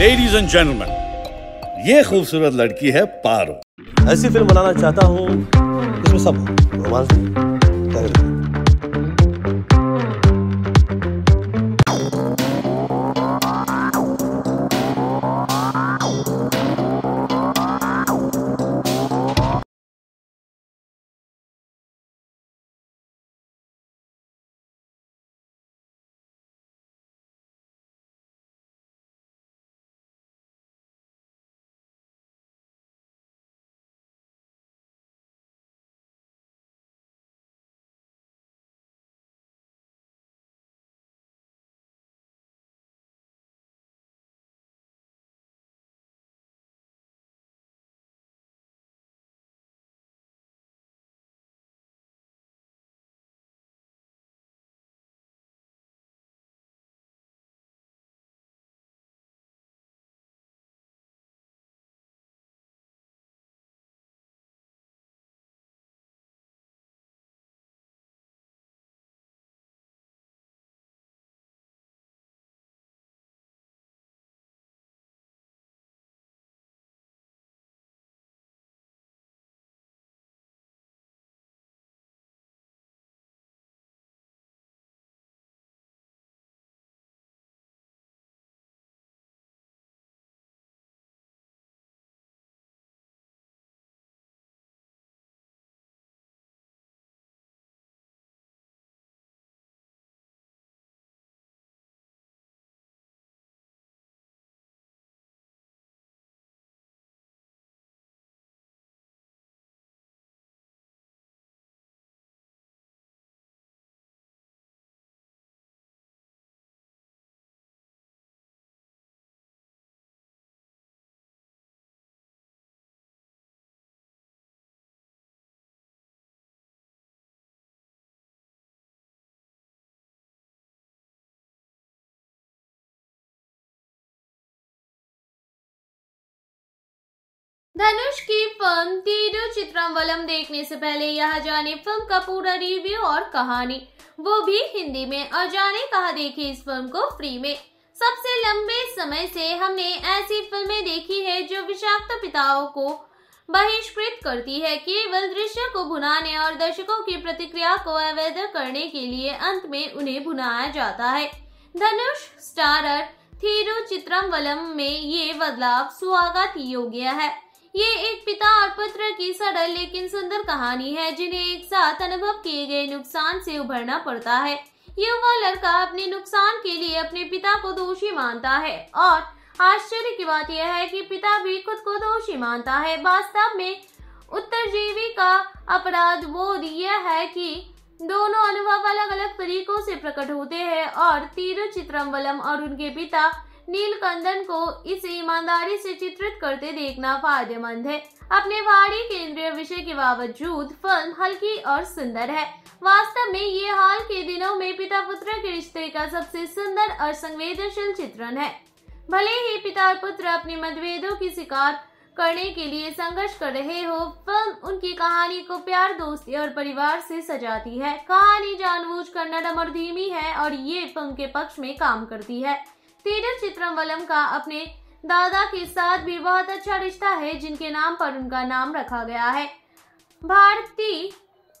ladies and gentleman ये खूबसूरत लड़की है पारो ऐसी फिल्म बनाना चाहता हूँ इसमें सब रोमांस धनुष की फिल्म तीरु चित्रम्बलम देखने से पहले यहाँ जाने फिल्म का पूरा रिव्यू और कहानी वो भी हिंदी में और जाने कहा देखी इस फिल्म को फ्री में सबसे लंबे समय से हमने ऐसी फिल्में देखी है जो विषाक्त पिताओं को बहिष्कृत करती है केवल दृश्य को भुनाने और दर्शकों की प्रतिक्रिया को अवैध करने के लिए अंत में उन्हें भुनाया जाता है धनुष स्टारर थीरु चित्रम में ये बदलाव स्वागत योग्य है ये एक पिता और पुत्र की सरल लेकिन सुंदर कहानी है जिन्हें एक साथ अनुभव किए गए नुकसान से उभरना पड़ता है युवा लड़का अपने नुकसान के लिए अपने पिता को दोषी मानता है और आश्चर्य की बात यह है कि पिता भी खुद को दोषी मानता है वास्तव में उत्तरजीवी का अपराध बोध यह है कि दोनों अनुभव अलग अलग तरीकों से प्रकट होते हैं और तीर चित्रम्बलम और उनके पिता नीलकंदन को इसे ईमानदारी से चित्रित करते देखना फायदेमंद है अपने भारी केंद्रीय विषय के बावजूद फिल्म हल्की और सुंदर है वास्तव में ये हाल के दिनों में पिता पुत्र के रिश्ते का सबसे सुंदर और संवेदनशील चित्रण है भले ही पिता और पुत्र अपने मतभेदों की शिकार करने के लिए संघर्ष कर रहे हो फिल्म उनकी कहानी को प्यार दोस्ती और परिवार से सजाती है कहानी कर नरम और धीमी है और ये फिल्म के पक्ष में काम करती है थीटर चित्रम्बलम का अपने दादा के साथ भी बहुत अच्छा रिश्ता है जिनके नाम पर उनका नाम रखा गया है भारतीय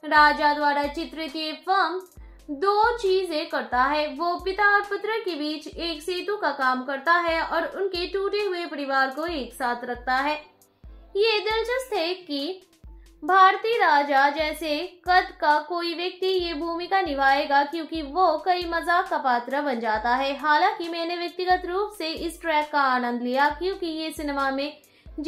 राजा द्वारा चित्रित ये फिल्म दो चीजें करता है वो पिता और पुत्र के बीच एक सेतु का काम करता है और उनके टूटे हुए परिवार को एक साथ रखता है ये दिलचस्प है कि भारतीय राजा जैसे कद का कोई व्यक्ति ये भूमिका निभाएगा क्योंकि वो कई मजाक का पात्र बन जाता है हालांकि मैंने व्यक्तिगत रूप से इस ट्रैक का आनंद लिया क्योंकि ये सिनेमा में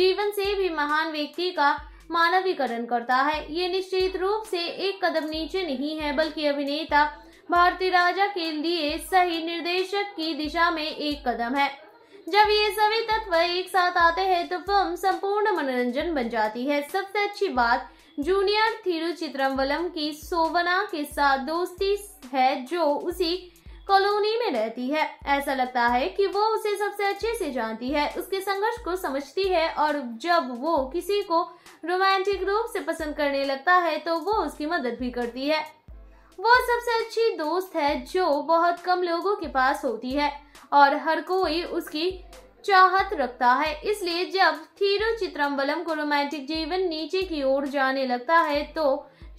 जीवन से भी महान व्यक्ति का मानवीकरण करता है ये निश्चित रूप से एक कदम नीचे नहीं है बल्कि अभिनेता भारतीय राजा के लिए सही निर्देशक की दिशा में एक कदम है जब ये सभी तत्व एक साथ आते हैं तो फिल्म संपूर्ण मनोरंजन बन जाती है सबसे अच्छी बात जूनियर थिरुचित्रम्बलम की सोवना के साथ दोस्ती है जो उसी कॉलोनी में रहती है ऐसा लगता है कि वो उसे सबसे अच्छे से जानती है उसके संघर्ष को समझती है और जब वो किसी को रोमांटिक रूप से पसंद करने लगता है तो वो उसकी मदद भी करती है वो सबसे अच्छी दोस्त है जो बहुत कम लोगों के पास होती है और हर कोई उसकी चाहत रखता है इसलिए जब थीरु चित्रम्बलम को रोमांटिक जीवन नीचे की ओर जाने लगता है तो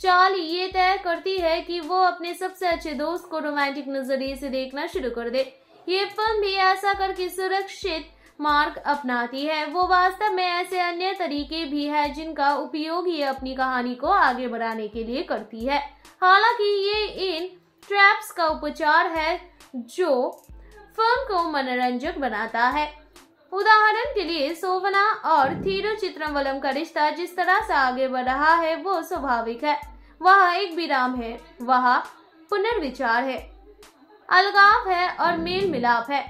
चाल ये तय करती है कि वो अपने सबसे अच्छे दोस्त को रोमांटिक नजरिए से देखना शुरू कर दे ये फिल्म भी ऐसा करके सुरक्षित मार्ग अपनाती है वो वास्तव में ऐसे अन्य तरीके भी है जिनका उपयोग ये अपनी कहानी को आगे बढ़ाने के लिए करती है हालांकि ये इन ट्रैप्स का उपचार है जो फिल्म को मनोरंजक बनाता है उदाहरण के लिए सोवना और थीरो चित्रम्बलम का रिश्ता जिस तरह से आगे बढ़ रहा है वो स्वाभाविक है वह एक विराम है वह पुनर्विचार है अलगाव है और मेल मिलाप है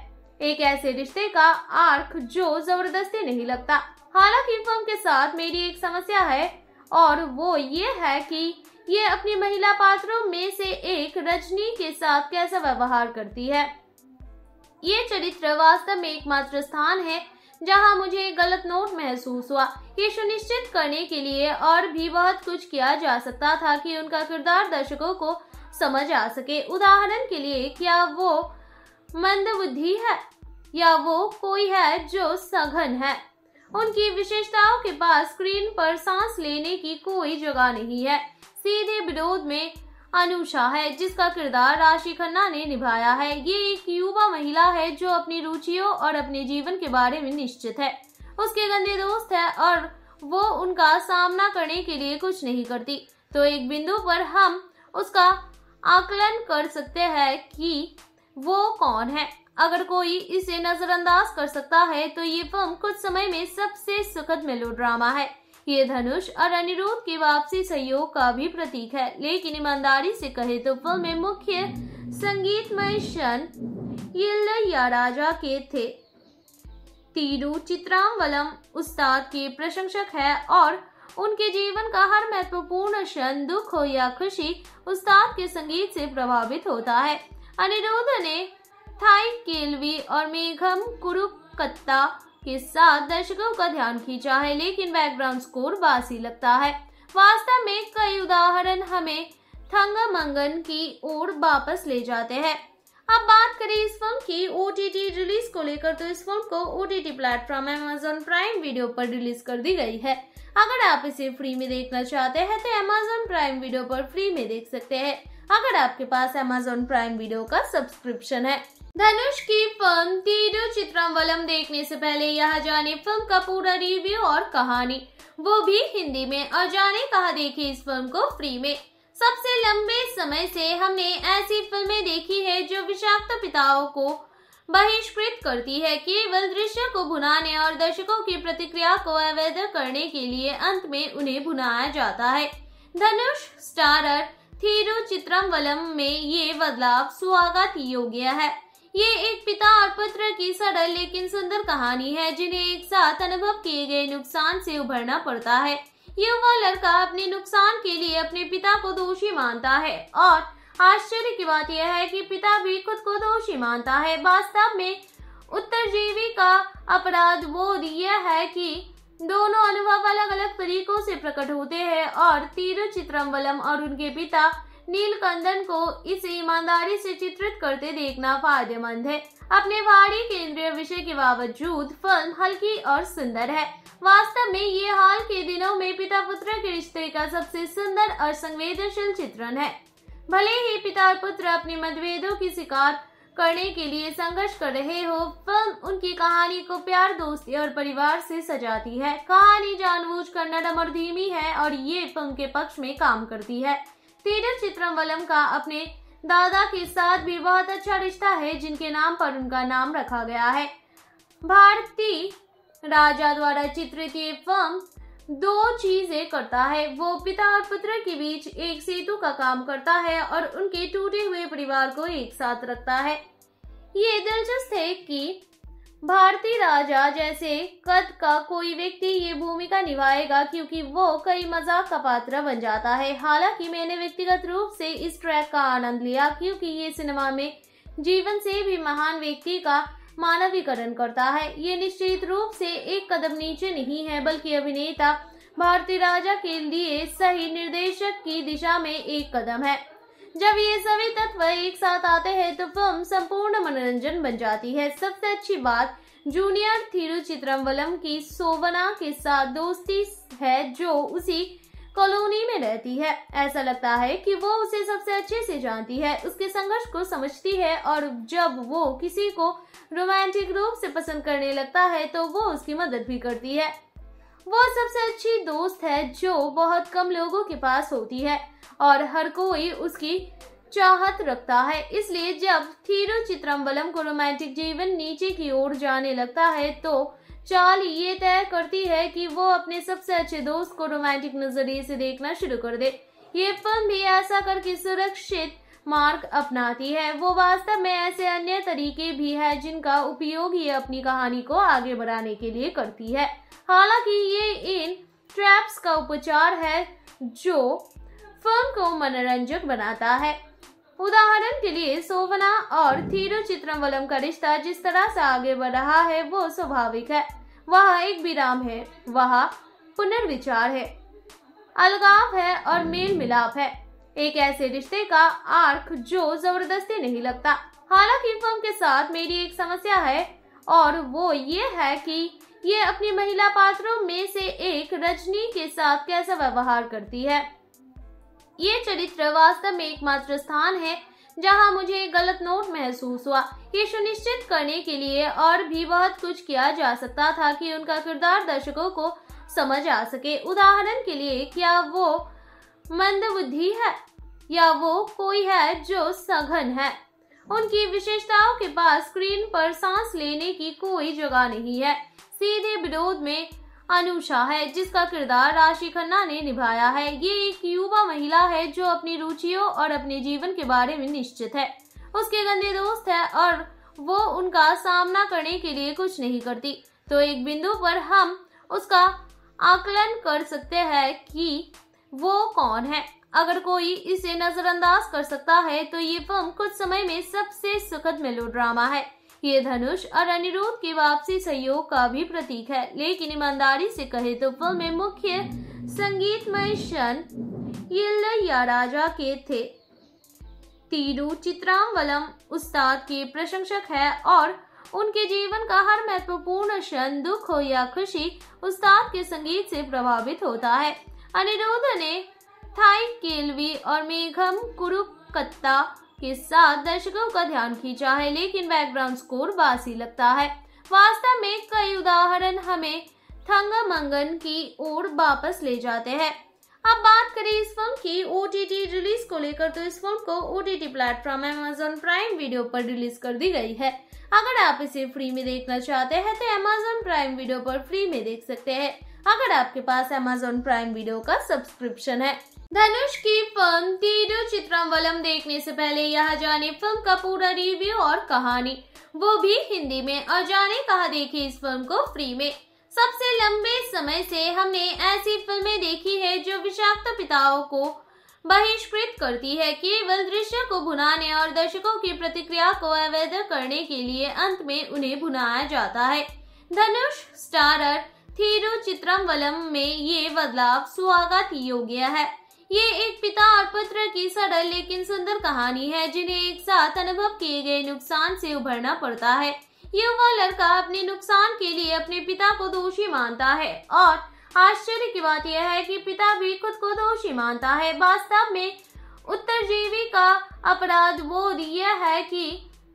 एक ऐसे रिश्ते का आर्क जो जबरदस्ती नहीं लगता हालांकि फिल्म के साथ मेरी एक समस्या है और वो ये है कि ये अपनी महिला पात्रों में से एक रजनी के साथ कैसा व्यवहार करती है ये चरित्र वास्तव में एकमात्र स्थान है जहां मुझे गलत नोट महसूस हुआ ये सुनिश्चित करने के लिए और भी बहुत कुछ किया जा सकता था कि उनका किरदार दर्शकों को समझ आ सके उदाहरण के लिए क्या वो मंदबुद्धि है या वो कोई है जो सघन है उनकी विशेषताओं के पास स्क्रीन पर सांस लेने की कोई जगह नहीं है सीधे विरोध में अनुषा है जिसका किरदार राशि खन्ना ने निभाया है ये एक युवा महिला है जो अपनी रुचियों और अपने जीवन के बारे में निश्चित है उसके गंदे दोस्त है और वो उनका सामना करने के लिए कुछ नहीं करती तो एक बिंदु पर हम उसका आकलन कर सकते हैं कि वो कौन है अगर कोई इसे नजरअंदाज कर सकता है तो ये फिल्म कुछ समय में सबसे सुखद मेलोड्रामा है ये धनुष और अनिरुद्ध के वापसी सहयोग का भी प्रतीक है लेकिन ईमानदारी से कहे तो फिल्म में मुख्य संगीतमय क्षण यिल्ल राजा के थे तीरू चित्रामवलम उस्ताद के प्रशंसक है और उनके जीवन का हर महत्वपूर्ण क्षण दुख हो या खुशी उस्ताद के संगीत से प्रभावित होता है अनिरुद्ध ने थाई केलवी और मेघम कुरुकत्ता के साथ दर्शकों का ध्यान खींचा है लेकिन बैकग्राउंड स्कोर बासी लगता है वास्तव में कई उदाहरण हमें थंगमंगन की ओर वापस ले जाते हैं अब बात करें इस फिल्म की ओ रिलीज को लेकर तो इस फिल्म को O T platform Amazon Prime Video पर रिलीज कर दी गई है अगर आप इसे फ्री में देखना चाहते हैं तो अमेजोन प्राइम वीडियो पर फ्री में देख सकते हैं अगर आपके पास अमेजोन प्राइम वीडियो का सब्सक्रिप्शन है धनुष की फिल्म तीरु चित्रम्बलम देखने से पहले यहाँ जाने फिल्म का पूरा रिव्यू और कहानी वो भी हिंदी में और जाने कहा देखे इस फिल्म को फ्री में सबसे लंबे समय से हमने ऐसी फिल्में देखी है जो विषाक्त पिताओं को बहिष्कृत करती है केवल दृश्य को भुनाने और दर्शकों की प्रतिक्रिया को अवैध करने के लिए अंत में उन्हें भुनाया जाता है धनुष स्टारर वलम में ये बदलाव स्वागत योग्य है ये एक पिता और पुत्र की सरल लेकिन सुंदर कहानी है जिन्हें एक साथ अनुभव किए गए नुकसान से उभरना पड़ता है युवा लड़का अपने नुकसान के लिए अपने पिता को दोषी मानता है और आश्चर्य की बात यह है कि पिता भी खुद को दोषी मानता है वास्तव में उत्तरजीवी का अपराध बोध यह है कि दोनों अनुभव अलग अलग तरीकों से प्रकट होते हैं और चित्रम्बलम और उनके पिता नीलकंदन को इसे ईमानदारी से चित्रित करते देखना फायदेमंद है अपने भारी केंद्रीय विषय के बावजूद फिल्म हल्की और सुंदर है वास्तव में ये हाल के दिनों में पिता पुत्र के रिश्ते का सबसे सुंदर और संवेदनशील चित्रण है भले ही पिता और पुत्र अपने मतभेदों की शिकार करने के लिए संघर्ष कर रहे हो फिल्म उनकी कहानी को प्यार दोस्ती और परिवार से सजाती है कहानी जानबूझ कर नरम और धीमी है और ये फिल्म के पक्ष में काम करती है तेजा चित्रम्बलम का अपने दादा के साथ भी बहुत अच्छा रिश्ता है जिनके नाम पर उनका नाम रखा गया है भारती राजा द्वारा चित्रित ये फिल्म दो चीजें करता है वो पिता और पुत्र के बीच एक सेतु का काम करता है और उनके टूटे हुए परिवार को एक साथ रखता है ये दिलचस्प है कि भारतीय राजा जैसे कद का कोई व्यक्ति ये भूमिका निभाएगा क्योंकि वो कई मजाक का पात्र बन जाता है हालांकि मैंने व्यक्तिगत रूप से इस ट्रैक का आनंद लिया क्योंकि ये सिनेमा में जीवन से भी महान व्यक्ति का मानवीकरण करता है ये निश्चित रूप से एक कदम नीचे नहीं है बल्कि अभिनेता भारतीय राजा के लिए सही निर्देशक की दिशा में एक कदम है जब ये सभी तत्व एक साथ आते हैं तो फिल्म संपूर्ण मनोरंजन बन जाती है सबसे अच्छी बात जूनियर थिरुचित्रम्बलम की सोवना के साथ दोस्ती है जो उसी कॉलोनी में रहती है ऐसा लगता है कि वो उसे सबसे अच्छे से जानती है उसके संघर्ष को समझती है और जब वो किसी को रोमांटिक रूप से पसंद करने लगता है तो वो उसकी मदद भी करती है वो सबसे अच्छी दोस्त है जो बहुत कम लोगों के पास होती है और हर कोई उसकी चाहत रखता है इसलिए जब थीरु चित्रम्बलम को रोमांटिक जीवन नीचे की ओर जाने लगता है तो चाल ये तय करती है कि वो अपने सबसे अच्छे दोस्त को रोमांटिक नजरिए से देखना शुरू कर दे ये फिल्म भी ऐसा करके सुरक्षित मार्ग अपनाती है वो वास्तव में ऐसे अन्य तरीके भी है जिनका उपयोग ये अपनी कहानी को आगे बढ़ाने के लिए करती है हालांकि ये इन ट्रैप्स का उपचार है जो फिल्म को मनोरंजक बनाता है उदाहरण के लिए सोवना और थीरो थिरुचित्रम्बलम का रिश्ता जिस तरह से आगे बढ़ रहा है वो स्वाभाविक है वह एक विराम है वह पुनर्विचार है अलगाव है और मेल मिलाप है एक ऐसे रिश्ते का आर्क जो जबरदस्ती नहीं लगता हालांकि फिल्म के साथ मेरी एक समस्या है और वो ये है कि ये अपनी महिला पात्रों में से एक रजनी के साथ कैसा व्यवहार करती है ये चरित्र वास्तव में एकमात्र स्थान है जहां मुझे गलत नोट महसूस हुआ ये सुनिश्चित करने के लिए और भी बहुत कुछ किया जा सकता था कि उनका किरदार दर्शकों को समझ आ सके उदाहरण के लिए क्या वो मंदबुद्धि है या वो कोई है जो सघन है उनकी विशेषताओं के पास स्क्रीन पर सांस लेने की कोई जगह नहीं है सीधे विरोध में अनुषा है जिसका किरदार राशि खन्ना ने निभाया है ये एक युवा महिला है जो अपनी रुचियों और अपने जीवन के बारे में निश्चित है उसके गंदे दोस्त है और वो उनका सामना करने के लिए कुछ नहीं करती तो एक बिंदु पर हम उसका आकलन कर सकते हैं कि वो कौन है अगर कोई इसे नजरअंदाज कर सकता है तो ये फिल्म कुछ समय में सबसे सुखद मेलोड्रामा है ये धनुष और अनिरुद्ध के वापसी सहयोग का भी प्रतीक है लेकिन ईमानदारी से कहे तो फिल्म में मुख्य संगीतमय क्षण या राजा के थे तीरू चित्रांवलम उस्ताद के प्रशंसक है और उनके जीवन का हर महत्वपूर्ण क्षण दुख हो या खुशी उस्ताद के संगीत से प्रभावित होता है अनिरुद्ध ने थाई केलवी और मेघम कुरुकत्ता के साथ दर्शकों का ध्यान खींचा है लेकिन बैकग्राउंड स्कोर बासी लगता है वास्तव में कई उदाहरण हमें थंगमंगन की ओर वापस ले जाते हैं अब बात करें इस फिल्म की ओ रिलीज को लेकर तो इस फिल्म को O T platform Amazon Prime Video पर रिलीज कर दी गई है अगर आप इसे फ्री में देखना चाहते हैं तो एमेजोन प्राइम वीडियो पर फ्री में देख सकते हैं अगर आपके पास अमेजोन प्राइम वीडियो का सब्सक्रिप्शन है धनुष की फिल्म तीरु चित्रम देखने से पहले यहाँ जाने फिल्म का पूरा रिव्यू और कहानी वो भी हिंदी में और जाने कहा देखी इस फिल्म को फ्री में सबसे लंबे समय से हमने ऐसी फिल्में देखी है जो विषाक्त पिताओं को बहिष्कृत करती है केवल दृश्य को भुनाने और दर्शकों की प्रतिक्रिया को अवैध करने के लिए अंत में उन्हें भुनाया जाता है धनुष स्टारर थिरुचित्रम्बलम में ये बदलाव स्वागत योग्य है ये एक पिता और पुत्र की सरल लेकिन सुंदर कहानी है जिन्हें एक साथ अनुभव किए गए नुकसान से उभरना पड़ता है युवा लड़का अपने नुकसान के लिए अपने पिता को दोषी मानता है और आश्चर्य की बात यह है कि पिता भी खुद को दोषी मानता है वास्तव में उत्तरजीवी का अपराध बोध यह है कि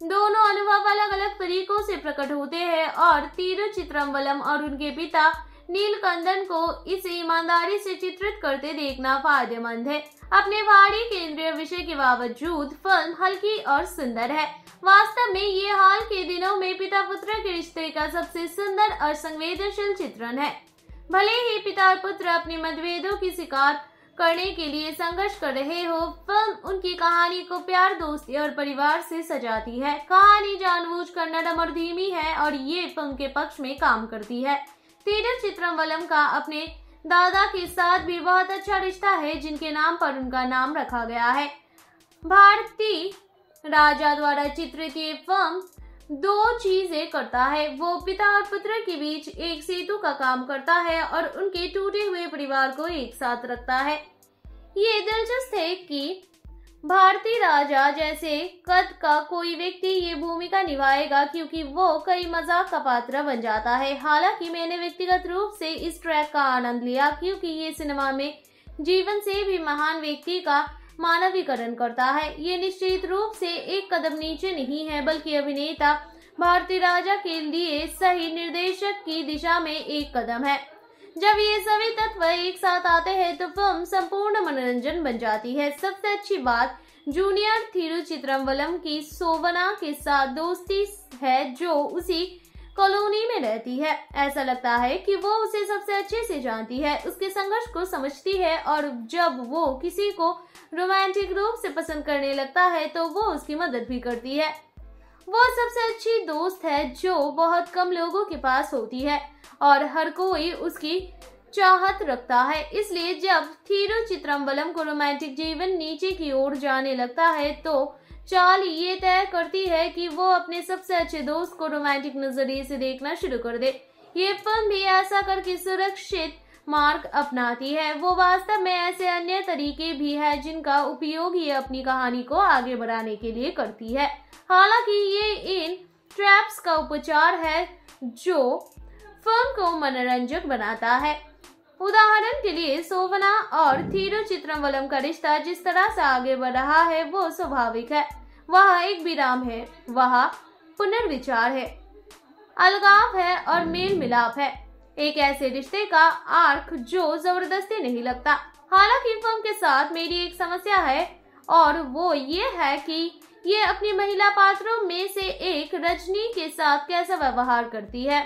दोनों अनुभव अलग अलग तरीकों से प्रकट होते हैं और तीरु चित्रम्बलम और उनके पिता नीलकंदन को इसे ईमानदारी से चित्रित करते देखना फायदेमंद है अपने भारी केंद्रीय विषय के बावजूद फिल्म हल्की और सुंदर है वास्तव में ये हाल के दिनों में पिता पुत्र के रिश्ते का सबसे सुंदर और संवेदनशील चित्रण है भले ही पिता और पुत्र अपने मतभेदों की शिकार करने के लिए संघर्ष कर रहे हो फिल्म उनकी कहानी को प्यार दोस्ती और परिवार से सजाती है कहानी कर नरम और धीमी है और ये फिल्म के पक्ष में काम करती है तेजस चित्रम्बलम का अपने दादा के साथ भी बहुत अच्छा रिश्ता है जिनके नाम पर उनका नाम रखा गया है भारती राजा द्वारा चित्रित ये फिल्म दो चीजें करता है वो पिता और पुत्र के बीच एक सेतु का काम करता है और उनके टूटे हुए परिवार को एक साथ रखता है ये दिलचस्प है कि भारतीय राजा जैसे कद का कोई व्यक्ति ये भूमिका निभाएगा क्योंकि वो कई मजाक का पात्र बन जाता है हालांकि मैंने व्यक्तिगत रूप से इस ट्रैक का आनंद लिया क्योंकि ये सिनेमा में जीवन से भी महान व्यक्ति का मानवीकरण करता है ये निश्चित रूप से एक कदम नीचे नहीं है बल्कि अभिनेता भारतीय राजा के लिए सही निर्देशक की दिशा में एक कदम है जब ये सभी तत्व एक साथ आते हैं तो फिल्म संपूर्ण मनोरंजन बन जाती है सबसे अच्छी बात जूनियर थिरुचित्रम्बलम की सोवना के साथ दोस्ती है जो उसी कॉलोनी में रहती है ऐसा लगता है कि वो उसे सबसे अच्छे से जानती है उसके संघर्ष को समझती है और जब वो किसी को रोमांटिक रूप से पसंद करने लगता है तो वो उसकी मदद भी करती है वो सबसे अच्छी दोस्त है जो बहुत कम लोगों के पास होती है और हर कोई उसकी चाहत रखता है इसलिए जब चित्रम्बलम को रोमांटिक जीवन नीचे की ओर जाने लगता है तो चाल ये तय करती है कि वो अपने सबसे अच्छे दोस्त को रोमांटिक नजरिए से देखना शुरू कर दे ये फिल्म भी ऐसा करके सुरक्षित मार्ग अपनाती है वो वास्तव में ऐसे अन्य तरीके भी है जिनका उपयोग ये अपनी कहानी को आगे बढ़ाने के लिए करती है हालांकि ये इन ट्रैप्स का उपचार है जो फिल्म को मनोरंजक बनाता है उदाहरण के लिए सोवना और थिरुचित्रम्बलम का रिश्ता जिस तरह से आगे बढ़ रहा है वो स्वाभाविक है वहाँ एक विराम है वहाँ पुनर्विचार है अलगाव है और मेल मिलाप है एक ऐसे रिश्ते का आर्क जो जबरदस्ती नहीं लगता हालांकि फिल्म के साथ मेरी एक समस्या है और वो ये है कि ये अपनी महिला पात्रों में से एक रजनी के साथ कैसा व्यवहार करती है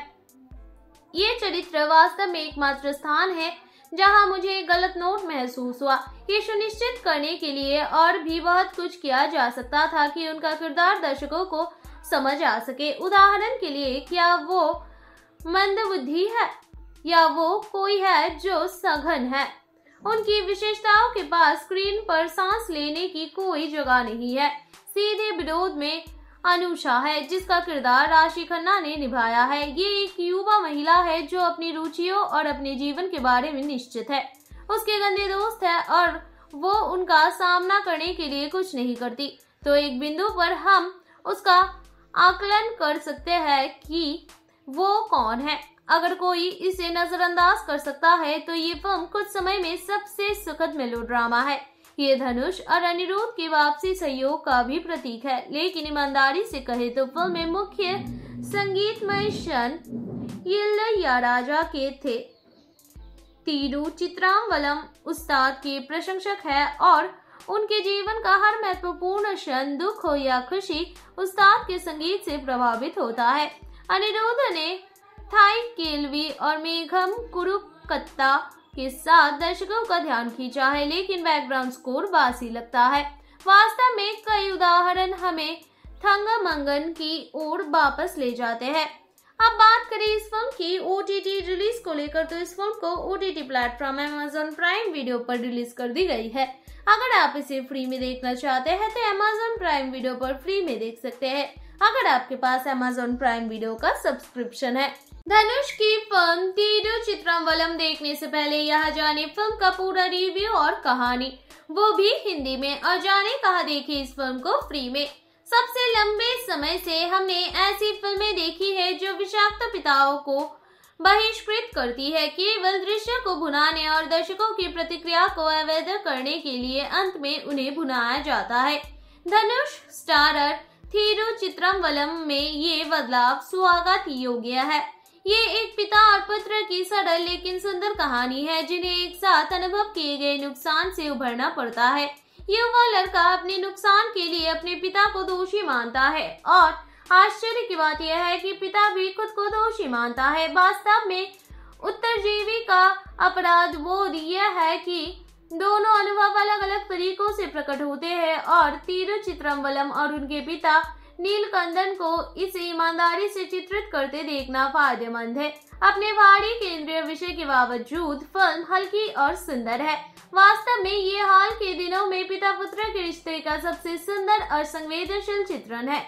ये चरित्र वास्तव में एकमात्र स्थान है जहाँ मुझे गलत नोट महसूस हुआ ये सुनिश्चित करने के लिए और भी बहुत कुछ किया जा सकता था कि उनका किरदार दर्शकों को समझ आ सके उदाहरण के लिए क्या वो मंदबुद्धि है या वो कोई है जो सघन है उनकी विशेषताओं के पास स्क्रीन पर सांस लेने की कोई जगह नहीं है सीधे विरोध में अनुषा है जिसका किरदार राशि खन्ना ने निभाया है ये एक युवा महिला है जो अपनी रुचियों और अपने जीवन के बारे में निश्चित है उसके गंदे दोस्त है और वो उनका सामना करने के लिए कुछ नहीं करती तो एक बिंदु पर हम उसका आकलन कर सकते हैं कि वो कौन है अगर कोई इसे नजरअंदाज कर सकता है तो ये फिल्म कुछ समय में सबसे सुखद मेलोड्रामा है ये धनुष और अनिरुद्ध के वापसी सहयोग का भी प्रतीक है लेकिन ईमानदारी से कहे तो फिल्म में मुख्य संगीतमय क्षण या राजा के थे तीरू चित्रांवलम उस्ताद के प्रशंसक है और उनके जीवन का हर महत्वपूर्ण क्षण दुख हो या खुशी उस्ताद के संगीत से प्रभावित होता है अनिरुद्ध ने थाई केलवी और मेघम कुरुकत्ता के साथ दर्शकों का ध्यान खींचा है लेकिन बैकग्राउंड स्कोर बासी लगता है वास्तव में कई उदाहरण हमें थंगमंगन की ओर वापस ले जाते हैं अब बात करें इस फिल्म की ओ रिलीज को लेकर तो इस फिल्म को O T platform Amazon Prime Video पर रिलीज कर दी गई है अगर आप इसे फ्री में देखना चाहते हैं तो अमेजोन प्राइम वीडियो पर फ्री में देख सकते हैं अगर आपके पास अमेजोन प्राइम वीडियो का सब्सक्रिप्शन है धनुष की फिल्म तीरु चित्रम्बलम देखने से पहले यहाँ जाने फिल्म का पूरा रिव्यू और कहानी वो भी हिंदी में और जाने कहा देखी इस फिल्म को फ्री में सबसे लंबे समय से हमने ऐसी फिल्में देखी है जो विषाक्त पिताओं को बहिष्कृत करती है केवल दृश्य को भुनाने और दर्शकों की प्रतिक्रिया को अवैध करने के लिए अंत में उन्हें भुनाया जाता है धनुष स्टारर थीरु वलम में ये बदलाव स्वागत योग्य है ये एक पिता और पुत्र की सरल लेकिन सुंदर कहानी है जिन्हें एक साथ अनुभव किए गए नुकसान से उभरना पड़ता है युवा लड़का अपने नुकसान के लिए अपने पिता को दोषी मानता है और आश्चर्य की बात यह है कि पिता भी खुद को दोषी मानता है वास्तव में उत्तरजीवी का अपराध बोध यह है कि दोनों अनुभव अलग अलग तरीकों से प्रकट होते हैं और चित्रम्बलम और उनके पिता नीलकंदन को इसे ईमानदारी से चित्रित करते देखना फायदेमंद है अपने भारी केंद्रीय विषय के बावजूद फिल्म हल्की और सुंदर है वास्तव में ये हाल के दिनों में पिता पुत्र के रिश्ते का सबसे सुंदर और संवेदनशील चित्रण है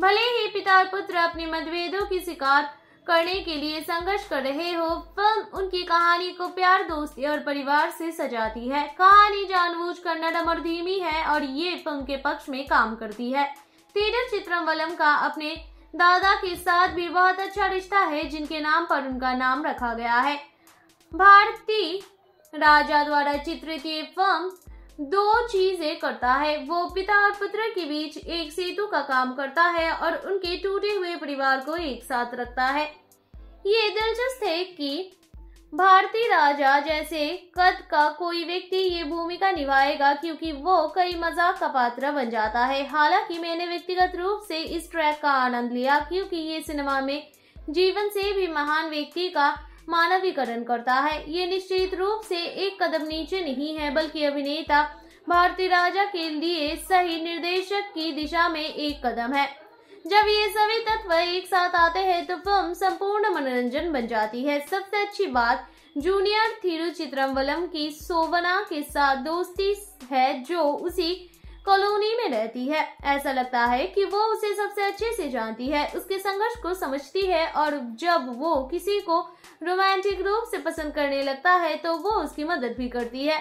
भले ही पिता और पुत्र अपने मतभेदों की शिकार करने के लिए संघर्ष कर रहे हो फिल्म उनकी कहानी को प्यार दोस्ती और परिवार से सजाती है कहानी जानबूझकर नरम और धीमी है और ये फिल्म के पक्ष में काम करती है पीटर चित्रम्बलम का अपने दादा के साथ भी बहुत अच्छा रिश्ता है जिनके नाम पर उनका नाम रखा गया है भारतीय राजा द्वारा चित्रित ये फिल्म दो चीजें करता है वो पिता और पुत्र के बीच एक सेतु का काम करता है और उनके टूटे हुए परिवार को एक साथ रखता है ये दिलचस्प है कि भारतीय राजा जैसे कद का कोई व्यक्ति ये भूमिका निभाएगा क्योंकि वो कई मजाक का पात्र बन जाता है हालांकि मैंने व्यक्तिगत रूप से इस ट्रैक का आनंद लिया क्योंकि ये सिनेमा में जीवन से भी महान व्यक्ति का मानवीकरण करता है ये निश्चित रूप से एक कदम नीचे नहीं है बल्कि अभिनेता भारतीय राजा के लिए सही निर्देशक की दिशा में एक कदम है जब ये सभी तत्व एक साथ आते हैं तो फिल्म संपूर्ण मनोरंजन बन जाती है सबसे अच्छी बात जूनियर थिरुचित्रम्बलम की सोवना के साथ दोस्ती है जो उसी कॉलोनी में रहती है ऐसा लगता है कि वो उसे सबसे अच्छे से जानती है उसके संघर्ष को समझती है और जब वो किसी को रोमांटिक रूप से पसंद करने लगता है तो वो उसकी मदद भी करती है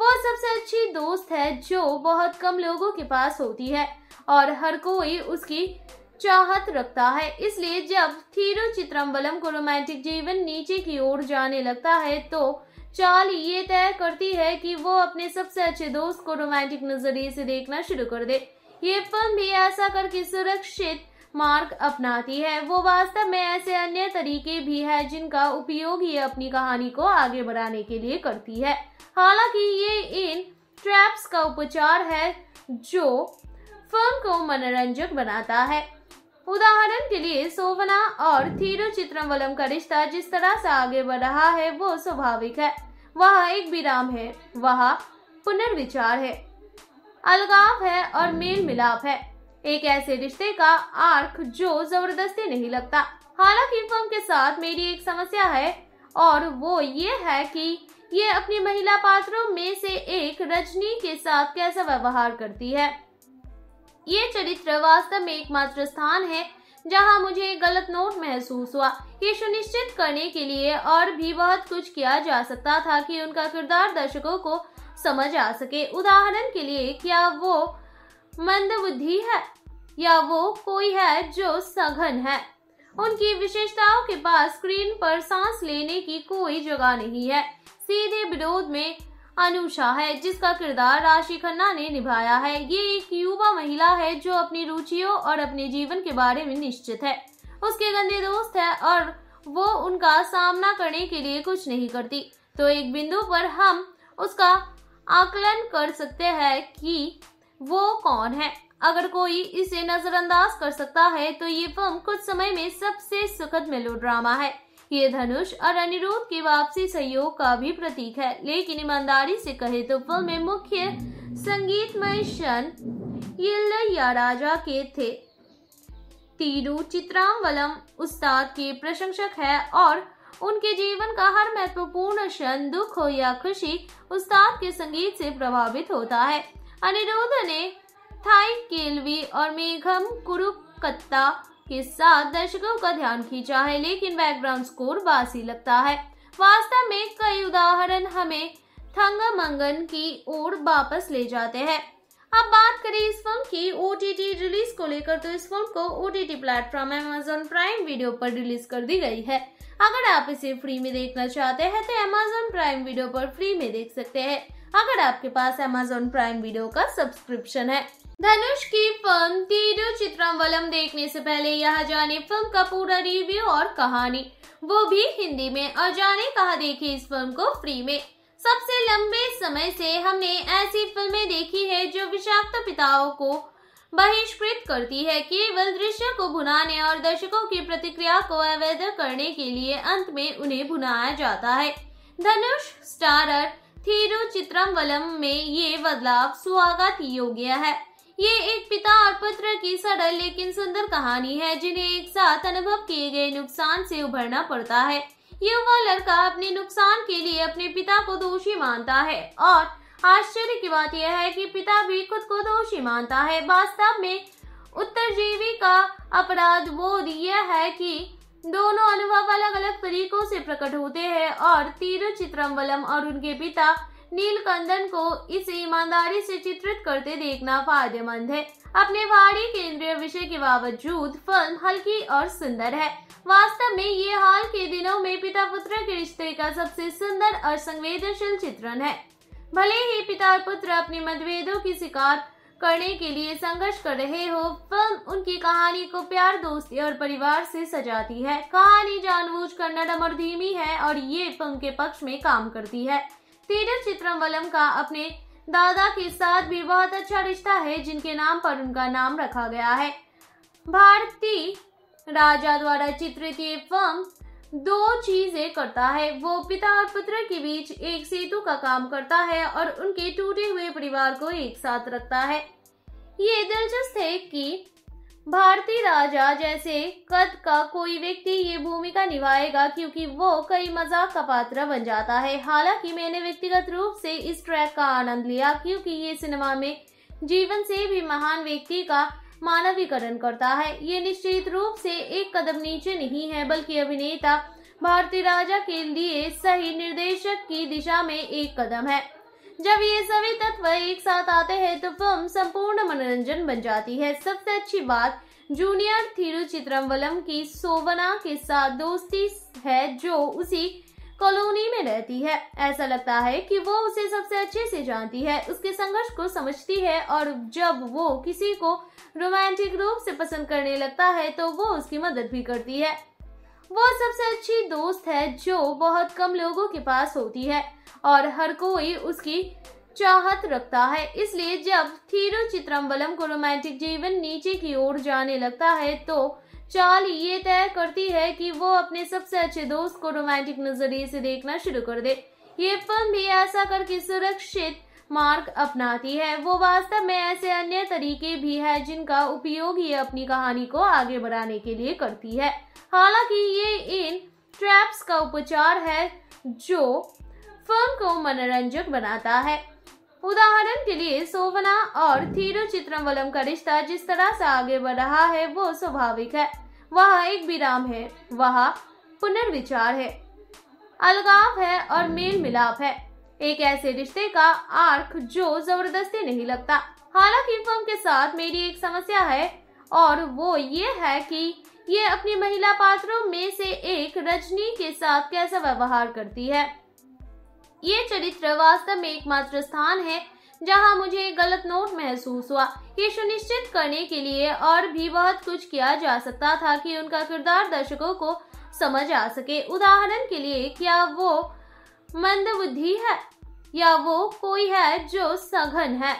वो सबसे अच्छी दोस्त है जो बहुत कम लोगों के पास होती है और हर कोई उसकी चाहत रखता है इसलिए जब थीरु चित्रम्बलम को रोमांटिक जीवन नीचे की ओर जाने लगता है तो चाल ये तय करती है कि वो अपने सबसे अच्छे दोस्त को रोमांटिक नजरिए से देखना शुरू कर दे ये फिल्म भी ऐसा करके सुरक्षित मार्ग अपनाती है वो वास्तव में ऐसे अन्य तरीके भी है जिनका उपयोग ये अपनी कहानी को आगे बढ़ाने के लिए करती है हालांकि ये इन ट्रैप्स का उपचार है जो फिल्म को मनोरंजक बनाता है उदाहरण के लिए सोवना और थीरु चित्रम्बलम का रिश्ता जिस तरह से आगे बढ़ रहा है वो स्वाभाविक है वह एक विराम है वह पुनर्विचार है अलगाव है और मेल मिलाप है एक ऐसे रिश्ते का आर्क जो जबरदस्ती नहीं लगता हालांकि फिल्म के साथ मेरी एक समस्या है और वो ये है कि ये अपनी महिला पात्रों में से एक रजनी के साथ कैसा व्यवहार करती है ये चरित्र वास्तव में एकमात्र स्थान है जहां मुझे गलत नोट महसूस हुआ ये सुनिश्चित करने के लिए और भी बहुत कुछ किया जा सकता था कि उनका किरदार दर्शकों को समझ आ सके उदाहरण के लिए क्या वो मंदबुद्धि है या वो कोई है जो सघन है उनकी विशेषताओं के पास स्क्रीन पर सांस लेने की कोई जगह नहीं है सीधे विरोध में अनुषा है जिसका किरदार राशि खन्ना ने निभाया है ये एक युवा महिला है जो अपनी रुचियों और अपने जीवन के बारे में निश्चित है उसके गंदे दोस्त है और वो उनका सामना करने के लिए कुछ नहीं करती तो एक बिंदु पर हम उसका आकलन कर सकते हैं कि वो कौन है अगर कोई इसे नजरअंदाज कर सकता है तो ये फिल्म कुछ समय में सबसे सुखद मेलोड्रामा है ये धनुष और अनिरुद्ध के वापसी सहयोग का भी प्रतीक है लेकिन ईमानदारी से कहे तो फिल्म में मुख्य संगीतमय क्षण या राजा के थे तीरू चित्रामवलम उस्ताद के प्रशंसक है और उनके जीवन का हर महत्वपूर्ण क्षण दुख हो या खुशी उस्ताद के संगीत से प्रभावित होता है अनिरुद्ध ने थाई केलवी और मेघम कुरुकत्ता के साथ दर्शकों का ध्यान खींचा है लेकिन बैकग्राउंड स्कोर बासी लगता है वास्तव में कई उदाहरण हमें थंगमंगन की ओर वापस ले जाते हैं अब बात करें इस फिल्म की ओ रिलीज को लेकर तो इस फिल्म को O T platform Amazon Prime Video पर रिलीज कर दी गई है अगर आप इसे फ्री में देखना चाहते हैं तो अमेजोन प्राइम वीडियो पर फ्री में देख सकते हैं अगर आपके पास अमेजोन प्राइम वीडियो का सब्सक्रिप्शन है धनुष की फिल्म तीरु चित्रम्बलम देखने से पहले यहाँ जाने फिल्म का पूरा रिव्यू और कहानी वो भी हिंदी में और जाने कहा देखी इस फिल्म को फ्री में सबसे लंबे समय से हमने ऐसी फिल्में देखी है जो विषाक्त पिताओं को बहिष्कृत करती है केवल दृश्य को भुनाने और दर्शकों की प्रतिक्रिया को अवैध करने के लिए अंत में उन्हें भुनाया जाता है धनुष स्टारर वलम में ये बदलाव स्वागत योग्य है ये एक पिता और पुत्र की सरल लेकिन सुंदर कहानी है जिन्हें एक साथ अनुभव किए गए नुकसान से उभरना पड़ता है युवा लड़का अपने नुकसान के लिए अपने पिता को दोषी मानता है और आश्चर्य की बात यह है कि पिता भी खुद को दोषी मानता है वास्तव में उत्तरजीवी का अपराध बोध यह है कि दोनों अनुभव अलग अलग तरीकों से प्रकट होते हैं और तिरुचित्रम्बलम और उनके पिता नीलकंदन को इसे ईमानदारी से चित्रित करते देखना फायदेमंद है अपने भारी केंद्रीय विषय के बावजूद फिल्म हल्की और सुंदर है वास्तव में ये हाल के दिनों में पिता पुत्र के रिश्ते का सबसे सुंदर और संवेदनशील चित्रण है भले ही पिता और पुत्र अपने मतभेदों की शिकार करने के लिए संघर्ष कर रहे हो फिल्म उनकी कहानी को प्यार दोस्ती और परिवार से सजाती है कहानी जानबूझकर नरम और धीमी है और ये फिल्म के पक्ष में काम करती है तेजस चित्रम्बलम का अपने दादा के साथ भी बहुत अच्छा रिश्ता है जिनके नाम पर उनका नाम रखा गया है भारती राजा द्वारा चित्रित ये फिल्म दो चीजें करता है वो पिता और पुत्र के बीच एक सेतु का काम करता है और उनके टूटे हुए परिवार को एक साथ रखता है ये दिलचस्प है कि भारतीय राजा जैसे कद का कोई व्यक्ति ये भूमिका निभाएगा क्योंकि वो कई मजाक का पात्र बन जाता है हालांकि मैंने व्यक्तिगत रूप से इस ट्रैक का आनंद लिया क्योंकि ये सिनेमा में जीवन से भी महान व्यक्ति का मानवीकरण करता है ये निश्चित रूप से एक कदम नीचे नहीं है बल्कि अभिनेता भारतीय राजा के लिए सही निर्देशक की दिशा में एक कदम है जब ये सभी तत्व एक साथ आते हैं तो फिल्म संपूर्ण मनोरंजन बन जाती है सबसे अच्छी बात जूनियर चित्रम्बलम की सोवना के साथ दोस्ती है जो उसी कॉलोनी में रहती है ऐसा लगता है कि वो उसे सबसे अच्छे से जानती है उसके संघर्ष को समझती है और जब वो किसी को रोमांटिक रूप से पसंद करने लगता है तो वो उसकी मदद भी करती है वो सबसे अच्छी दोस्त है जो बहुत कम लोगों के पास होती है और हर कोई उसकी चाहत रखता है इसलिए जब चित्रम्बलम को रोमांटिक जीवन नीचे की ओर जाने लगता है तो चाल ये तय करती है कि वो अपने सबसे अच्छे दोस्त को रोमांटिक नजरिए से देखना शुरू कर दे ये फिल्म भी ऐसा करके सुरक्षित मार्ग अपनाती है वो वास्तव में ऐसे अन्य तरीके भी है जिनका उपयोग ये अपनी कहानी को आगे बढ़ाने के लिए करती है हालांकि ये इन ट्रैप्स का उपचार है जो फिल्म को मनोरंजक बनाता है उदाहरण के लिए सोवना और थिरुचित्रम्बलम का रिश्ता जिस तरह से आगे बढ़ रहा है वो स्वाभाविक है वहाँ एक विराम है वहाँ पुनर्विचार है अलगाव है और मेल मिलाप है एक ऐसे रिश्ते का आर्क जो जबरदस्ती नहीं लगता हालांकि फिल्म के साथ मेरी एक समस्या है और वो ये है कि ये अपनी महिला पात्रों में से एक रजनी के साथ कैसा व्यवहार करती है ये चरित्र वास्तव में एकमात्र स्थान है जहाँ मुझे गलत नोट महसूस हुआ ये सुनिश्चित करने के लिए और भी बहुत कुछ किया जा सकता था कि उनका किरदार दर्शकों को समझ आ सके उदाहरण के लिए क्या वो मंदबुद्धि है या वो कोई है जो सघन है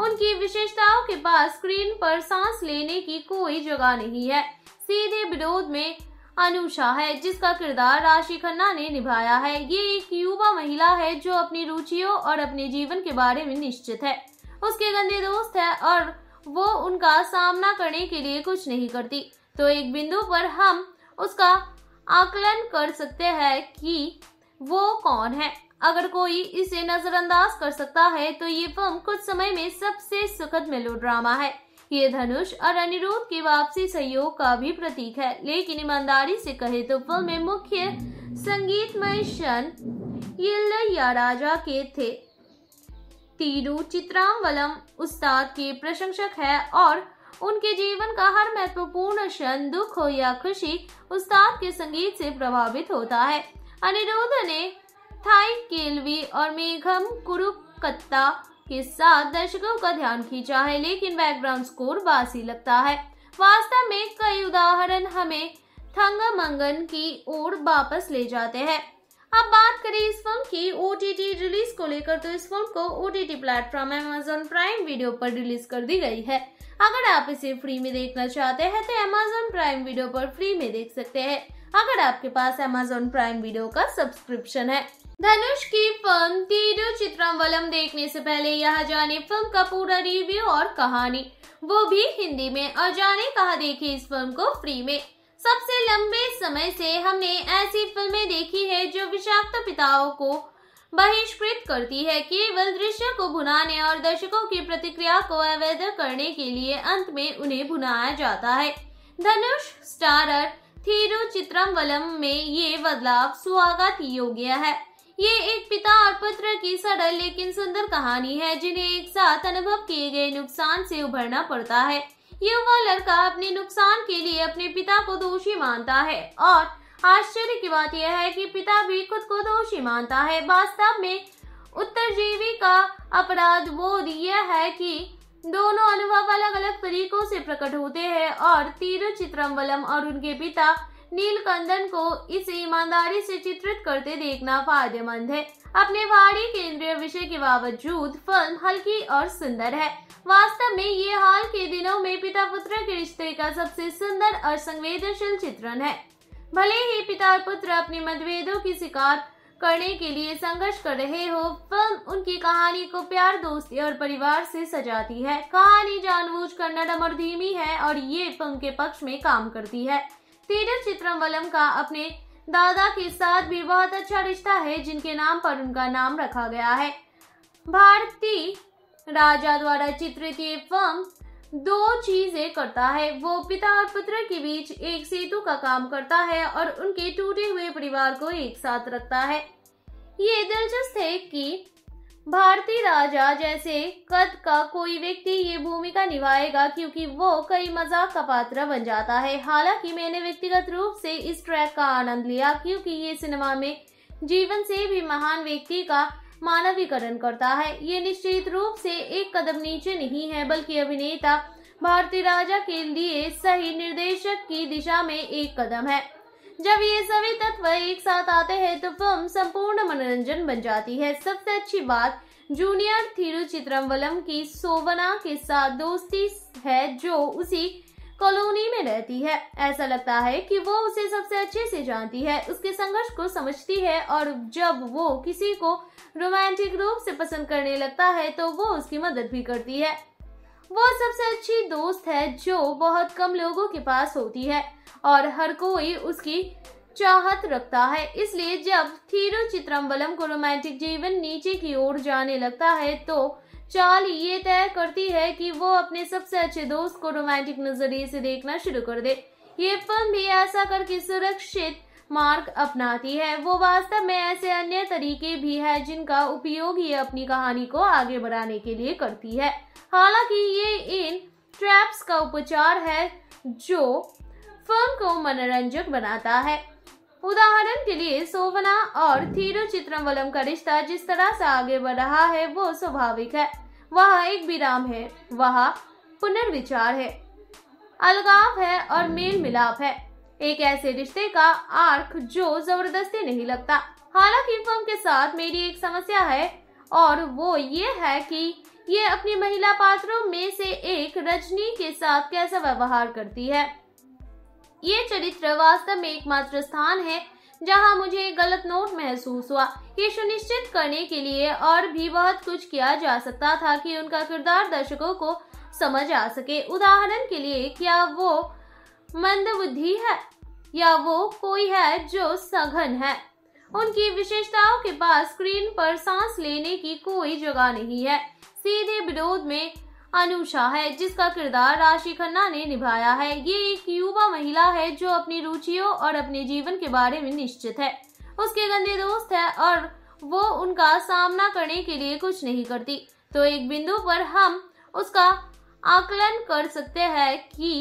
उनकी विशेषताओं के पास स्क्रीन पर सांस लेने की कोई जगह नहीं है सीधे विरोध में अनुषा है जिसका किरदार राशि खन्ना ने निभाया है ये एक युवा महिला है जो अपनी रुचियों और अपने जीवन के बारे में निश्चित है उसके गंदे दोस्त है और वो उनका सामना करने के लिए कुछ नहीं करती तो एक बिंदु पर हम उसका आकलन कर सकते हैं कि वो कौन है अगर कोई इसे नजरअंदाज कर सकता है तो ये फिल्म कुछ समय में सबसे सुखद मेलोड्रामा है ये धनुष और अनिरुद्ध के वापसी सहयोग का भी प्रतीक है लेकिन ईमानदारी से कहे तो फिल्म में मुख्य संगीतमय क्षण या राजा के थे तीरू चित्रांवलम उस्ताद के प्रशंसक है और उनके जीवन का हर महत्वपूर्ण क्षण दुख हो या खुशी उस्ताद के संगीत से प्रभावित होता है अनिरुद्ध ने थाई केलवी और मेघम कुरुकत्ता के साथ दर्शकों का ध्यान खींचा है लेकिन बैकग्राउंड स्कोर बासी लगता है वास्तव में कई उदाहरण हमें थंगामंगन की ओर वापस ले जाते हैं अब बात करें इस फिल्म की ओ रिलीज को लेकर तो इस फिल्म को O T platform Amazon Prime Video पर रिलीज कर दी गई है अगर आप इसे फ्री में देखना चाहते हैं तो अमेजोन प्राइम वीडियो पर फ्री में देख सकते हैं अगर आपके पास अमेजोन प्राइम वीडियो का सब्सक्रिप्शन है धनुष की फिल्म तीरु चित्रम्बलम देखने से पहले यहाँ जाने फिल्म का पूरा रिव्यू और कहानी वो भी हिंदी में और जाने कहा देखी इस फिल्म को फ्री में सबसे लंबे समय से हमने ऐसी फिल्में देखी है जो विषाक्त पिताओं को बहिष्कृत करती है केवल दृश्य को भुनाने और दर्शकों की प्रतिक्रिया को अवैध करने के लिए अंत में उन्हें भुनाया जाता है धनुष स्टारर थीरु चित्रम में ये बदलाव स्वागत योग्य है ये एक पिता और पुत्र की सरल लेकिन सुंदर कहानी है जिन्हें एक साथ अनुभव किए गए नुकसान से उभरना पड़ता है युवा लड़का अपने नुकसान के लिए अपने पिता को दोषी मानता है और आश्चर्य की बात यह है कि पिता भी खुद को दोषी मानता है वास्तव में उत्तरजीवी का अपराध बोध यह है कि दोनों अनुभव अलग अलग तरीकों से प्रकट होते हैं और तीरु चित्रम्बलम और उनके पिता नीलकंदन को इसे ईमानदारी से चित्रित करते देखना फायदेमंद है अपने भारी केंद्रीय विषय के बावजूद फिल्म हल्की और सुंदर है वास्तव में ये हाल के दिनों में पिता पुत्र के रिश्ते का सबसे सुंदर और संवेदनशील चित्रण है भले ही पिता और पुत्र अपने मतभेदों की शिकार करने के लिए संघर्ष कर रहे हो फिल्म उनकी कहानी को प्यार दोस्ती और परिवार से सजाती है कहानी कर नरम और धीमी है और ये फिल्म के पक्ष में काम करती है पीटर चित्रम्बलम का अपने दादा के साथ भी बहुत अच्छा रिश्ता है जिनके नाम पर उनका नाम रखा गया है भारतीय राजा द्वारा चित्रित ये फिल्म दो चीजें करता है वो पिता और पुत्र के बीच एक सेतु का काम करता है और उनके टूटे हुए परिवार को एक साथ रखता है ये दिलचस्प है कि भारतीय राजा जैसे कद का कोई व्यक्ति ये भूमिका निभाएगा क्योंकि वो कई मजाक का पात्र बन जाता है हालांकि मैंने व्यक्तिगत रूप से इस ट्रैक का आनंद लिया क्योंकि ये सिनेमा में जीवन से भी महान व्यक्ति का मानवीकरण करता है ये निश्चित रूप से एक कदम नीचे नहीं है बल्कि अभिनेता भारतीय राजा के लिए सही निर्देशक की दिशा में एक कदम है जब ये सभी तत्व एक साथ आते हैं तो फिल्म संपूर्ण मनोरंजन बन जाती है सबसे अच्छी बात जूनियर थिरुचित्रम्बलम की सोवना के साथ दोस्ती है जो उसी कॉलोनी में रहती है ऐसा लगता है कि वो उसे सबसे अच्छे से जानती है उसके संघर्ष को समझती है और जब वो किसी को रोमांटिक रूप से पसंद करने लगता है तो वो उसकी मदद भी करती है वो सबसे अच्छी दोस्त है जो बहुत कम लोगों के पास होती है और हर कोई उसकी चाहत रखता है इसलिए जब थीरु चित्रम्बलम को रोमांटिक जीवन नीचे की ओर जाने लगता है तो चाल ये तय करती है कि वो अपने सबसे अच्छे दोस्त को रोमांटिक नजरिए से देखना शुरू कर दे ये फिल्म भी ऐसा करके सुरक्षित मार्ग अपनाती है वो वास्तव में ऐसे अन्य तरीके भी है जिनका उपयोग ये अपनी कहानी को आगे बढ़ाने के लिए करती है हालांकि ये इन ट्रैप्स का उपचार है जो फिल्म को मनोरंजक बनाता है उदाहरण के लिए सोवना और थीरो चित्रम्बलम का रिश्ता जिस तरह से आगे बढ़ रहा है वो स्वाभाविक है वह एक विराम है वह पुनर्विचार है अलगाव है और मेल मिलाप है एक ऐसे रिश्ते का आर्क जो जबरदस्ती नहीं लगता हालांकि फिल्म के साथ मेरी एक समस्या है और वो ये है कि ये अपनी महिला पात्रों में से एक रजनी के साथ कैसा व्यवहार करती है ये चरित्र वास्तव में एकमात्र स्थान है जहां मुझे गलत नोट महसूस हुआ ये सुनिश्चित करने के लिए और भी बहुत कुछ किया जा सकता था कि उनका किरदार दर्शकों को समझ आ सके उदाहरण के लिए क्या वो मंदबुद्धि है या वो कोई है जो सघन है उनकी विशेषताओं के पास स्क्रीन पर सांस लेने की कोई जगह नहीं है सीधे विरोध में अनुषा है जिसका किरदार राशि खन्ना ने निभाया है ये एक युवा महिला है जो अपनी रुचियों और अपने जीवन के बारे में निश्चित है उसके गंदे दोस्त है और वो उनका सामना करने के लिए कुछ नहीं करती तो एक बिंदु पर हम उसका आकलन कर सकते हैं कि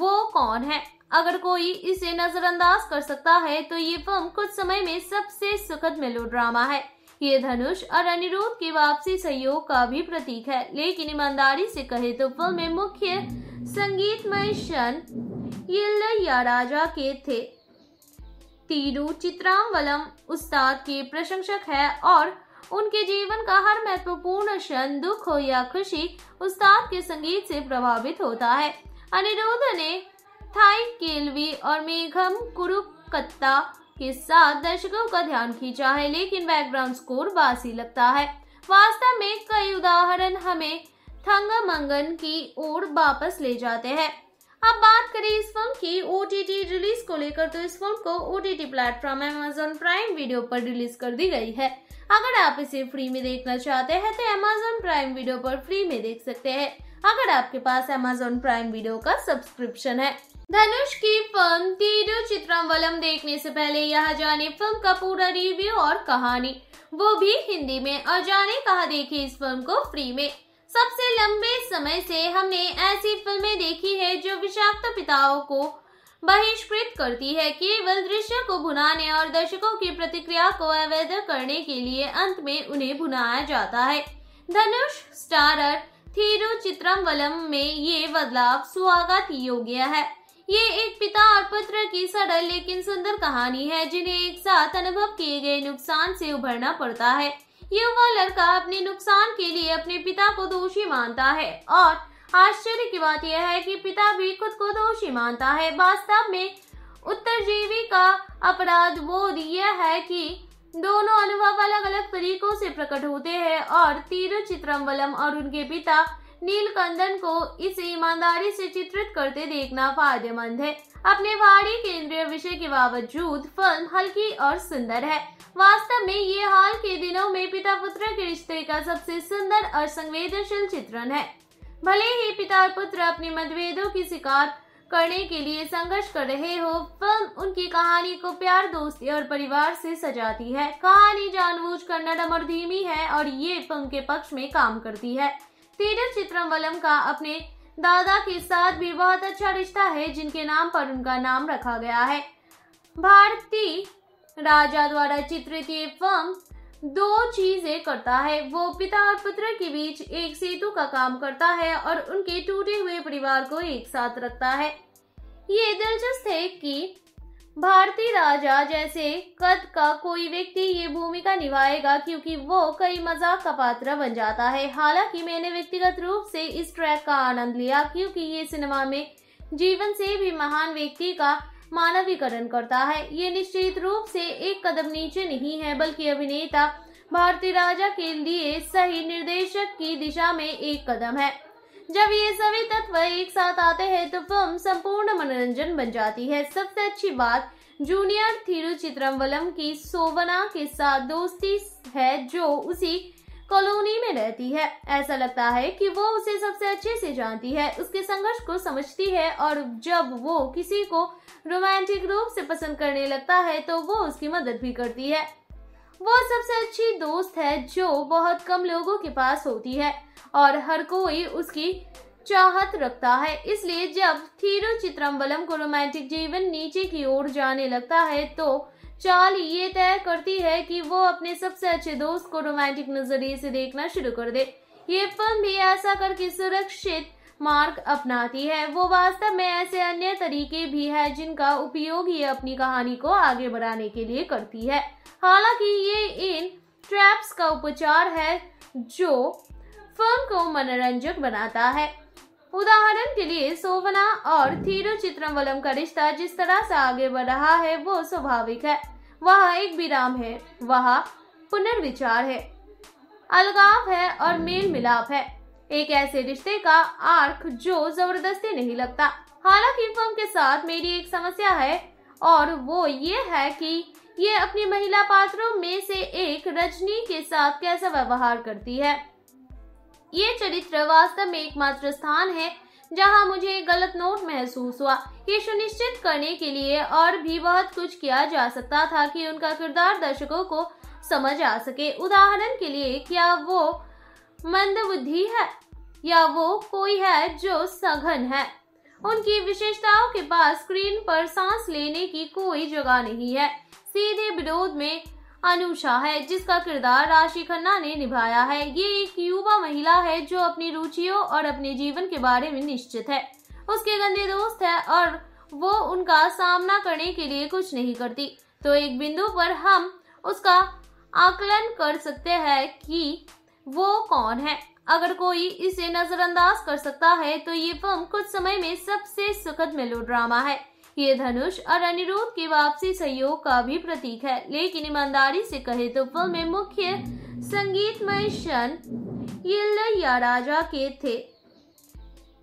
वो कौन है अगर कोई इसे नजरअंदाज कर सकता है तो ये फिल्म कुछ समय में सबसे सुखद मेलोड्रामा है ये धनुष और अनिरुद्ध के वापसी सहयोग का भी प्रतीक है लेकिन ईमानदारी से कहे तो फिल्म में मुख्य संगीतमय क्षण या राजा के थे तीरू चित्रांवलम उस्ताद के प्रशंसक है और उनके जीवन का हर महत्वपूर्ण क्षण दुख हो या खुशी उस्ताद के संगीत से प्रभावित होता है अनिरुद्ध ने थाई केलवी और मेघम कुरुकत्ता के साथ दर्शकों का ध्यान खींचा है लेकिन बैकग्राउंड स्कोर बासी लगता है वास्तव में कई उदाहरण हमें थंगमंगन की ओर वापस ले जाते हैं अब बात करें इस फिल्म की ओ रिलीज को लेकर तो इस फिल्म को O T platform Amazon Prime Video पर रिलीज कर दी गई है अगर आप इसे फ्री में देखना चाहते हैं तो अमेजोन प्राइम वीडियो पर फ्री में देख सकते हैं अगर आपके पास अमेजोन प्राइम वीडियो का सब्सक्रिप्शन है धनुष की फिल्म तीरु चित्रम्बलम देखने से पहले यहाँ जाने फिल्म का पूरा रिव्यू और कहानी वो भी हिंदी में और जाने कहा देखे इस फिल्म को फ्री में सबसे लंबे समय से हमने ऐसी फिल्में देखी है जो विषाक्त पिताओं को बहिष्कृत करती है केवल दृश्य को भुनाने और दर्शकों की प्रतिक्रिया को अवैध करने के लिए अंत में उन्हें भुनाया जाता है धनुष स्टारर वलम में ये बदलाव स्वागत योग्य है ये एक पिता और पुत्र की सरल लेकिन सुंदर कहानी है जिन्हें एक साथ अनुभव किए गए नुकसान से उभरना पड़ता है युवा लड़का अपने नुकसान के लिए अपने पिता को दोषी मानता है और आश्चर्य की बात यह है कि पिता भी खुद को दोषी मानता है वास्तव में उत्तरजीवी का अपराध बोध यह है कि दोनों अनुभव अलग अलग तरीकों से प्रकट होते हैं और चित्रम्बलम और उनके पिता नीलकंदन को इसे ईमानदारी से चित्रित करते देखना फायदेमंद है अपने भारी केंद्रीय विषय के बावजूद फिल्म हल्की और सुंदर है वास्तव में ये हाल के दिनों में पिता पुत्र के रिश्ते का सबसे सुंदर और संवेदनशील चित्रण है भले ही पिता और पुत्र अपने मतभेदों की शिकार करने के लिए संघर्ष कर रहे हो फिल्म उनकी कहानी को प्यार दोस्ती और परिवार से सजाती है कहानी जानबूझ कर नरम और धीमी है और ये फिल्म के पक्ष में काम करती है तेजस चित्रम्बलम का अपने दादा के साथ भी बहुत अच्छा रिश्ता है जिनके नाम पर उनका नाम रखा गया है भारती राजा द्वारा चित्रित ये फिल्म दो चीजें करता है वो पिता और पुत्र के बीच एक सेतु का काम करता है और उनके टूटे हुए परिवार को एक साथ रखता है ये दिलचस्प है कि भारतीय राजा जैसे कद का कोई व्यक्ति ये भूमिका निभाएगा क्योंकि वो कई मजाक का पात्र बन जाता है हालांकि मैंने व्यक्तिगत रूप से इस ट्रैक का आनंद लिया क्योंकि ये सिनेमा में जीवन से भी महान व्यक्ति का मानवीकरण करता है ये निश्चित रूप से एक कदम नीचे नहीं है बल्कि अभिनेता भारतीय राजा के लिए सही निर्देशक की दिशा में एक कदम है जब ये सभी तत्व एक साथ आते हैं तो फिल्म संपूर्ण मनोरंजन बन जाती है सबसे अच्छी बात जूनियर थिरुचित्रम्बलम की सोवना के साथ दोस्ती है जो उसी कॉलोनी में रहती है ऐसा लगता है कि वो उसे सबसे अच्छे से जानती है उसके संघर्ष को समझती है और जब वो किसी को रोमांटिक रूप से पसंद करने लगता है तो वो उसकी मदद भी करती है वो सबसे अच्छी दोस्त है जो बहुत कम लोगों के पास होती है और हर कोई उसकी चाहत रखता है इसलिए जब थीरु चित्रम्बलम को रोमांटिक जीवन नीचे की ओर जाने लगता है तो चाल ये तय करती है कि वो अपने सबसे अच्छे दोस्त को रोमांटिक नजरिए से देखना शुरू कर दे ये फिल्म भी ऐसा करके सुरक्षित मार्ग अपनाती है वो वास्तव में ऐसे अन्य तरीके भी है जिनका उपयोग ये अपनी कहानी को आगे बढ़ाने के लिए करती है हालांकि ये इन ट्रैप्स का उपचार है जो फिल्म को मनोरंजक बनाता है उदाहरण के लिए सोवना और थिरुचित्रम्बलम का रिश्ता जिस तरह से आगे बढ़ रहा है वो स्वाभाविक है वह एक विराम है वह पुनर्विचार है अलगाव है और मेल मिलाप है एक ऐसे रिश्ते का आर्क जो जबरदस्ती नहीं लगता हालांकि फिल्म के साथ मेरी एक समस्या है और वो ये है कि ये अपनी महिला पात्रों में से एक रजनी के साथ कैसा व्यवहार करती है ये चरित्र वास्तव में एकमात्र स्थान है जहां मुझे गलत नोट महसूस हुआ ये सुनिश्चित करने के लिए और भी बहुत कुछ किया जा सकता था कि उनका किरदार दर्शकों को समझ आ सके उदाहरण के लिए क्या वो मंदबुद्धि है या वो कोई है जो सघन है उनकी विशेषताओं के पास स्क्रीन पर सांस लेने की कोई जगह नहीं है सीधे विरोध में अनुषा है जिसका किरदार राशि खन्ना ने निभाया है ये एक युवा महिला है जो अपनी रुचियों और अपने जीवन के बारे में निश्चित है उसके गंदे दोस्त है और वो उनका सामना करने के लिए कुछ नहीं करती तो एक बिंदु पर हम उसका आकलन कर सकते हैं कि वो कौन है अगर कोई इसे नजरअंदाज कर सकता है तो ये फिल्म कुछ समय में सबसे सुखद मेलोड्रामा है ये धनुष और अनिरुद्ध के वापसी सहयोग का भी प्रतीक है लेकिन ईमानदारी से कहे तो फिल्म में मुख्य संगीतमय क्षण या राजा के थे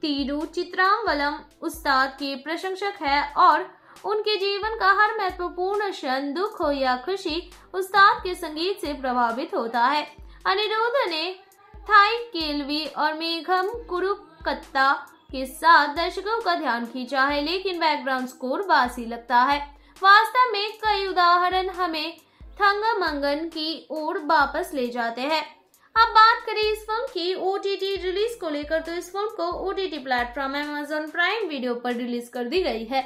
तीरू चित्रांवलम उस्ताद के प्रशंसक है और उनके जीवन का हर महत्वपूर्ण क्षण दुख हो या खुशी उस्ताद के संगीत से प्रभावित होता है अनिरुद्ध ने थाई केलवी और मेघम कुरुकत्ता के साथ दर्शकों का ध्यान खींचा है लेकिन बैकग्राउंड स्कोर बासी लगता है वास्तव में कई उदाहरण हमें थंगमंगन की ओर वापस ले जाते हैं अब बात करें इस फिल्म की ओ रिलीज को लेकर तो इस फिल्म को O T platform Amazon Prime Video पर रिलीज कर दी गई है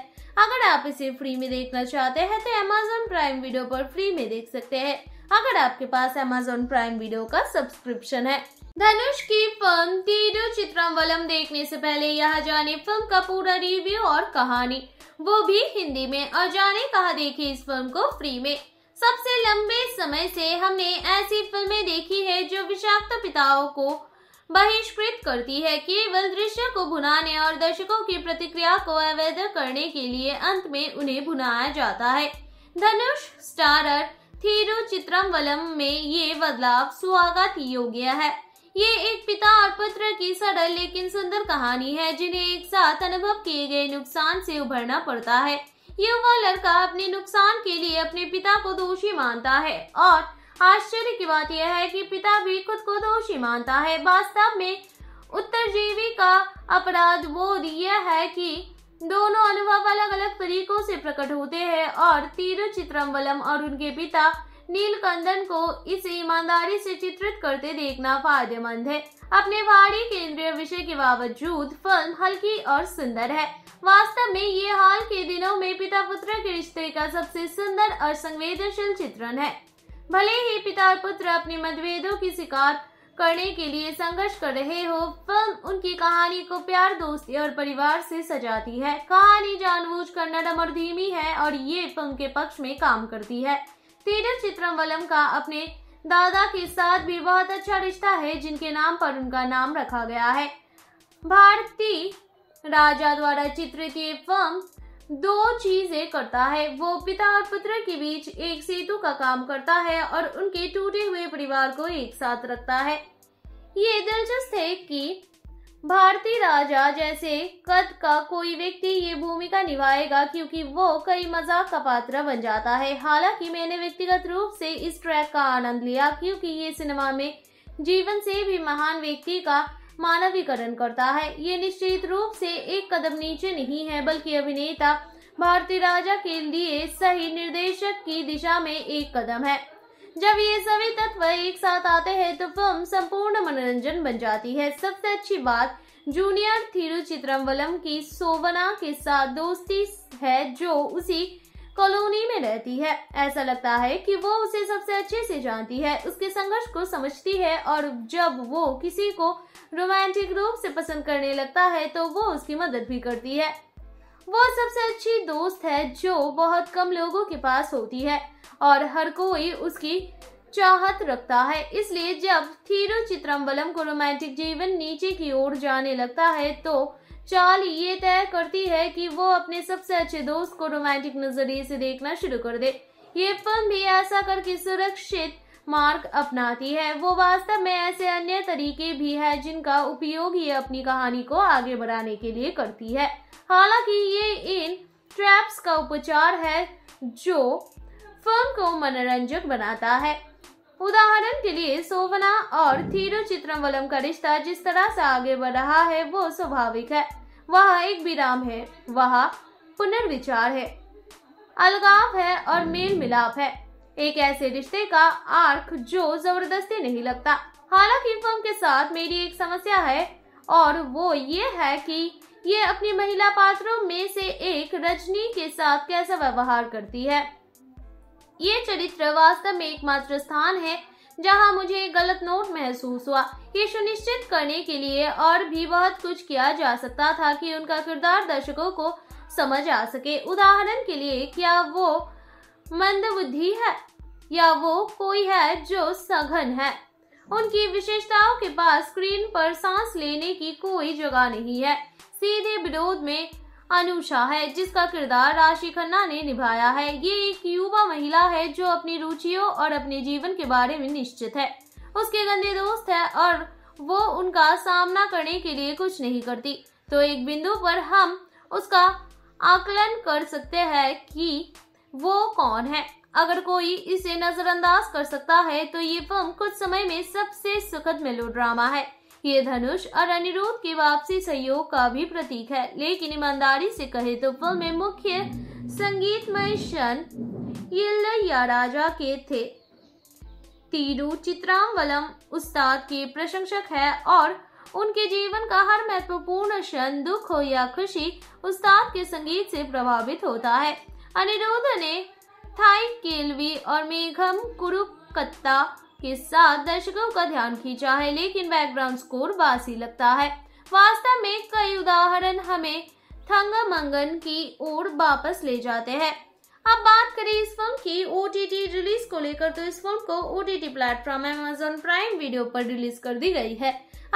अगर आप इसे फ्री में देखना चाहते हैं तो अमेजोन प्राइम वीडियो पर फ्री में देख सकते हैं अगर आपके पास अमेजोन प्राइम वीडियो का सब्सक्रिप्शन है धनुष की फिल्म तीरु चित्रम्बलम देखने से पहले यह जाने फिल्म का पूरा रिव्यू और कहानी वो भी हिंदी में और जाने कहा देखी इस फिल्म को फ्री में सबसे लंबे समय से हमने ऐसी फिल्में देखी है जो विषाक्त पिताओं को बहिष्कृत करती है केवल दृश्य को भुनाने और दर्शकों की प्रतिक्रिया को अवैध करने के लिए अंत में उन्हें भुनाया जाता है धनुष स्टारर थीरु वलम में ये बदलाव स्वागत योग्य है ये एक पिता और पुत्र की सरल लेकिन सुंदर कहानी है जिन्हें एक साथ अनुभव किए गए नुकसान से उभरना पड़ता है युवा लड़का अपने नुकसान के लिए अपने पिता को दोषी मानता है और आश्चर्य की बात यह है कि पिता भी खुद को दोषी मानता है वास्तव में उत्तरजीवी का अपराध बोध यह है कि दोनों अनुभव अलग अलग तरीकों से प्रकट होते हैं और तिरुचित्रम्बलम और उनके पिता नीलकंदन को इसे ईमानदारी से चित्रित करते देखना फायदेमंद है अपने भारी केंद्रीय विषय के बावजूद फिल्म हल्की और सुंदर है वास्तव में ये हाल के दिनों में पिता पुत्र के रिश्ते का सबसे सुंदर और संवेदनशील चित्रण है भले ही पिता और पुत्र अपने मतभेदों की शिकार करने के लिए संघर्ष कर रहे हो फिल्म उनकी कहानी को प्यार दोस्ती और परिवार से सजाती है कहानी जानबूझकर नरम और धीमी है और ये फिल्म के पक्ष में काम करती है चित्रम वलम का अपने दादा के साथ भी बहुत अच्छा रिश्ता है जिनके नाम पर उनका नाम रखा गया है भारतीय राजा द्वारा चित्रित ये फिल्म दो चीजें करता है वो पिता और पुत्र के बीच एक सेतु का काम करता है और उनके टूटे हुए परिवार को एक साथ रखता है ये दिलचस्प है कि भारतीय राजा जैसे कद का कोई व्यक्ति ये भूमिका निभाएगा क्योंकि वो कई मजाक का पात्र बन जाता है हालांकि मैंने व्यक्तिगत रूप से इस ट्रैक का आनंद लिया क्योंकि ये सिनेमा में जीवन से भी महान व्यक्ति का मानवीकरण करता है ये निश्चित रूप से एक कदम नीचे नहीं है बल्कि अभिनेता भारतीय राजा के लिए सही निर्देशक की दिशा में एक कदम है जब ये सभी तत्व एक साथ आते हैं तो फिल्म संपूर्ण मनोरंजन बन जाती है सबसे अच्छी बात जूनियर चित्रम्बलम की सोवना के साथ दोस्ती है जो उसी कॉलोनी में रहती है ऐसा लगता है कि वो उसे सबसे अच्छे से जानती है उसके संघर्ष को समझती है और जब वो किसी को रोमांटिक रूप से पसंद करने लगता है तो वो उसकी मदद भी करती है वो सबसे अच्छी दोस्त है जो बहुत कम लोगों के पास होती है और हर कोई उसकी चाहत रखता है इसलिए जब थीरु चित्रम्बलम को रोमांटिक जीवन नीचे की ओर जाने लगता है तो चार्ली ये तय करती है कि वो अपने सबसे अच्छे दोस्त को रोमांटिक नजरिए से देखना शुरू कर दे ये फिल्म भी ऐसा करके सुरक्षित मार्ग अपनाती है वो वास्तव में ऐसे अन्य तरीके भी है जिनका उपयोग ये अपनी कहानी को आगे बढ़ाने के लिए करती है हालांकि ये इन ट्रैप्स का उपचार है जो फिल्म को मनोरंजक बनाता है उदाहरण के लिए सोवना और थीरु चित्रम्बलम का रिश्ता जिस तरह से आगे बढ़ रहा है वो स्वाभाविक है वह एक विराम है वह पुनर्विचार है अलगाव है और मेल मिलाप है एक ऐसे रिश्ते का आर्क जो जबरदस्ती नहीं लगता हालांकि फिल्म के साथ मेरी एक समस्या है और वो ये है कि ये अपनी महिला पात्रों में से एक रजनी के साथ कैसा व्यवहार करती है ये चरित्र वास्तव में एकमात्र स्थान है जहां मुझे गलत नोट महसूस हुआ ये सुनिश्चित करने के लिए और भी बहुत कुछ किया जा सकता था कि उनका किरदार दर्शकों को समझ आ सके उदाहरण के लिए क्या वो मंदबुद्धि है या वो कोई है जो सघन है उनकी विशेषताओं के पास स्क्रीन पर सांस लेने की कोई जगह नहीं है सीधे विरोध में अनुषा है जिसका किरदार राशि खन्ना ने निभाया है ये एक युवा महिला है जो अपनी रुचियों और अपने जीवन के बारे में निश्चित है उसके गंदे दोस्त है और वो उनका सामना करने के लिए कुछ नहीं करती तो एक बिंदु पर हम उसका आकलन कर सकते हैं कि वो कौन है अगर कोई इसे नजरअंदाज कर सकता है तो ये फिल्म कुछ समय में सबसे सुखद मेलोड्रामा है ये धनुष और अनिरुद्ध के वापसी सहयोग का भी प्रतीक है लेकिन ईमानदारी से कहे तो फिल्म में मुख्य संगीतमय क्षण या राजा के थे तीरू चित्रामवलम उस्ताद के प्रशंसक है और उनके जीवन का हर महत्वपूर्ण क्षण दुख हो या खुशी उस्ताद के संगीत से प्रभावित होता है अनिरुद्ध ने थाई केलवी और मेघम कुरुकत्ता के साथ दर्शकों का ध्यान खींचा है लेकिन बैकग्राउंड स्कोर बासी लगता है वास्तव में कई उदाहरण हमें थंगमंगन की ओर वापस ले जाते हैं अब बात करें इस फिल्म की ओ रिलीज को लेकर तो इस फिल्म को O T platform Amazon Prime Video पर रिलीज कर दी गई है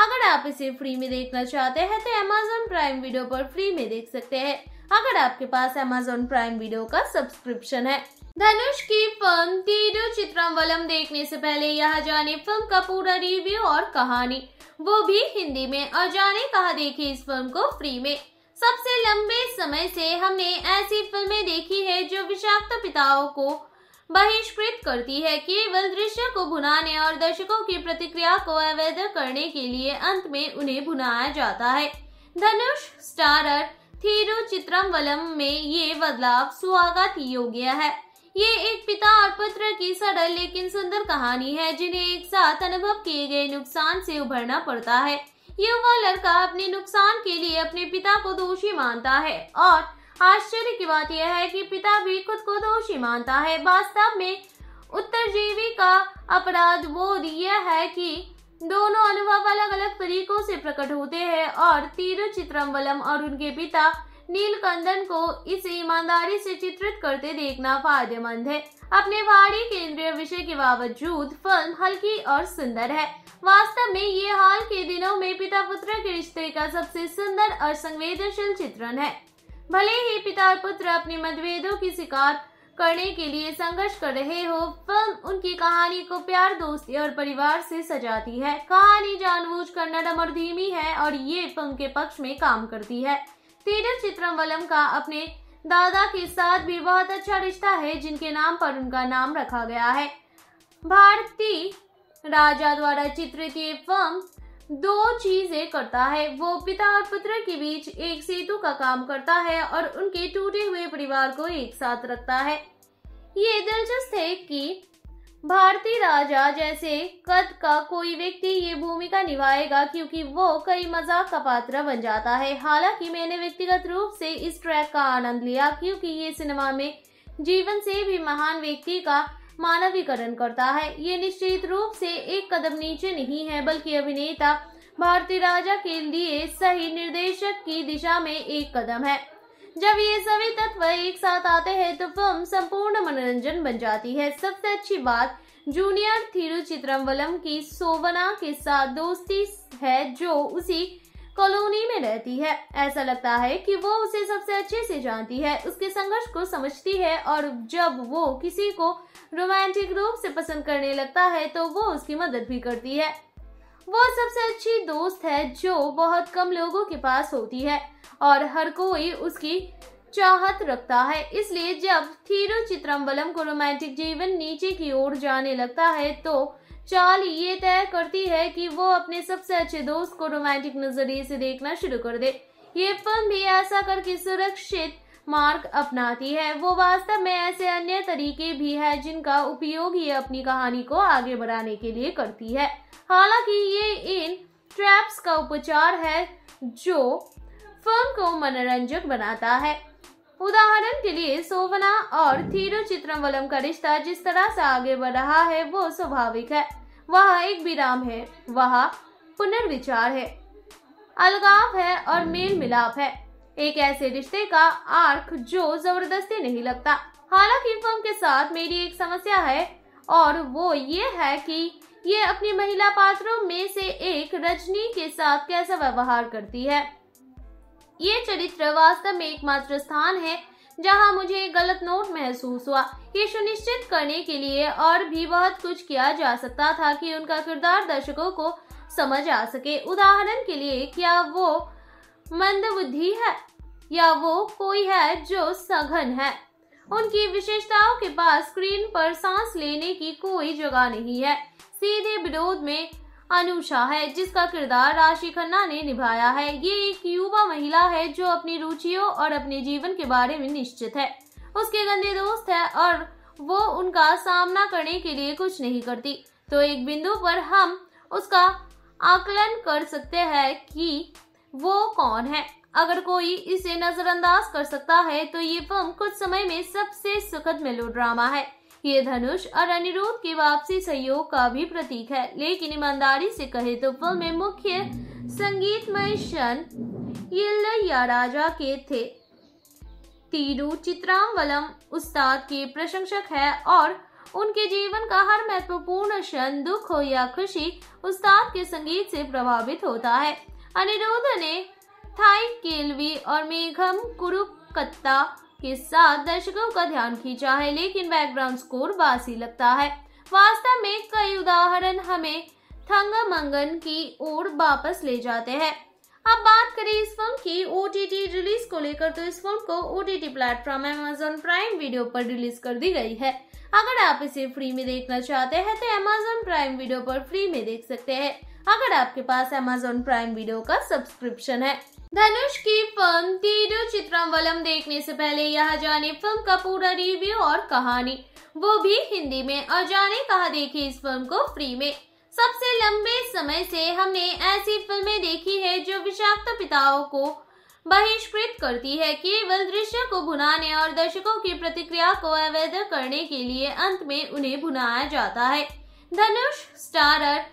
अगर आप इसे फ्री में देखना चाहते हैं तो अमेजोन प्राइम वीडियो पर फ्री में देख सकते हैं अगर आपके पास अमेजोन प्राइम वीडियो का सब्सक्रिप्शन है धनुष की फिल्म तीरु वलम देखने से पहले यहाँ जाने फिल्म का पूरा रिव्यू और कहानी वो भी हिंदी में और जाने कहा देखी इस फिल्म को फ्री में सबसे लंबे समय से हमने ऐसी फिल्में देखी है जो विषाक्त पिताओं को बहिष्कृत करती है केवल दृश्य को भुनाने और दर्शकों की प्रतिक्रिया को अवैध करने के लिए अंत में उन्हें भुनाया जाता है धनुष स्टारर वलम में ये बदलाव स्वागत योग्य है ये एक पिता और पुत्र की सरल लेकिन सुंदर कहानी है जिन्हें एक साथ अनुभव किए गए नुकसान से उभरना पड़ता है युवा लड़का अपने नुकसान के लिए अपने पिता को दोषी मानता है और आश्चर्य की बात यह है कि पिता भी खुद को दोषी मानता है वास्तव में उत्तरजीवी का अपराध बोध यह है कि दोनों अनुभव अलग अलग तरीकों से प्रकट होते हैं और चित्रम्बलम और उनके पिता नीलकंदन को इसे ईमानदारी से चित्रित करते देखना फायदेमंद है अपने भारी केंद्रीय विषय के बावजूद फिल्म हल्की और सुंदर है वास्तव में ये हाल के दिनों में पिता पुत्र के रिश्ते का सबसे सुंदर और संवेदनशील चित्रण है भले ही पिता और पुत्र अपने मतभेदों की शिकार करने के लिए संघर्ष कर रहे हो फिल्म उनकी कहानी को प्यार दोस्ती और परिवार से सजाती है कहानी जानबूझकर नरम और धीमी है और ये फिल्म के पक्ष में काम करती है तेजर चित्रम्बलम का अपने दादा के साथ भी बहुत अच्छा रिश्ता है जिनके नाम पर उनका नाम रखा गया है भारती राजा द्वारा चित्रित ये फिल्म दो चीजें करता है वो पिता और पुत्र के बीच एक सेतु का काम करता है और उनके टूटे हुए परिवार को एक साथ रखता है ये दिलचस्प है कि भारतीय राजा जैसे कद का कोई व्यक्ति ये भूमिका निभाएगा क्योंकि वो कई मजाक का पात्र बन जाता है हालांकि मैंने व्यक्तिगत रूप से इस ट्रैक का आनंद लिया क्योंकि ये सिनेमा में जीवन से भी महान व्यक्ति का मानवीकरण करता है ये निश्चित रूप से एक कदम नीचे नहीं है बल्कि अभिनेता भारतीय राजा के लिए सही निर्देशक की दिशा में एक कदम है जब ये सभी तत्व एक साथ आते हैं तो फिल्म संपूर्ण मनोरंजन बन जाती है सबसे अच्छी बात जूनियर थिरुचित्रम्बलम की सोवना के साथ दोस्ती है जो उसी कॉलोनी में रहती है ऐसा लगता है कि वो उसे सबसे अच्छे से जानती है उसके संघर्ष को समझती है और जब वो किसी को रोमांटिक रूप से पसंद करने लगता है तो वो उसकी मदद भी करती है वो सबसे अच्छी दोस्त है जो बहुत कम लोगों के पास होती है और हर कोई उसकी चाहत रखता है इसलिए जब थीरु चित्रम्बलम को रोमांटिक जीवन नीचे की ओर जाने लगता है तो चाल ये तय करती है कि वो अपने सबसे अच्छे दोस्त को रोमांटिक नजरिए से देखना शुरू कर दे ये फिल्म भी ऐसा करके सुरक्षित मार्ग अपनाती है वो वास्तव में ऐसे अन्य तरीके भी है जिनका उपयोग ये अपनी कहानी को आगे बढ़ाने के लिए करती है हालांकि ये इन ट्रैप्स का उपचार है जो फिल्म को मनोरंजक बनाता है उदाहरण के लिए सोवना और थीरु चित्रम्बलम का रिश्ता जिस तरह से आगे बढ़ रहा है वो स्वाभाविक है वह एक विराम है वह पुनर्विचार है अलगाव है और मेल मिलाप है एक ऐसे रिश्ते का आर्क जो जबरदस्ती नहीं लगता हालांकि फिल्म के साथ मेरी एक समस्या है और वो ये है कि ये अपनी महिला पात्रों में से एक रजनी के साथ कैसा व्यवहार करती है ये चरित्र वास्तव में एकमात्र स्थान है जहां मुझे गलत नोट महसूस हुआ ये सुनिश्चित करने के लिए और भी बहुत कुछ किया जा सकता था कि उनका किरदार दर्शकों को समझ आ सके उदाहरण के लिए क्या वो मंदबुद्धि है या वो कोई है जो सघन है उनकी विशेषताओं के पास स्क्रीन पर सांस लेने की कोई जगह नहीं है सीधे विरोध में अनुषा है जिसका किरदार राशि खन्ना ने निभाया है ये एक युवा महिला है जो अपनी रुचियों और अपने जीवन के बारे में निश्चित है उसके गंदे दोस्त है और वो उनका सामना करने के लिए कुछ नहीं करती तो एक बिंदु पर हम उसका आकलन कर सकते हैं कि वो कौन है अगर कोई इसे नजरअंदाज कर सकता है तो ये फिल्म कुछ समय में सबसे सुखद मेलोड्रामा है ये धनुष और अनिरुद्ध के वापसी सहयोग का भी प्रतीक है लेकिन ईमानदारी से कहे तो फिल्म में मुख्य संगीतमय क्षण या राजा के थे तीरू चित्रामवलम उस्ताद के प्रशंसक है और उनके जीवन का हर महत्वपूर्ण क्षण दुख हो या खुशी उस्ताद के संगीत से प्रभावित होता है अनिरुद्ध ने थाई केलवी और मेघम कुरुकत्ता के साथ दर्शकों का ध्यान खींचा है लेकिन बैकग्राउंड स्कोर बासी लगता है वास्तव में कई उदाहरण हमें थंगमंगन की ओर वापस ले जाते हैं अब बात करें इस फिल्म की ओ रिलीज को लेकर तो इस फिल्म को O T platform Amazon Prime Video पर रिलीज कर दी गई है अगर आप इसे फ्री में देखना चाहते हैं तो अमेजोन प्राइम वीडियो पर फ्री में देख सकते हैं अगर आपके पास अमेजोन प्राइम वीडियो का सब्सक्रिप्शन है धनुष की फिल्म तीरु वलम देखने से पहले यहाँ जाने फिल्म का पूरा रिव्यू और कहानी वो भी हिंदी में और जाने कहा देखी इस फिल्म को फ्री में सबसे लंबे समय से हमने ऐसी फिल्में देखी है जो विषाक्त पिताओं को बहिष्कृत करती है केवल दृश्य को भुनाने और दर्शकों की प्रतिक्रिया को अवैध करने के लिए अंत में उन्हें भुनाया जाता है धनुष स्टारर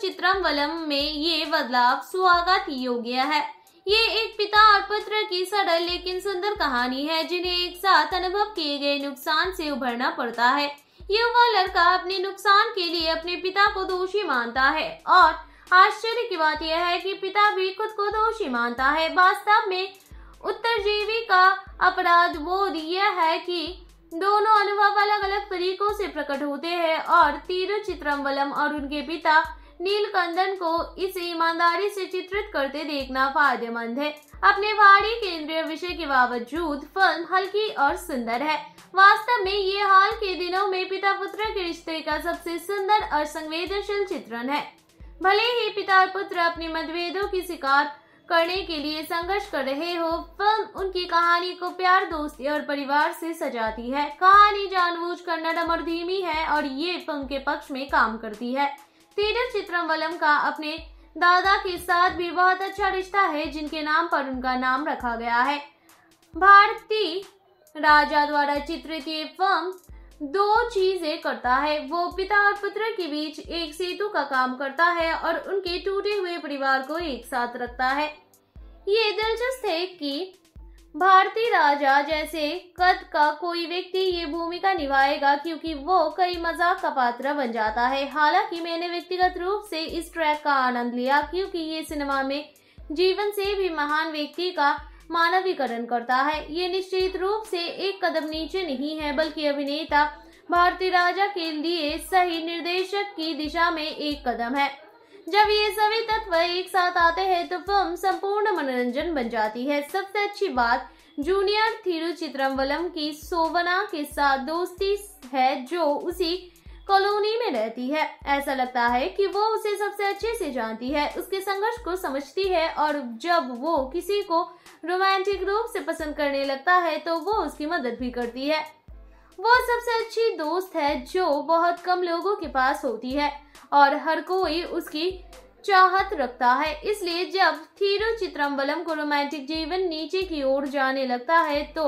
चित्रम में ये बदलाव स्वागत योग्य है ये एक पिता और पुत्र की सरल लेकिन सुंदर कहानी है जिन्हें एक साथ अनुभव किए गए नुकसान से उभरना पड़ता है युवा लड़का अपने नुकसान के लिए अपने पिता को दोषी मानता है और आश्चर्य की बात यह है कि पिता भी खुद को दोषी मानता है वास्तव में उत्तरजीवी का अपराध बोध यह है कि दोनों अनुभव अलग अलग तरीकों से प्रकट होते हैं और तिरुचित्रम्बलम और उनके पिता नीलकंदन को इसे ईमानदारी से चित्रित करते देखना फायदेमंद है अपने भारी केंद्रीय विषय के बावजूद फिल्म हल्की और सुंदर है वास्तव में ये हाल के दिनों में पिता पुत्र के रिश्ते का सबसे सुंदर और संवेदनशील चित्रण है भले ही पिता और पुत्र अपने मतभेदों की शिकार करने के लिए संघर्ष कर रहे हो फिल्म उनकी कहानी को प्यार दोस्ती और परिवार से सजाती है कहानी जानबूझकर नरम और धीमी है और ये फिल्म के पक्ष में काम करती है तेजस चित्रम्बलम का अपने दादा के साथ भी बहुत अच्छा रिश्ता है जिनके नाम पर उनका नाम रखा गया है भारती राजा द्वारा चित्रित ये फिल्म दो चीजें करता है वो पिता और पुत्र के बीच एक सेतु का काम करता है और उनके टूटे हुए परिवार को एक साथ रखता है ये दिलचस्प है कि भारतीय राजा जैसे कद का कोई व्यक्ति ये भूमिका निभाएगा क्योंकि वो कई मजाक का पात्र बन जाता है हालांकि मैंने व्यक्तिगत रूप से इस ट्रैक का आनंद लिया क्योंकि ये सिनेमा में जीवन से भी महान व्यक्ति का मानवीकरण करता है ये निश्चित रूप से एक कदम नीचे नहीं है बल्कि अभिनेता भारतीय राजा के लिए सही निर्देशक की दिशा में एक कदम है जब ये सभी तत्व एक साथ आते हैं तो फिल्म संपूर्ण मनोरंजन बन जाती है सबसे अच्छी बात जूनियर चित्रम्बलम की सोवना के साथ दोस्ती है जो उसी कॉलोनी में रहती है ऐसा लगता है कि वो उसे सबसे अच्छे से जानती है उसके संघर्ष को समझती है और जब वो किसी को रोमांटिक रूप से पसंद करने लगता है तो वो उसकी मदद भी करती है वो सबसे अच्छी दोस्त है जो बहुत कम लोगों के पास होती है और हर कोई उसकी चाहत रखता है इसलिए जब थीरु चित्रम्बलम को रोमांटिक जीवन नीचे की ओर जाने लगता है तो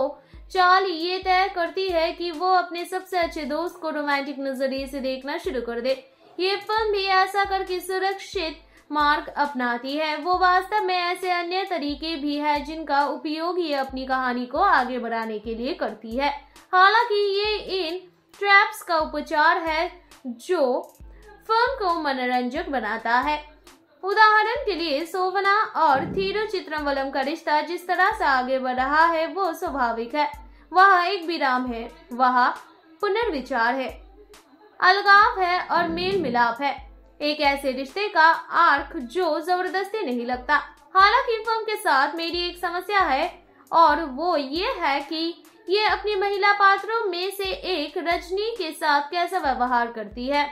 चाल ये तय करती है कि वो अपने सबसे अच्छे दोस्त को रोमांटिक नजरिए से देखना शुरू कर दे ये फिल्म भी ऐसा करके सुरक्षित मार्ग अपनाती है वो वास्तव में ऐसे अन्य तरीके भी है जिनका उपयोग ये अपनी कहानी को आगे बढ़ाने के लिए करती है हालांकि ये इन ट्रैप्स का उपचार है जो फिल्म को मनोरंजक बनाता है उदाहरण के लिए सोवना और चित्र वलम का रिश्ता जिस तरह से आगे बढ़ रहा है वो स्वाभाविक है वह एक विराम है वह पुनर्विचार है अलगाव है और मेल मिलाप है एक ऐसे रिश्ते का आर्क जो जबरदस्ती नहीं लगता हालांकि फिल्म के साथ मेरी एक समस्या है और वो ये है कि ये अपनी महिला पात्रों में से एक रजनी के साथ कैसा व्यवहार करती है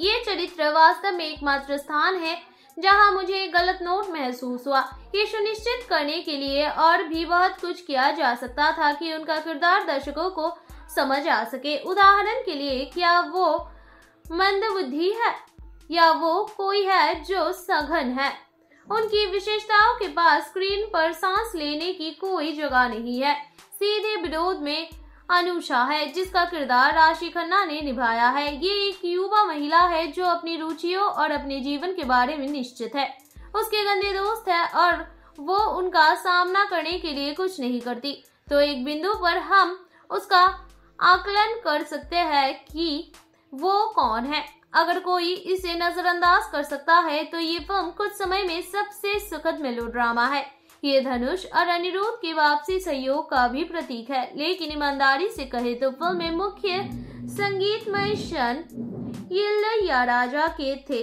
ये चरित्र वास्तव में एकमात्र स्थान है जहां मुझे गलत नोट महसूस हुआ ये सुनिश्चित करने के लिए और भी बहुत कुछ किया जा सकता था कि उनका किरदार दर्शकों को समझ आ सके उदाहरण के लिए क्या वो मंदबुद्धि है या वो कोई है जो सघन है उनकी विशेषताओं के पास स्क्रीन पर सांस लेने की कोई जगह नहीं है सीधे विरोध में अनुषा है जिसका किरदार राशि खन्ना ने निभाया है ये एक युवा महिला है जो अपनी रुचियों और अपने जीवन के बारे में निश्चित है उसके गंदे दोस्त है और वो उनका सामना करने के लिए कुछ नहीं करती तो एक बिंदु पर हम उसका आकलन कर सकते हैं कि वो कौन है अगर कोई इसे नजरअंदाज कर सकता है तो ये फिल्म कुछ समय में सबसे सुखद मेलोड्रामा है ये धनुष और अनिरुद्ध के वापसी सहयोग का भी प्रतीक है लेकिन ईमानदारी से कहे तो फिल्म में मुख्य संगीतमय क्षण या राजा के थे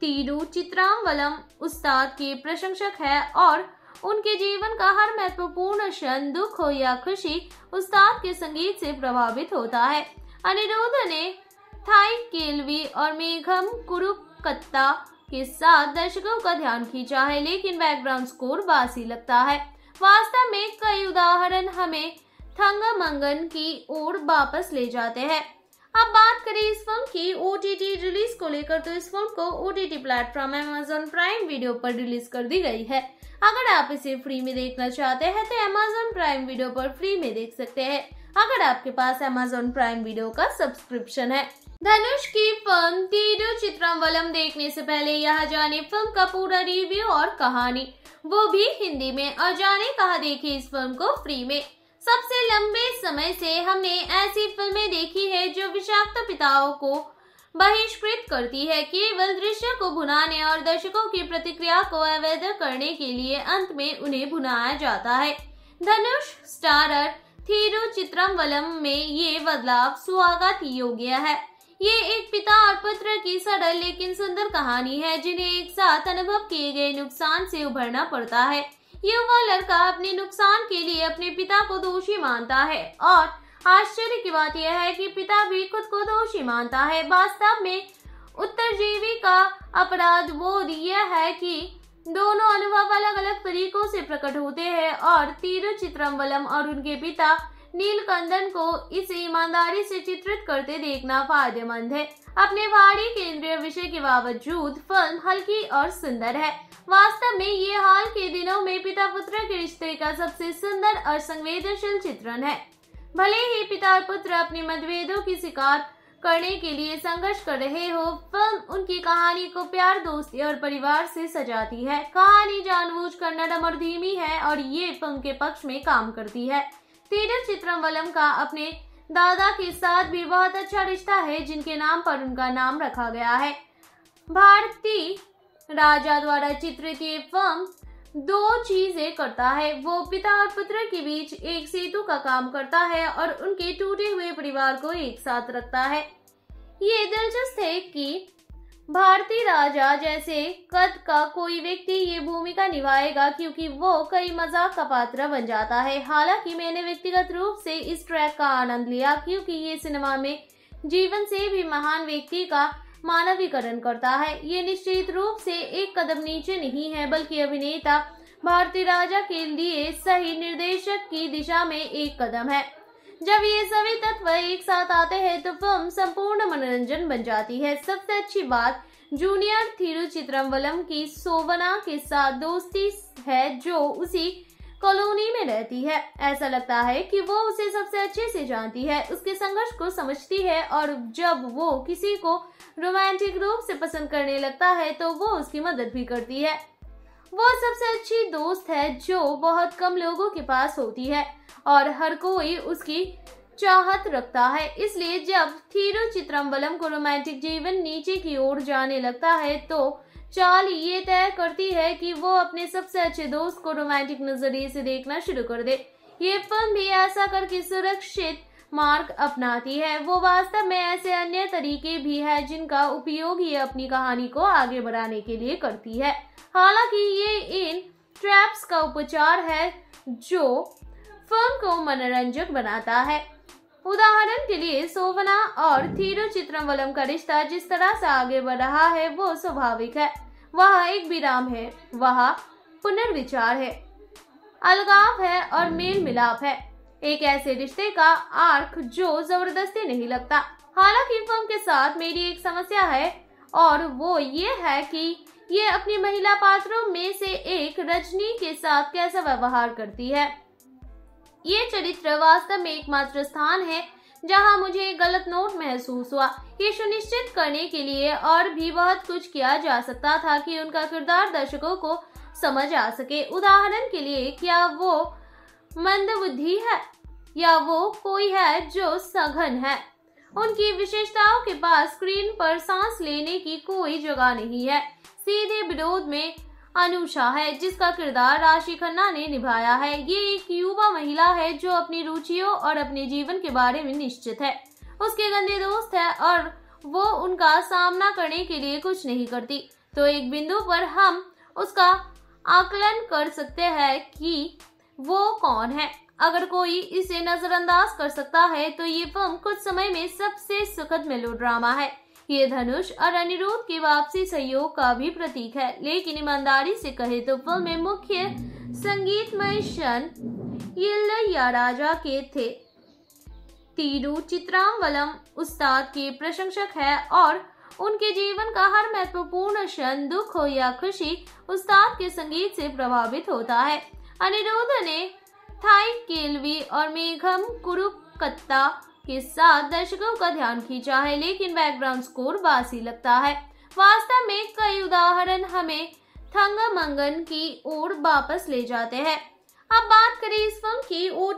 तीरू चित्रांवलम उस्ताद के प्रशंसक है और उनके जीवन का हर महत्वपूर्ण क्षण दुख हो या खुशी उस्ताद के संगीत से प्रभावित होता है अनिरोध ने थाई केलवी और मेघम कुरुकत्ता के साथ दर्शकों का ध्यान खींचा है लेकिन बैकग्राउंड स्कोर बासी लगता है वास्तव में कई उदाहरण हमें थंगमंगन की ओर वापस ले जाते हैं अब बात करें इस फिल्म की ओ रिलीज को लेकर तो इस फिल्म को O T platform Amazon Prime Video पर रिलीज कर दी गई है अगर आप इसे फ्री में देखना चाहते हैं तो अमेजोन प्राइम वीडियो पर फ्री में देख सकते हैं अगर आपके पास अमेजोन प्राइम वीडियो का सब्सक्रिप्शन है धनुष की फिल्म तीरु चित्रम्बलम देखने से पहले यहाँ जाने फिल्म का पूरा रिव्यू और कहानी वो भी हिंदी में और जाने कहा देखी इस फिल्म को फ्री में सबसे लंबे समय से हमने ऐसी फिल्में देखी है जो विषाक्त पिताओं को बहिष्कृत करती है केवल दृश्य को भुनाने और दर्शकों की प्रतिक्रिया को अवैध करने के लिए अंत में उन्हें भुनाया जाता है धनुष स्टारर थिरुचित्रम्बलम में ये बदलाव स्वागत योग्य है ये एक पिता और पुत्र की सरल लेकिन सुंदर कहानी है जिन्हें एक साथ अनुभव किए गए नुकसान से उभरना पड़ता है युवा लड़का अपने नुकसान के लिए अपने पिता को दोषी मानता है और आश्चर्य की बात यह है कि पिता भी खुद को दोषी मानता है वास्तव में उत्तरजीवी का अपराध बोध यह है कि दोनों अनुभव अलग अलग तरीकों से प्रकट होते हैं और चित्रम्बलम और उनके पिता नीलकंदन को इसे ईमानदारी से चित्रित करते देखना फायदेमंद है अपने भारी केंद्रीय विषय के बावजूद फिल्म हल्की और सुंदर है वास्तव में ये हाल के दिनों में पिता पुत्र के रिश्ते का सबसे सुंदर और संवेदनशील चित्रण है भले ही पिता और पुत्र अपने मतभेदों की शिकार करने के लिए संघर्ष कर रहे हो फिल्म उनकी कहानी को प्यार दोस्ती और परिवार से सजाती है कहानी कर नरम और धीमी है और ये फिल्म के पक्ष में काम करती है तेजस चित्रम का अपने दादा के साथ भी बहुत अच्छा रिश्ता है जिनके नाम पर उनका नाम रखा गया है भारती राजा द्वारा चित्रित ये फिल्म दो चीजें करता है वो पिता और पुत्र के बीच एक सेतु का काम करता है और उनके टूटे हुए परिवार को एक साथ रखता है ये दिलचस्प है कि भारतीय राजा जैसे कद का कोई व्यक्ति ये भूमिका निभाएगा क्योंकि वो कई मजाक का पात्र बन जाता है हालांकि मैंने व्यक्तिगत रूप से इस ट्रैक का आनंद लिया क्योंकि ये सिनेमा में जीवन से भी महान व्यक्ति का मानवीकरण करता है ये निश्चित रूप से एक कदम नीचे नहीं है बल्कि अभिनेता भारतीय राजा के लिए सही निर्देशक की दिशा में एक कदम है जब ये सभी तत्व एक साथ आते हैं तो फिल्म संपूर्ण मनोरंजन बन जाती है सबसे अच्छी बात जूनियर थिरुचित्रम्बलम की सोवना के साथ दोस्ती है जो उसी कॉलोनी में रहती है ऐसा लगता है कि वो उसे सबसे अच्छे से जानती है उसके संघर्ष को समझती है और जब वो किसी को रोमांटिक रूप से पसंद करने लगता है तो वो उसकी मदद भी करती है वो सबसे अच्छी दोस्त है जो बहुत कम लोगों के पास होती है और हर कोई उसकी चाहत रखता है इसलिए जब थीरु चित्रम्बलम को रोमांटिक जीवन नीचे की ओर जाने लगता है तो चाल ये तय करती है कि वो अपने सबसे अच्छे दोस्त को रोमांटिक नजरिए से देखना शुरू कर दे ये फिल्म भी ऐसा करके सुरक्षित मार्ग अपनाती है वो वास्तव में ऐसे अन्य तरीके भी है जिनका उपयोग ये अपनी कहानी को आगे बढ़ाने के लिए करती है हालांकि ये इन ट्रैप्स का उपचार है जो फिल्म को मनोरंजक बनाता है उदाहरण के लिए सोवना और थीरु वलम का रिश्ता जिस तरह से आगे बढ़ रहा है वो स्वाभाविक है वहाँ एक विराम है वहाँ पुनर्विचार है अलगाव है और मेल मिलाप है एक ऐसे रिश्ते का आर्क जो जबरदस्ती नहीं लगता हालांकि फिल्म के साथ मेरी एक समस्या है और वो ये है कि ये अपनी महिला पात्रों में से एक रजनी के साथ कैसा व्यवहार करती है ये चरित्र वास्तव में एकमात्र स्थान है जहां मुझे गलत नोट महसूस हुआ ये सुनिश्चित करने के लिए और भी बहुत कुछ किया जा सकता था कि उनका किरदार दर्शकों को समझ आ सके उदाहरण के लिए क्या वो मंदबुद्धि है या वो कोई है जो सघन है उनकी विशेषताओं के पास स्क्रीन पर सांस लेने की कोई जगह नहीं है सीधे विरोध में अनुषा है जिसका किरदार राशि खन्ना ने निभाया है ये एक युवा महिला है जो अपनी रुचियों और अपने जीवन के बारे में निश्चित है उसके गंदे दोस्त है और वो उनका सामना करने के लिए कुछ नहीं करती तो एक बिंदु पर हम उसका आकलन कर सकते हैं कि वो कौन है अगर कोई इसे नजरअंदाज कर सकता है तो ये फिल्म कुछ समय में सबसे सुखद ड्रामा है ये धनुष और अनिरुद्ध के वापसी सहयोग का भी प्रतीक है लेकिन ईमानदारी से कहे तो फिल्म में मुख्य संगीतमय क्षण ये या राजा के थे तीडू चित्रांवलम उस्ताद के प्रशंसक है और उनके जीवन का हर महत्वपूर्ण क्षण दुख हो या खुशी उस्ताद के संगीत से प्रभावित होता है अनिरुद्ध ने थाई केलवी और मेघम कुरुकत्ता के साथ दर्शकों का ध्यान खींचा है लेकिन बैकग्राउंड स्कोर बासी लगता है वास्तव में कई उदाहरण हमें थंगमंगन की ओर वापस ले जाते हैं अब बात करें इस फिल्म की ओ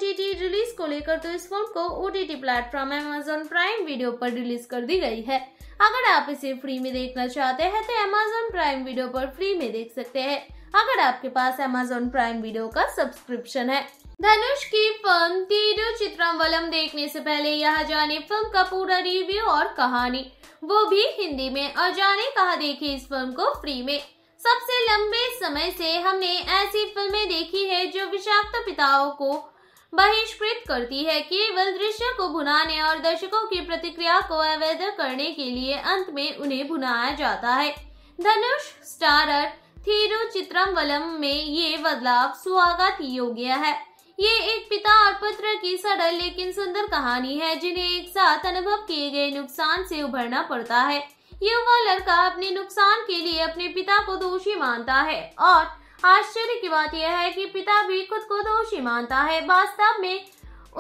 रिलीज को लेकर तो इस फिल्म को O T platform Amazon Prime Video पर रिलीज कर दी गई है अगर आप इसे फ्री में देखना चाहते हैं तो अमेजोन प्राइम वीडियो पर फ्री में देख सकते हैं अगर आपके पास अमेजोन प्राइम वीडियो का सब्सक्रिप्शन है धनुष की फिल्म तीरु चित्रम देखने से पहले यहाँ जाने फिल्म का पूरा रिव्यू और कहानी वो भी हिंदी में और जाने कहा देखे इस फिल्म को फ्री में सबसे लंबे समय से हमने ऐसी फिल्में देखी है जो विषाक्त पिताओं को बहिष्कृत करती है केवल दृश्य को भुनाने और दर्शकों की प्रतिक्रिया को अवैध करने के लिए अंत में उन्हें भुनाया जाता है धनुष स्टारर थीरु चित्रम्बलम में ये बदलाव स्वागत योग्य है ये एक पिता और पुत्र की सरल लेकिन सुंदर कहानी है जिन्हें एक साथ अनुभव किए गए नुकसान से उभरना पड़ता है युवा लड़का अपने नुकसान के लिए अपने पिता को दोषी मानता है और आश्चर्य की बात यह है कि पिता भी खुद को दोषी मानता है वास्तव में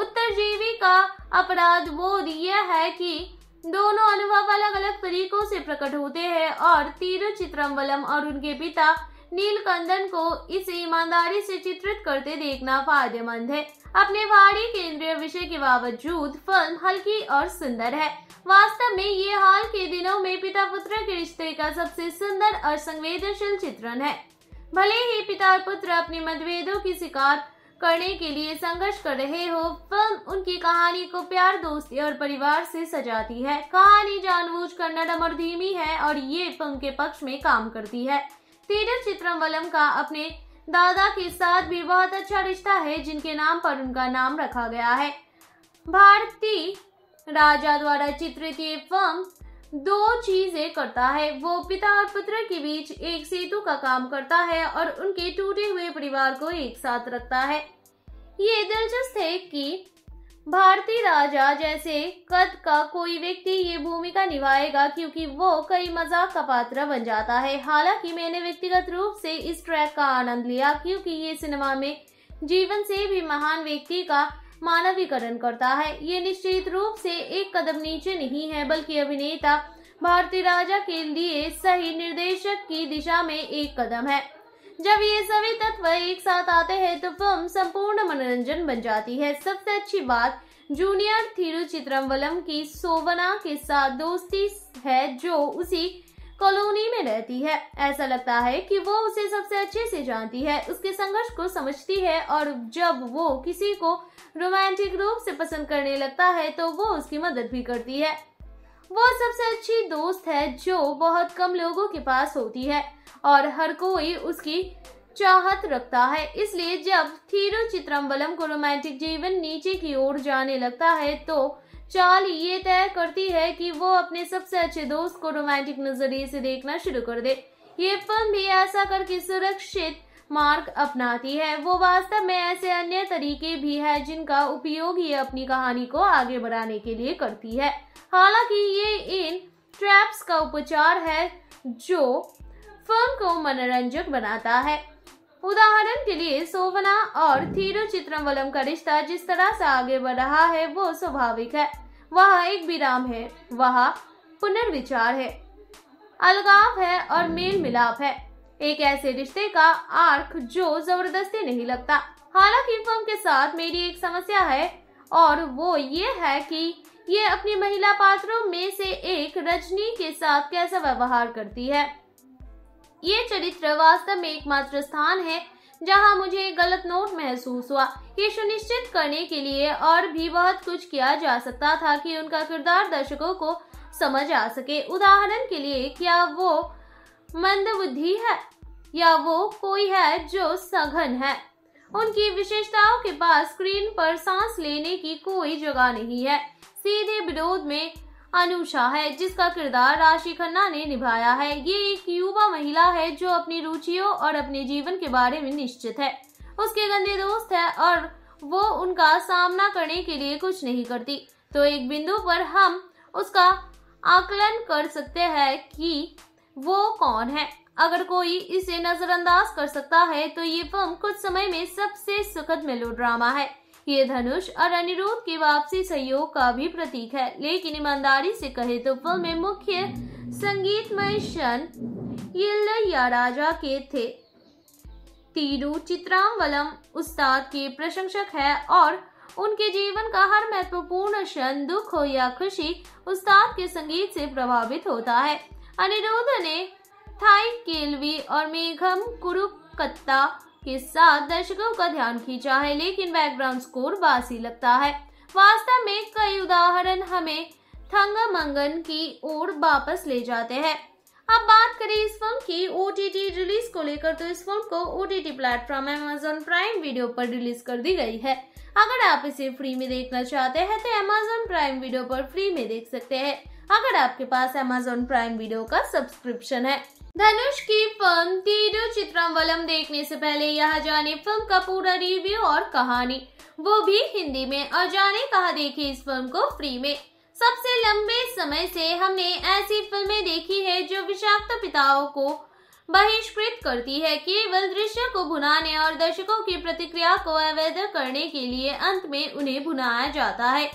उत्तरजीवी का अपराध बोध यह है कि दोनों अनुभव अलग अलग तरीकों से प्रकट होते हैं और चित्रम्बलम और उनके पिता नीलकंदन को इसे ईमानदारी से चित्रित करते देखना फायदेमंद है अपने भारी केंद्रीय विषय के बावजूद फिल्म हल्की और सुंदर है वास्तव में ये हाल के दिनों में पिता पुत्र के रिश्ते का सबसे सुंदर और संवेदनशील चित्रण है भले ही पिता और पुत्र अपने मतभेदों की शिकार करने के लिए संघर्ष कर रहे हो फिल्म उनकी कहानी को प्यार दोस्ती और परिवार से सजाती है कहानी कर नरम और धीमी है और ये फिल्म के पक्ष में काम करती है तीन चित्रम वलम का अपने दादा के साथ भी बहुत अच्छा रिश्ता है जिनके नाम पर उनका नाम रखा गया है भारतीय राजा द्वारा चित्रित ये फर्म दो चीजें करता है वो पिता और पुत्र के बीच एक सेतु का काम करता है और उनके टूटे हुए परिवार को एक साथ रखता है ये दिलचस्प है कि भारतीय राजा जैसे कद का कोई व्यक्ति ये भूमिका निभाएगा क्योंकि वो कई मजाक का पात्र बन जाता है हालांकि मैंने व्यक्तिगत रूप से इस ट्रैक का आनंद लिया क्योंकि ये सिनेमा में जीवन से भी महान व्यक्ति का मानवीकरण करता है ये निश्चित रूप से एक कदम नीचे नहीं है बल्कि अभिनेता भारतीय राजा के लिए सही निर्देशक की दिशा में एक कदम है जब ये सभी तत्व एक साथ आते हैं तो फिल्म संपूर्ण मनोरंजन बन जाती है सबसे अच्छी बात जूनियर थिरुचित्रम्बलम की सोवना के साथ दोस्ती है जो उसी कॉलोनी में रहती है ऐसा लगता है कि वो उसे सबसे अच्छे से जानती है उसके संघर्ष को समझती है और जब वो किसी को रोमांटिक रूप से पसंद करने लगता है तो वो उसकी मदद भी करती है वो सबसे अच्छी दोस्त है जो बहुत कम लोगों के पास होती है और हर कोई उसकी चाहत रखता है इसलिए जब थीरु चित्रम्बलम को रोमांटिक जीवन नीचे की ओर जाने लगता है तो चाल ये तय करती है कि वो अपने सबसे अच्छे दोस्त को रोमांटिक नजरिए से देखना शुरू कर दे ये फिल्म भी ऐसा करके सुरक्षित मार्ग अपनाती है वो वास्तव में ऐसे अन्य तरीके भी है जिनका उपयोग ये अपनी कहानी को आगे बढ़ाने के लिए करती है हालांकि ये इन ट्रैप्स का उपचार है जो फिल्म को मनोरंजक बनाता है उदाहरण के लिए सोवना और थिरुचित्रम्बलम का रिश्ता जिस तरह से आगे बढ़ रहा है वो स्वाभाविक है वह एक विराम है वह पुनर्विचार है अलगाव है और मेल मिलाप है एक ऐसे रिश्ते का आर्क जो जबरदस्ती नहीं लगता हालांकि फिल्म के साथ मेरी एक समस्या है और वो ये है कि ये अपनी महिला पात्रों में से एक रजनी के साथ कैसा व्यवहार करती है ये चरित्र वास्तव में एकमात्र स्थान है जहां मुझे गलत नोट महसूस हुआ ये सुनिश्चित करने के लिए और भी बहुत कुछ किया जा सकता था कि उनका किरदार दर्शकों को समझ आ सके उदाहरण के लिए क्या वो मंदबुद्धि है या वो कोई है जो सघन है उनकी विशेषताओं के पास स्क्रीन पर सांस लेने की कोई जगह नहीं है सीधे विरोध में अनुषा है जिसका किरदार राशि खन्ना ने निभाया है ये एक युवा महिला है जो अपनी रुचियों और अपने जीवन के बारे में निश्चित है उसके गंदे दोस्त है और वो उनका सामना करने के लिए कुछ नहीं करती तो एक बिंदु पर हम उसका आकलन कर सकते हैं कि वो कौन है अगर कोई इसे नजरअंदाज कर सकता है तो ये फिल्म कुछ समय में सबसे सुखद मेलोड्रामा है ये धनुष और अनिरुद्ध के वापसी सहयोग का भी प्रतीक है लेकिन ईमानदारी से कहे तो फिल्म में मुख्य संगीतमय क्षण या राजा के थे तीरू चित्रांवलम उस्ताद के प्रशंसक है और उनके जीवन का हर महत्वपूर्ण क्षण दुख हो या खुशी उस्ताद के संगीत से प्रभावित होता है अनिरुद्ध ने थाई केलवी और मेघम कुरुकत्ता के साथ दर्शकों का ध्यान खींचा है लेकिन बैकग्राउंड स्कोर बासी लगता है वास्तव में कई उदाहरण हमें थंगमंगन की ओर वापस ले जाते हैं अब बात करें इस फिल्म की ओ रिलीज को लेकर तो इस फिल्म को O T platform Amazon Prime Video पर रिलीज कर दी गई है अगर आप इसे फ्री में देखना चाहते हैं तो अमेजोन प्राइम वीडियो पर फ्री में देख सकते हैं अगर आपके पास अमेजोन प्राइम वीडियो का सब्सक्रिप्शन है धनुष की फिल्म तीरु चित्रम्बलम देखने से पहले यह जाने फिल्म का पूरा रिव्यू और कहानी वो भी हिंदी में और जाने कहा देखी इस फिल्म को फ्री में सबसे लंबे समय से हमने ऐसी फिल्में देखी है जो विषाक्त पिताओं को बहिष्कृत करती है केवल दृश्य को भुनाने और दर्शकों की प्रतिक्रिया को अवैध करने के लिए अंत में उन्हें भुनाया जाता है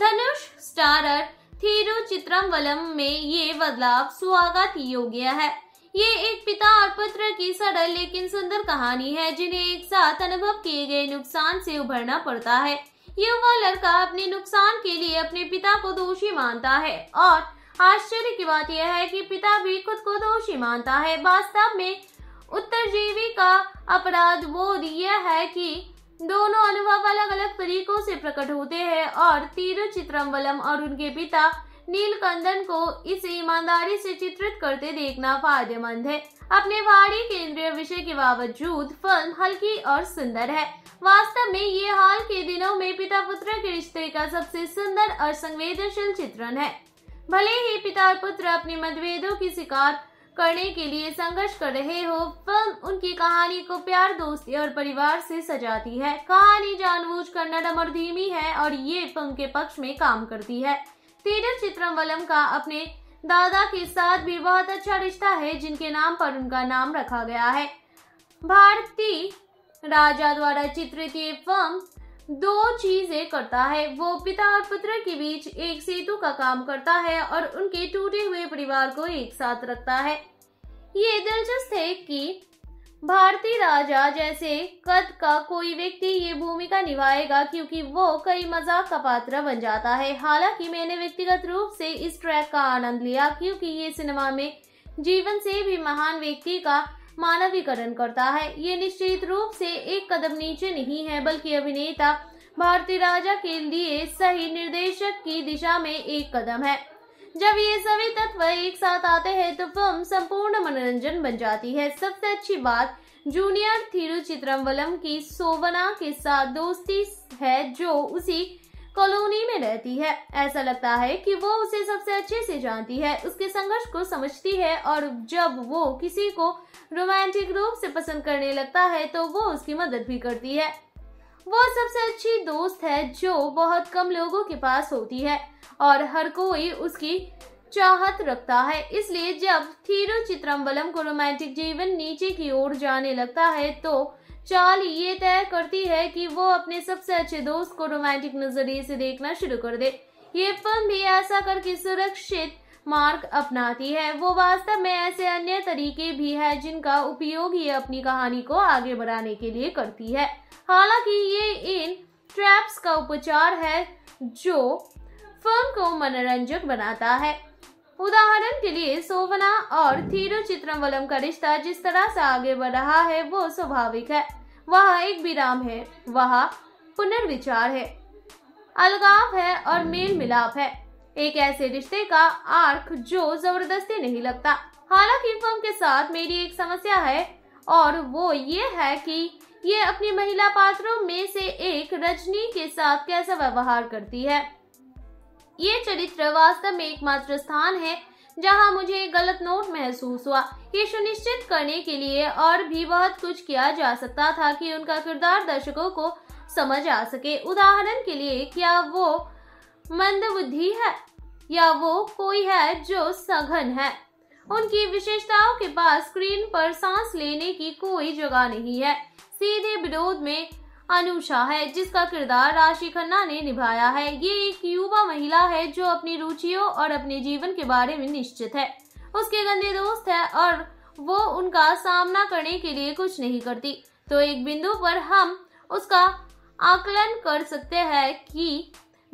धनुष स्टारर थीरु चित्रम में ये बदलाव स्वागत योग्य है ये एक पिता और पुत्र की सरल लेकिन सुंदर कहानी है जिन्हें एक साथ अनुभव किए गए नुकसान से उभरना पड़ता है युवा लड़का अपने नुकसान के लिए अपने पिता को दोषी मानता है और आश्चर्य की बात यह है कि पिता भी खुद को दोषी मानता है वास्तव में उत्तरजीवी का अपराध बोध यह है कि दोनों अनुभव अलग अलग तरीकों से प्रकट होते हैं और तीरु चित्रम्बलम और उनके पिता नीलकंदन को इसे ईमानदारी से चित्रित करते देखना फायदेमंद है अपने भारी केंद्रीय विषय के बावजूद फिल्म हल्की और सुंदर है वास्तव में ये हाल के दिनों में पिता पुत्र के रिश्ते का सबसे सुंदर और संवेदनशील चित्रण है भले ही पिता और पुत्र अपने मतभेदों की शिकार करने के लिए संघर्ष कर रहे हो फिल्म उनकी कहानी को प्यार दोस्ती और परिवार से सजाती है कहानी जानबूझकर नरम और धीमी है और ये फिल्म के पक्ष में काम करती है पीटर वलम का अपने दादा के साथ भी बहुत अच्छा रिश्ता है जिनके नाम पर उनका नाम रखा गया है भारतीय राजा द्वारा चित्रित ये फिल्म दो चीजें करता है वो पिता और पुत्र के बीच एक सेतु का काम करता है और उनके टूटे हुए परिवार को एक साथ रखता है ये दिलचस्प है कि भारतीय राजा जैसे कद का कोई व्यक्ति ये भूमिका निभाएगा क्योंकि वो कई मजाक का पात्र बन जाता है हालांकि मैंने व्यक्तिगत रूप से इस ट्रैक का आनंद लिया क्योंकि ये सिनेमा में जीवन से भी महान व्यक्ति का मानवीकरण करता है ये निश्चित रूप से एक कदम नीचे नहीं है बल्कि अभिनेता भारतीय राजा के लिए सही निर्देशक की दिशा में एक कदम है जब ये सभी तत्व एक साथ आते हैं तो फिल्म संपूर्ण मनोरंजन बन जाती है सबसे अच्छी बात जूनियर चित्रम्बलम की सोवना के साथ दोस्ती है जो उसी कॉलोनी में रहती है ऐसा लगता है कि वो उसे सबसे अच्छे से जानती है उसके संघर्ष को समझती है और जब वो किसी को रोमांटिक रूप से पसंद करने लगता है तो वो उसकी मदद भी करती है वो सबसे अच्छी दोस्त है जो बहुत कम लोगों के पास होती है और हर कोई उसकी चाहत रखता है इसलिए जब चित्रम्बलम को रोमांटिक जीवन नीचे की ओर जाने लगता है तो चाल ये तय करती है कि वो अपने सबसे अच्छे दोस्त को रोमांटिक नजरिए से देखना शुरू कर दे ये फिल्म भी ऐसा करके सुरक्षित मार्ग अपनाती है वो वास्तव में ऐसे अन्य तरीके भी है जिनका उपयोग ये अपनी कहानी को आगे बढ़ाने के लिए करती है हालांकि ये इन ट्रैप्स का उपचार है जो फिल्म को मनोरंजक बनाता है उदाहरण के लिए सोवना और थीरुचित्रम्बलम का रिश्ता जिस तरह से आगे बढ़ रहा है वो स्वाभाविक है वह एक विराम है वह पुनर्विचार है अलगाव है और मेल मिलाप है एक ऐसे रिश्ते का आर्क जो जबरदस्ती नहीं लगता हालांकि फिल्म के साथ मेरी एक समस्या है और वो ये है कि ये अपनी महिला पात्रों में से एक रजनी के साथ कैसा व्यवहार करती है ये चरित्र वास्तव में एकमात्र स्थान है जहाँ मुझे गलत नोट महसूस हुआ ये सुनिश्चित करने के लिए और भी बहुत कुछ किया जा सकता था कि उनका किरदार दर्शकों को समझ आ सके उदाहरण के लिए क्या वो मंदबुद्धि है या वो कोई है जो सघन है उनकी विशेषताओं के पास स्क्रीन पर सांस लेने की कोई जगह नहीं है सीधे विरोध में अनुषा है जिसका किरदार राशि खन्ना ने निभाया है ये एक युवा महिला है जो अपनी रुचियों और अपने जीवन के बारे में निश्चित है उसके गंदे दोस्त है और वो उनका सामना करने के लिए कुछ नहीं करती तो एक बिंदु पर हम उसका आकलन कर सकते हैं कि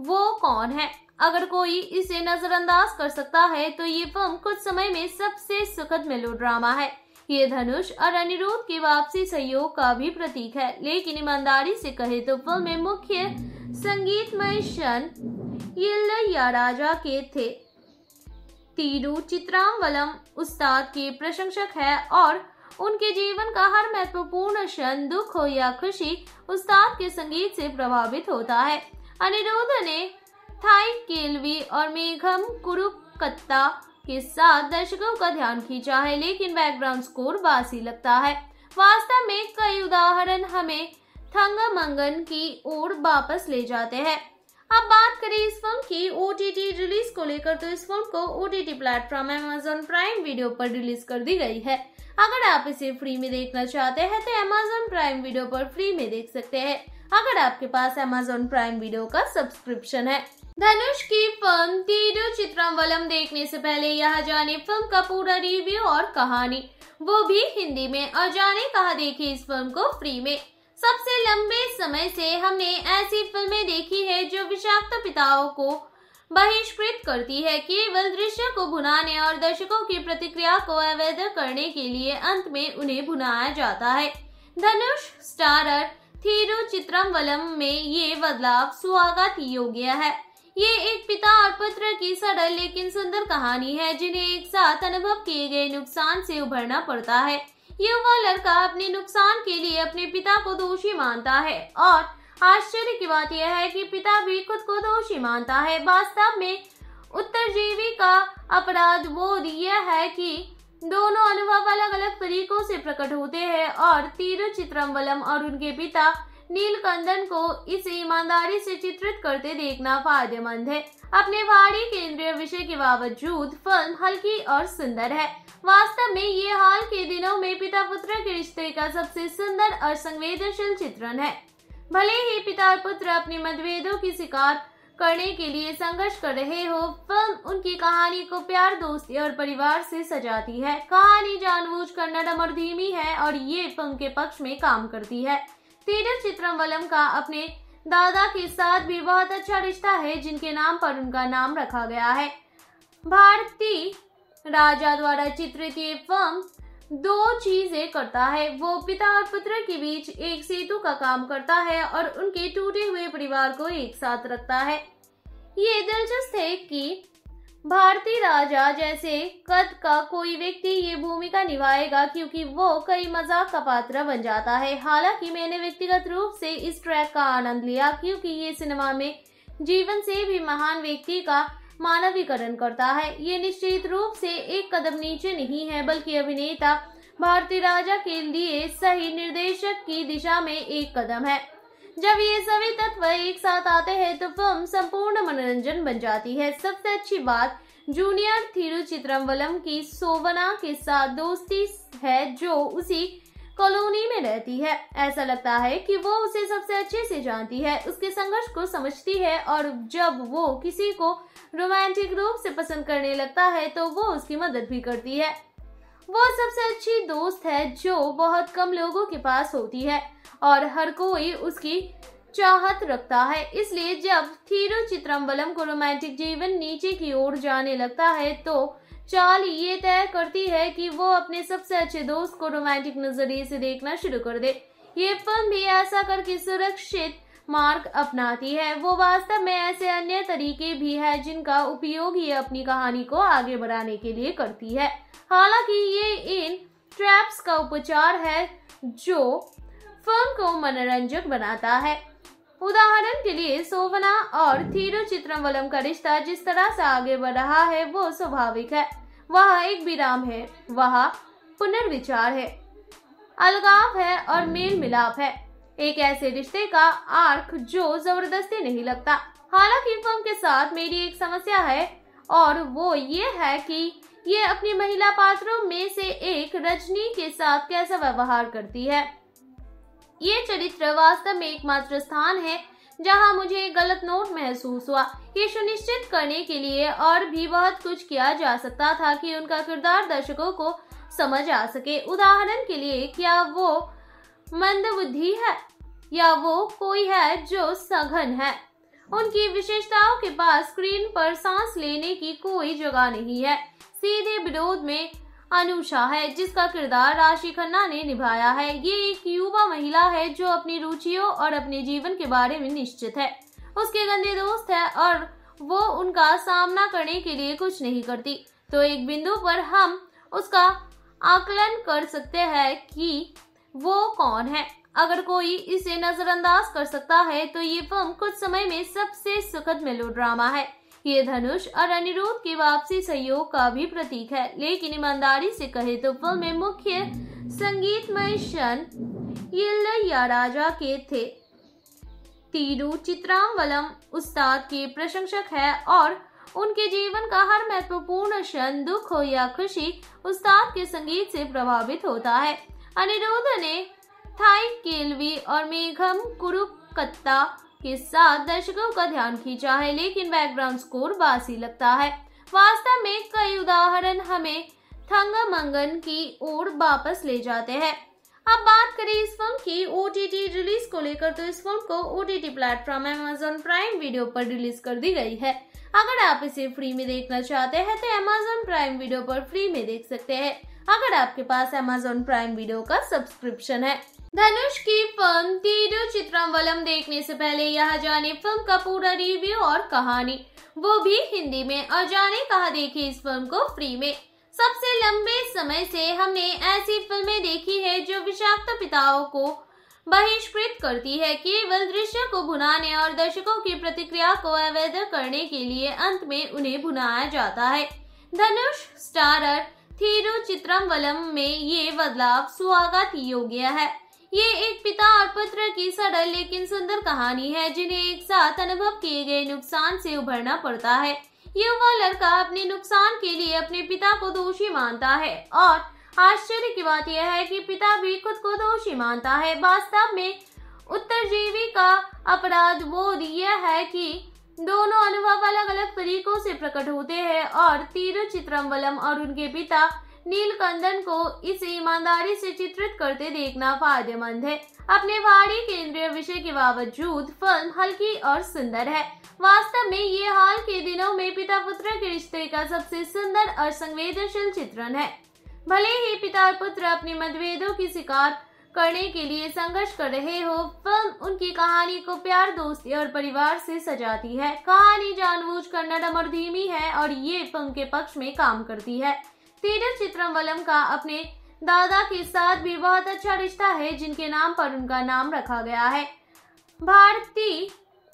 वो कौन है अगर कोई इसे नजरअंदाज कर सकता है तो ये फिल्म कुछ समय में सबसे सुखद मेलोड्रामा है ये धनुष और अनिरुद्ध के वापसी सहयोग का भी प्रतीक है लेकिन ईमानदारी से कहे तो फिल्म में मुख्य संगीतमय क्षण या राजा के थे तीरू चित्रांवलम उस्ताद के प्रशंसक है और उनके जीवन का हर महत्वपूर्ण क्षण दुख हो या खुशी उस्ताद के संगीत से प्रभावित होता है अनिरुद्ध ने थाई केलवी और मेघम कुरुकत्ता के साथ दर्शकों का ध्यान खींचा है लेकिन बैकग्राउंड स्कोर बासी लगता है वास्तव में कई उदाहरण हमें थंगमंगन की ओर वापस ले जाते हैं अब बात करें इस फिल्म की ओ रिलीज को लेकर तो इस फिल्म को O T platform Amazon Prime Video पर रिलीज कर दी गई है अगर आप इसे फ्री में देखना चाहते हैं तो अमेजोन प्राइम वीडियो पर फ्री में देख सकते हैं अगर आपके पास अमेजोन प्राइम वीडियो का सब्सक्रिप्शन है धनुष की फिल्म तीरु चित्रम्बलम देखने से पहले यहाँ जाने फिल्म का पूरा रिव्यू और कहानी वो भी हिंदी में और जाने कहा देखी इस फिल्म को फ्री में सबसे लंबे समय से हमने ऐसी फिल्में देखी है जो विषाक्त पिताओं को बहिष्कृत करती है केवल दृश्य को भुनाने और दर्शकों की प्रतिक्रिया को अवैध करने के लिए अंत में उन्हें भुनाया जाता है धनुष स्टारर वलम में ये बदलाव स्वागत योग्य है ये एक पिता और पुत्र की सरल लेकिन सुंदर कहानी है जिन्हें एक साथ अनुभव किए गए नुकसान से उभरना पड़ता है युवा लड़का अपने नुकसान के लिए अपने पिता को दोषी मानता है और आश्चर्य की बात यह है कि पिता भी खुद को दोषी मानता है वास्तव में उत्तरजीवी का अपराध बोध यह है कि दोनों अनुभव अलग अलग तरीकों से प्रकट होते हैं और चित्रम्बलम और उनके पिता नीलकंदन को इसे ईमानदारी से चित्रित करते देखना फायदेमंद है अपने भारी केंद्रीय विषय के बावजूद फिल्म हल्की और सुंदर है वास्तव में ये हाल के दिनों में पिता पुत्र के रिश्ते का सबसे सुंदर और संवेदनशील चित्रण है भले ही पिता और पुत्र अपने मतभेदों की शिकार करने के लिए संघर्ष कर रहे हो फिल्म उनकी कहानी को प्यार दोस्ती और परिवार से सजाती है कहानी जानबूझकर नरम और धीमी है और ये फिल्म के पक्ष में काम करती है तेजर चित्रम्बलम का अपने दादा के साथ भी बहुत अच्छा रिश्ता है जिनके नाम पर उनका नाम रखा गया है भारती राजा द्वारा चित्रित ये फिल्म दो चीजें करता है वो पिता और पुत्र के बीच एक सेतु का काम करता है और उनके टूटे हुए परिवार को एक साथ रखता है ये दिलचस्प है कि भारतीय राजा जैसे कद का कोई व्यक्ति ये भूमिका निभाएगा क्योंकि वो कई मजाक का पात्र बन जाता है हालांकि मैंने व्यक्तिगत रूप से इस ट्रैक का आनंद लिया क्योंकि ये सिनेमा में जीवन से भी महान व्यक्ति का मानवीकरण करता है ये निश्चित रूप से एक कदम नीचे नहीं है बल्कि अभिनेता भारतीय राजा के लिए सही निर्देशक की दिशा में एक कदम है जब ये सभी तत्व एक साथ आते हैं तो फिल्म संपूर्ण मनोरंजन बन जाती है सबसे अच्छी बात जूनियर थिरुचित्रम्बलम की सोवना के साथ दोस्ती है जो उसी कॉलोनी में रहती है ऐसा लगता है कि वो उसे सबसे अच्छे से जानती है उसके संघर्ष को समझती है और जब वो किसी को रोमांटिक रूप से पसंद करने लगता है तो वो उसकी मदद भी करती है वो सबसे अच्छी दोस्त है जो बहुत कम लोगों के पास होती है और हर कोई उसकी चाहत रखता है इसलिए जब थीरो चित्रम्बलम को रोमांटिक जीवन नीचे की ओर जाने लगता है तो चाल ये तय करती है कि वो अपने सबसे अच्छे दोस्त को रोमांटिक नजरिए से देखना शुरू कर दे ये फिल्म भी ऐसा करके सुरक्षित मार्ग अपनाती है वो वास्तव में ऐसे अन्य तरीके भी है जिनका उपयोग ये अपनी कहानी को आगे बढ़ाने के लिए करती है हालांकि ये इन ट्रैप्स का उपचार है जो फिल्म को मनोरंजक बनाता है उदाहरण के लिए सोवना और थीरु चित्रमवलम का रिश्ता जिस तरह से आगे बढ़ रहा है वो स्वाभाविक है वह एक विराम है वह पुनर्विचार है अलगाव है और मेल मिलाप है एक ऐसे रिश्ते का आर्क जो जबरदस्ती नहीं लगता हालांकि फिल्म के साथ मेरी एक समस्या है और वो ये है कि ये अपनी महिला पात्रों में से एक रजनी के साथ कैसा व्यवहार करती है ये चरित्र वास्तव में एकमात्र स्थान है जहां मुझे गलत नोट महसूस हुआ ये सुनिश्चित करने के लिए और भी बहुत कुछ किया जा सकता था कि उनका किरदार दर्शकों को समझ आ सके उदाहरण के लिए क्या वो मंदबुद्धि है या वो कोई है जो सघन है उनकी विशेषताओं के पास स्क्रीन पर सांस लेने की कोई जगह नहीं है सीधे विरोध में अनुषा है जिसका किरदार राशि खन्ना ने निभाया है ये एक युवा महिला है जो अपनी रुचियों और अपने जीवन के बारे में निश्चित है उसके गंदे दोस्त है और वो उनका सामना करने के लिए कुछ नहीं करती तो एक बिंदु पर हम उसका आकलन कर सकते हैं कि वो कौन है अगर कोई इसे नजरअंदाज कर सकता है तो ये फिल्म कुछ समय में सबसे सुखद मेलोड्रामा है ये धनुष और अनिरुद्ध के वापसी सहयोग का भी प्रतीक है लेकिन ईमानदारी से कहे तो फिल्म में मुख्य संगीतमय क्षण या राजा के थे तीरू चित्रामवलम उस्ताद के प्रशंसक है और उनके जीवन का हर महत्वपूर्ण क्षण दुख हो या खुशी उस्ताद के संगीत से प्रभावित होता है अनिरुद्ध ने थाई केलवी और मेघम कुरुकत्ता के साथ दर्शकों का ध्यान खींचा है लेकिन बैकग्राउंड स्कोर बासी लगता है वास्तव में कई उदाहरण हमें थंगमंगन की ओर वापस ले जाते हैं अब बात करें इस फिल्म की ओ रिलीज को लेकर तो इस फिल्म को O T platform Amazon Prime Video पर रिलीज कर दी गई है अगर आप इसे फ्री में देखना चाहते हैं तो अमेजोन प्राइम वीडियो पर फ्री में देख सकते हैं अगर आपके पास अमेजोन प्राइम वीडियो का सब्सक्रिप्शन है धनुष की फिल्म तीरु चित्रम्बलम देखने से पहले यहाँ जाने फिल्म का पूरा रिव्यू और कहानी वो भी हिंदी में और जाने कहा देखी इस फिल्म को फ्री में सबसे लंबे समय से हमने ऐसी फिल्में देखी है जो विषाक्त पिताओं को बहिष्कृत करती है केवल दृश्य को भुनाने और दर्शकों की प्रतिक्रिया को अवैध करने के लिए अंत में उन्हें भुनाया जाता है धनुष स्टारर वलम में ये बदलाव स्वागत योग्य है ये एक पिता और पुत्र की सरल लेकिन सुंदर कहानी है जिन्हें एक साथ अनुभव किए गए नुकसान से उभरना पड़ता है युवा लड़का अपने नुकसान के लिए अपने पिता को दोषी मानता है और आश्चर्य की बात यह है कि पिता भी खुद को दोषी मानता है वास्तव में उत्तरजीवी का अपराध बोध यह है कि दोनों अनुभव अलग अलग तरीकों से प्रकट होते हैं और तिरुचित्रम्बलम और उनके पिता नीलकंदन को इसे ईमानदारी से चित्रित करते देखना फायदेमंद है अपने भारी केंद्रीय विषय के बावजूद फिल्म हल्की और सुंदर है वास्तव में ये हाल के दिनों में पिता पुत्र के रिश्ते का सबसे सुंदर और संवेदनशील चित्रण है भले ही पिता और पुत्र अपने मतभेदों की शिकार करने के लिए संघर्ष कर रहे हो फिल्म उनकी कहानी को प्यार दोस्ती और परिवार से सजाती है कहानी जानबूझकर नरम और धीमी है और ये फिल्म के पक्ष में काम करती है तेजस चित्रम्बलम का अपने दादा के साथ भी बहुत अच्छा रिश्ता है जिनके नाम पर उनका नाम रखा गया है भारती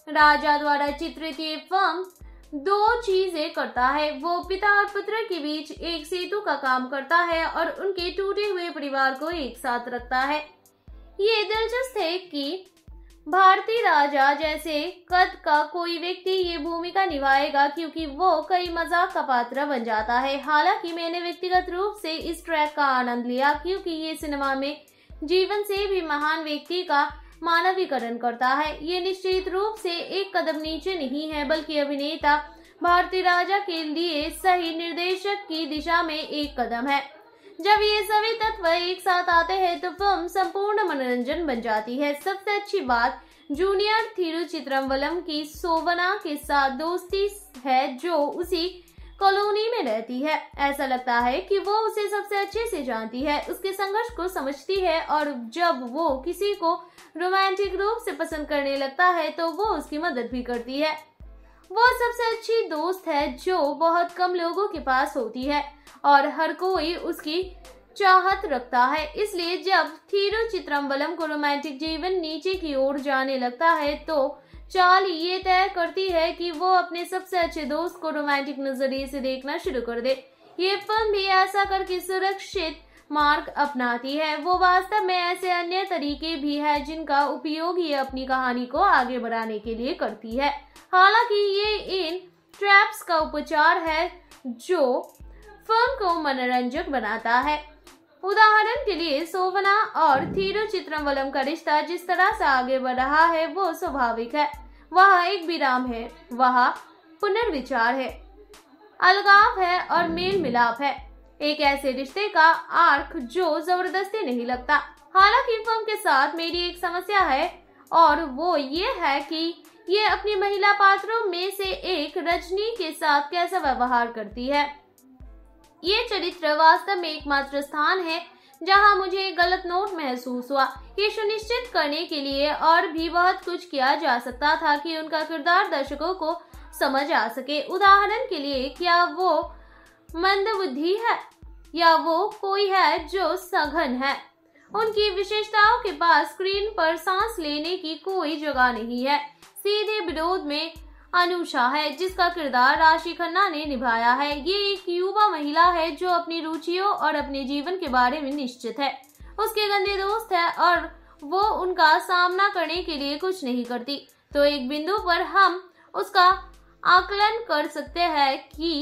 राजा द्वारा चित्रित ये फिल्म दो चीजें करता है वो पिता और पुत्र के बीच एक सेतु का काम करता है और उनके टूटे हुए परिवार को एक साथ रखता है ये दिलचस्प है कि भारतीय राजा जैसे कद का कोई व्यक्ति ये भूमिका निभाएगा क्योंकि वो कई मजाक का पात्र बन जाता है हालांकि मैंने व्यक्तिगत रूप से इस ट्रैक का आनंद लिया क्योंकि ये सिनेमा में जीवन से भी महान व्यक्ति का मानवीकरण करता है ये निश्चित रूप से एक कदम नीचे नहीं है बल्कि अभिनेता भारतीय राजा के लिए सही निर्देशक की दिशा में एक कदम है जब ये सभी तत्व एक साथ आते हैं तो फिल्म संपूर्ण मनोरंजन बन जाती है सबसे अच्छी बात जूनियर चित्रम्बलम की सोवना के साथ दोस्ती है जो उसी कॉलोनी में रहती है ऐसा लगता है कि वो उसे सबसे अच्छे से जानती है उसके संघर्ष को समझती है और जब वो किसी को रोमांटिक रूप से पसंद करने लगता है तो वो उसकी मदद भी करती है वो सबसे अच्छी दोस्त है जो बहुत कम लोगों के पास होती है और हर कोई उसकी चाहत रखता है इसलिए जब चित्रम्बलम को रोमांटिक जीवन नीचे की ओर जाने लगता है तो चाल ये तय करती है कि वो अपने सबसे अच्छे दोस्त को रोमांटिक नजरिए से देखना शुरू कर दे ये फिल्म भी ऐसा करके सुरक्षित मार्ग अपनाती है वो वास्तव में ऐसे अन्य तरीके भी है जिनका उपयोग ये अपनी कहानी को आगे बढ़ाने के लिए करती है हालांकि ये इन ट्रैप्स का उपचार है जो फिल्म को मनोरंजक बनाता है उदाहरण के लिए सोवना और थिरुचित्रम्बलम का रिश्ता जिस तरह से आगे बढ़ रहा है वो स्वाभाविक है वहाँ एक विराम है वहाँ पुनर्विचार है अलगाव है और मेल मिलाप है एक ऐसे रिश्ते का आर्क जो जबरदस्ती नहीं लगता हालांकि फिल्म के साथ मेरी एक समस्या है और वो ये है कि ये अपनी महिला पात्रों में से एक रजनी के साथ कैसा व्यवहार करती है ये चरित्र वास्तव में एकमात्र स्थान है जहाँ मुझे गलत नोट महसूस हुआ ये सुनिश्चित करने के लिए और भी बहुत कुछ किया जा सकता था कि उनका किरदार दर्शकों को समझ आ सके उदाहरण के लिए क्या वो मंदबुद्धि है या वो कोई है जो सघन है उनकी विशेषताओं के पास स्क्रीन पर सांस लेने की कोई जगह नहीं है सीधे विरोध में अनुषा है जिसका किरदार राशि खन्ना ने निभाया है ये एक युवा महिला है जो अपनी रुचियों और अपने जीवन के बारे में निश्चित है उसके गंदे दोस्त है और वो उनका सामना करने के लिए कुछ नहीं करती तो एक बिंदु पर हम उसका आकलन कर सकते हैं कि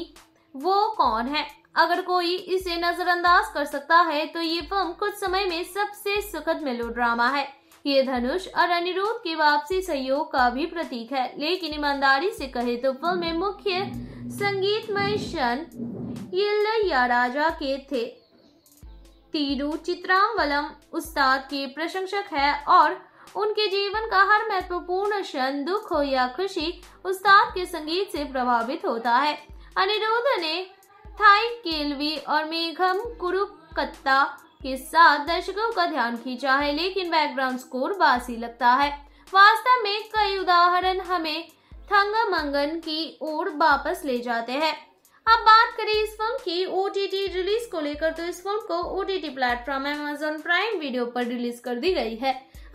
वो कौन है अगर कोई इसे नजरअंदाज कर सकता है तो ये फिल्म कुछ समय में सबसे सुखद मेलोड्रामा है ये धनुष और अनिरुद्ध के वापसी सहयोग का भी प्रतीक है लेकिन ईमानदारी से कहे तो फिल्म में मुख्य संगीतमय क्षण या राजा के थे तीरू चित्रांवलम उस्ताद के प्रशंसक है और उनके जीवन का हर महत्वपूर्ण क्षण दुख हो या खुशी उस्ताद के संगीत से प्रभावित होता है अनिरुद्ध ने थाई केलवी और मेघम कुरुकत्ता के साथ दर्शकों का ध्यान खींचा है लेकिन बैकग्राउंड स्कोर बासी लगता है वास्तव में कई उदाहरण हमें थंगामंगन की ओर वापस ले जाते हैं अब बात करें इस फिल्म की ओ रिलीज को लेकर तो इस फिल्म को O T platform Amazon Prime Video पर रिलीज कर दी गई है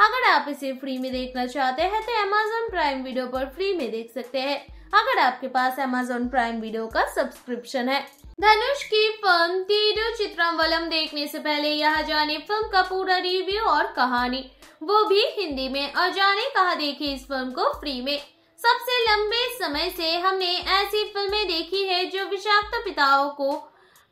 अगर आप इसे फ्री में देखना चाहते हैं तो अमेजोन प्राइम वीडियो पर फ्री में देख सकते हैं अगर आपके पास अमेजोन प्राइम वीडियो का सब्सक्रिप्शन है धनुष की फिल्म तीरु चित्रम्बलम देखने से पहले यह जाने फिल्म का पूरा रिव्यू और कहानी वो भी हिंदी में और जाने कहा देखी इस फिल्म को फ्री में सबसे लंबे समय से हमने ऐसी फिल्में देखी है जो विषाक्त पिताओं को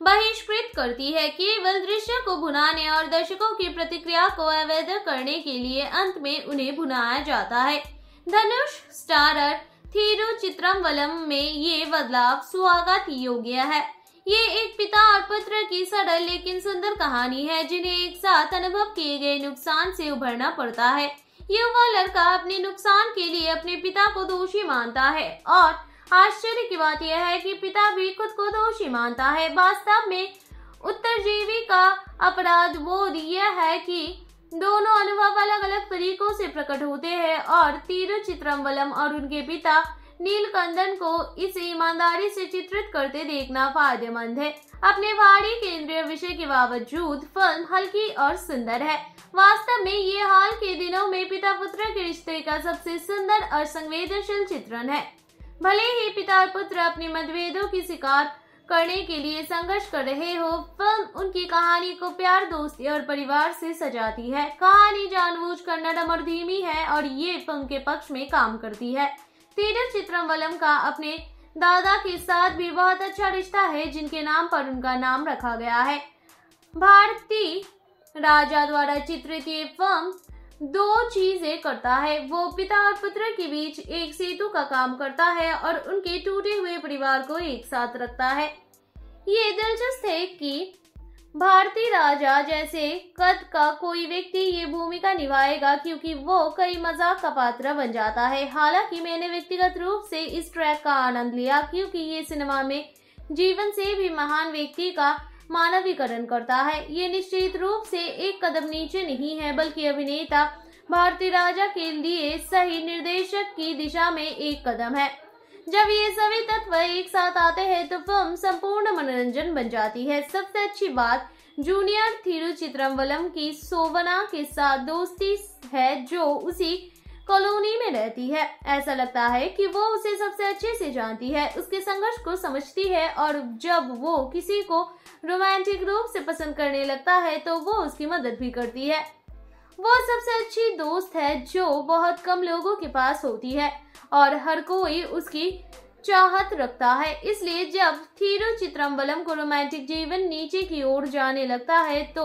बहिष्कृत करती है केवल दृश्य को भुनाने और दर्शकों की प्रतिक्रिया को अवैध करने के लिए अंत में उन्हें भुनाया जाता है धनुष स्टारर थीरु चित्रम में ये बदलाव स्वागत योग्य है ये एक पिता और पुत्र की सरल लेकिन सुंदर कहानी है जिन्हें एक साथ अनुभव किए गए नुकसान से उभरना पड़ता है युवा लड़का अपने नुकसान के लिए अपने पिता को दोषी मानता है और आश्चर्य की बात यह है कि पिता भी खुद को दोषी मानता है वास्तव में उत्तरजीवी का अपराध बोध यह है कि दोनों अनुभव अलग अलग तरीकों से प्रकट होते हैं और तीर चित्रम्बलम और उनके पिता नीलकंदन को इसे ईमानदारी से चित्रित करते देखना फायदेमंद है अपने भारी केंद्रीय विषय के बावजूद फिल्म हल्की और सुंदर है वास्तव में ये हाल के दिनों में पिता पुत्र के रिश्ते का सबसे सुंदर और संवेदनशील चित्रण है भले ही पिता और पुत्र अपने मतभेदों की शिकार करने के लिए संघर्ष कर रहे हो फिल्म उनकी कहानी को प्यार दोस्ती और परिवार से सजाती है कहानी कर नरम और धीमी है और ये फिल्म के पक्ष में काम करती है पीटर चित्रम्बलम का अपने दादा के साथ भी बहुत अच्छा रिश्ता है जिनके नाम पर उनका नाम रखा गया है भारतीय राजा द्वारा चित्रित ये फिल्म दो चीजें करता है वो पिता और पुत्र के बीच एक सेतु का काम करता है और उनके टूटे हुए परिवार को एक साथ रखता है ये दिलचस्प है कि भारतीय राजा जैसे कद का कोई व्यक्ति ये भूमिका निभाएगा क्योंकि वो कई मजाक का पात्र बन जाता है हालांकि मैंने व्यक्तिगत रूप से इस ट्रैक का आनंद लिया क्योंकि ये सिनेमा में जीवन से भी महान व्यक्ति का मानवीकरण करता है ये निश्चित रूप से एक कदम नीचे नहीं है बल्कि अभिनेता भारतीय राजा के लिए सही निर्देशक की दिशा में एक कदम है जब ये सभी तत्व एक साथ आते हैं तो फिल्म संपूर्ण मनोरंजन बन जाती है सबसे अच्छी बात जूनियर थिरुचित्रम्बलम की सोवना के साथ दोस्ती है जो उसी कॉलोनी में रहती है ऐसा लगता है कि वो उसे सबसे अच्छे से जानती है उसके संघर्ष को समझती है और जब वो किसी को रोमांटिक रूप से पसंद करने लगता है तो वो उसकी मदद भी करती है वो सबसे अच्छी दोस्त है जो बहुत कम लोगों के पास होती है और हर कोई उसकी चाहत रखता है इसलिए जब थीरु चित्रम्बलम को रोमांटिक जीवन नीचे की ओर जाने लगता है तो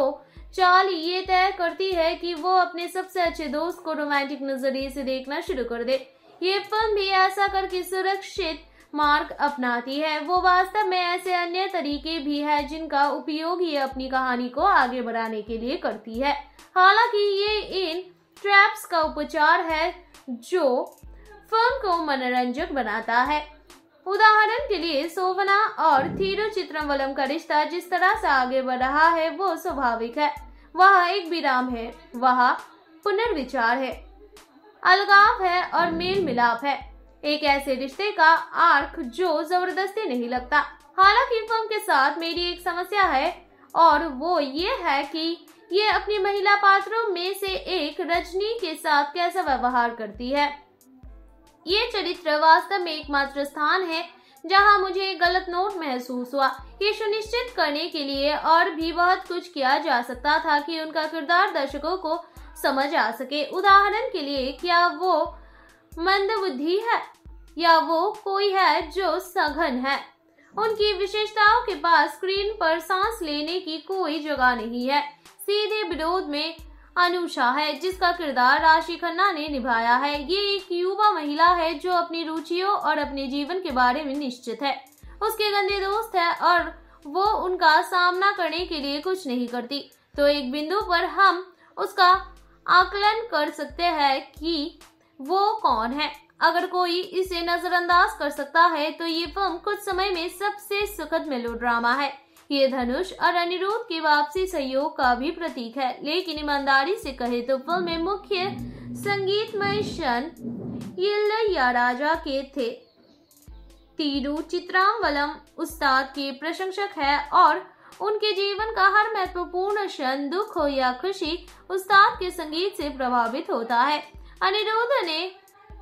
चाल ये तय करती है कि वो अपने सबसे अच्छे दोस्त को रोमांटिक नजरिए से देखना शुरू कर दे ये फिल्म भी ऐसा करके सुरक्षित मार्ग अपनाती है वो वास्तव में ऐसे अन्य तरीके भी है जिनका उपयोग ये अपनी कहानी को आगे बढ़ाने के लिए करती है हालांकि ये इन ट्रैप्स का उपचार है जो फिल्म को मनोरंजक बनाता है उदाहरण के लिए सोवना और थीरो चित्रम्बलम का रिश्ता जिस तरह से आगे बढ़ रहा है वो स्वाभाविक है वह एक विराम है वह पुनर्विचार है अलगाव है और मेल मिलाप है एक ऐसे रिश्ते का आर्क जो जबरदस्ती नहीं लगता हालांकि फिल्म के साथ मेरी एक समस्या है और वो ये है कि ये अपनी महिला पात्रों में से एक रजनी के साथ कैसा व्यवहार करती है ये चरित्र वास्तव में एकमात्र स्थान है जहां मुझे गलत नोट महसूस हुआ ये सुनिश्चित करने के लिए और भी बहुत कुछ किया जा सकता था कि उनका किरदार दर्शकों को समझ आ सके उदाहरण के लिए क्या वो मंदबुद्धि है या वो कोई है जो सघन है उनकी विशेषताओं के पास स्क्रीन पर सांस लेने की कोई जगह नहीं है सीधे विरोध में अनुषा है जिसका किरदार राशि खन्ना ने निभाया है ये एक युवा महिला है जो अपनी रुचियों और अपने जीवन के बारे में निश्चित है उसके गंदे दोस्त है और वो उनका सामना करने के लिए कुछ नहीं करती तो एक बिंदु पर हम उसका आकलन कर सकते हैं कि वो कौन है अगर कोई इसे नजरअंदाज कर सकता है तो ये फिल्म कुछ समय में सबसे सुखद मेलोड्रामा है ये धनुष और अनिरुद्ध के वापसी सहयोग का भी प्रतीक है लेकिन ईमानदारी से कहे तो फिल्म में मुख्य संगीतमय क्षण या राजा के थे तीरू चित्रामवलम उस्ताद के प्रशंसक है और उनके जीवन का हर महत्वपूर्ण क्षण दुख हो या खुशी उस्ताद के संगीत से प्रभावित होता है अनिरुद्ध ने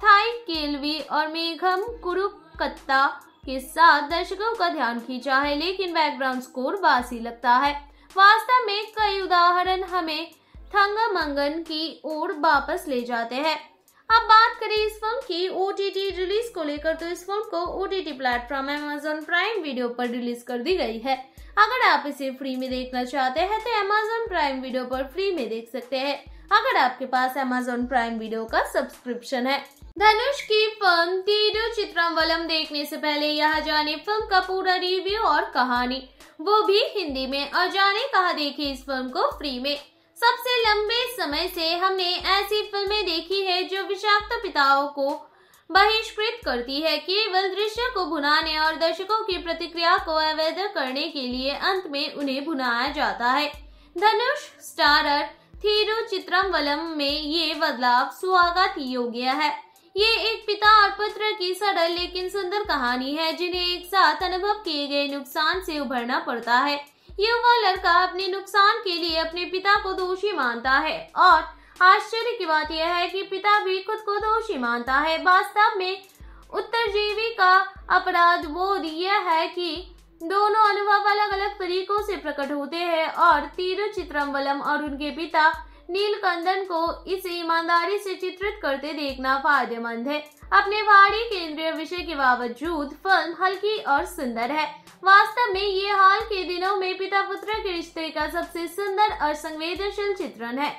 थाई केलवी और मेघम कुरुकत्ता के साथ दर्शकों का ध्यान खींचा है लेकिन बैकग्राउंड स्कोर बासी लगता है वास्तव में कई उदाहरण हमें थंगमंगन की ओर वापस ले जाते हैं अब बात करें इस फिल्म की ओ रिलीज को लेकर तो इस फिल्म को O T platform Amazon Prime Video पर रिलीज कर दी गई है अगर आप इसे फ्री में देखना चाहते हैं तो अमेजोन प्राइम वीडियो पर फ्री में देख सकते हैं अगर आपके पास अमेजोन प्राइम वीडियो का सब्सक्रिप्शन है धनुष की फिल्म तीरु चित्रम्बलम देखने से पहले यहाँ जाने फिल्म का पूरा रिव्यू और कहानी वो भी हिंदी में और जाने कहा देखी इस फिल्म को फ्री में सबसे लंबे समय से हमने ऐसी फिल्में देखी है जो विषाक्त पिताओं को बहिष्कृत करती है केवल दृश्य को भुनाने और दर्शकों की प्रतिक्रिया को अवैध करने के लिए अंत में उन्हें भुनाया जाता है धनुष स्टारर वलम में ये बदलाव स्वागत योग्य है ये एक पिता और पुत्र की सरल लेकिन सुंदर कहानी है जिन्हें एक साथ अनुभव किए गए नुकसान से उभरना पड़ता है युवा लड़का अपने नुकसान के लिए अपने पिता को दोषी मानता है और आश्चर्य की बात यह है कि पिता भी खुद को दोषी मानता है वास्तव में उत्तरजीवी का अपराध बोध यह है कि दोनों अनुभव अलग अलग तरीकों से प्रकट होते हैं और चित्रम्बलम और उनके पिता नीलकंदन को इसे ईमानदारी से चित्रित करते देखना फायदेमंद है अपने भारी केंद्रीय विषय के बावजूद फिल्म हल्की और सुंदर है वास्तव में ये हाल के दिनों में पिता पुत्र के रिश्ते का सबसे सुंदर और संवेदनशील चित्रण है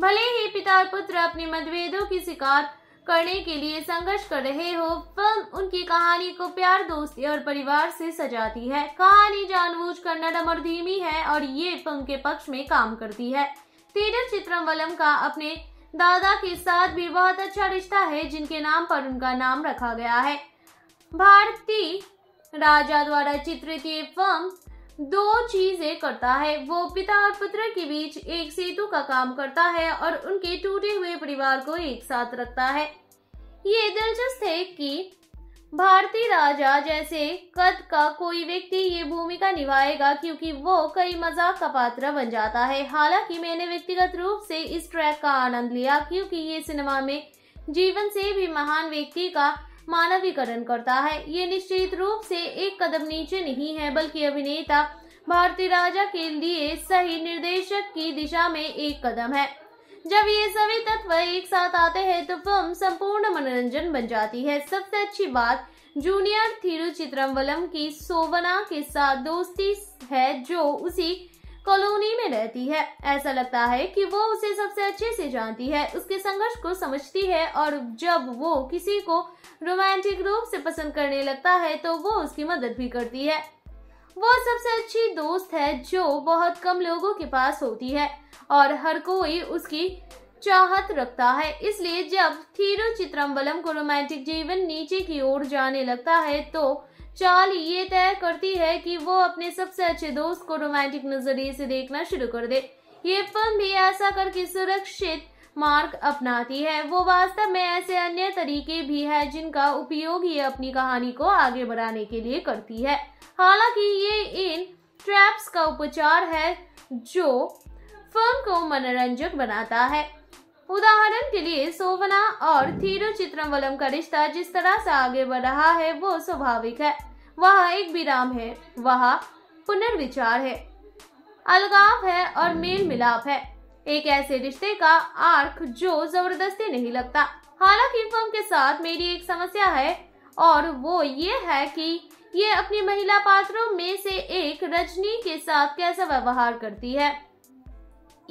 भले ही पिता और पुत्र अपने मतभेदों की शिकार करने के लिए संघर्ष कर रहे हो फिल्म उनकी कहानी को प्यार दोस्ती और परिवार से सजाती है कहानी जानबूझ कर नरम और धीमी है और ये फिल्म के पक्ष में काम करती है तेजा चित्रम्बलम का अपने दादा के साथ भी बहुत अच्छा रिश्ता है जिनके नाम पर उनका नाम रखा गया है भारती राजा द्वारा चित्रित ये फिल्म दो चीजें करता है वो पिता और पुत्र के बीच एक सेतु का काम करता है और उनके टूटे हुए परिवार को एक साथ रखता है ये दिलचस्प है कि भारतीय राजा जैसे कद का कोई व्यक्ति ये भूमिका निभाएगा क्योंकि वो कई मजाक का पात्र बन जाता है हालांकि मैंने व्यक्तिगत रूप से इस ट्रैक का आनंद लिया क्योंकि ये सिनेमा में जीवन से भी महान व्यक्ति का मानवीकरण करता है ये निश्चित रूप से एक कदम नीचे नहीं है बल्कि अभिनेता भारतीय राजा के लिए सही निर्देशक की दिशा में एक कदम है जब ये सभी तत्व एक साथ आते हैं तो फिल्म संपूर्ण मनोरंजन बन जाती है सबसे अच्छी बात जूनियर थिरुचित्रम्बलम की सोवना के साथ दोस्ती है जो उसी कॉलोनी में रहती है ऐसा लगता है कि वो उसे सबसे अच्छे से जानती है उसके संघर्ष को समझती है और जब वो किसी को रोमांटिक रूप से पसंद करने लगता है तो वो उसकी मदद भी करती है वो सबसे अच्छी दोस्त है जो बहुत कम लोगों के पास होती है और हर कोई उसकी चाहत रखता है इसलिए जब थीरु चित्रम्बलम को रोमांटिक जीवन नीचे की ओर जाने लगता है तो चाल ये तय करती है कि वो अपने सबसे अच्छे दोस्त को रोमांटिक नजरिए से देखना शुरू कर दे ये फिल्म भी ऐसा करके सुरक्षित मार्ग अपनाती है वो वास्तव में ऐसे अन्य तरीके भी है जिनका उपयोग ये अपनी कहानी को आगे बढ़ाने के लिए करती है हालांकि ये इन ट्रैप्स का उपचार है जो फिल्म को मनोरंजक बनाता है उदाहरण के लिए सोवना और चित्रम का रिश्ता जिस तरह से आगे बढ़ रहा है वो स्वाभाविक है वह एक विराम है वह पुनर्विचार है अलगाव है और मेल मिलाप है एक ऐसे रिश्ते का आर्क जो जबरदस्ती नहीं लगता हालांकि फिल्म के साथ मेरी एक समस्या है और वो ये है कि ये अपनी महिला पात्रों में से एक रजनी के साथ कैसा व्यवहार करती है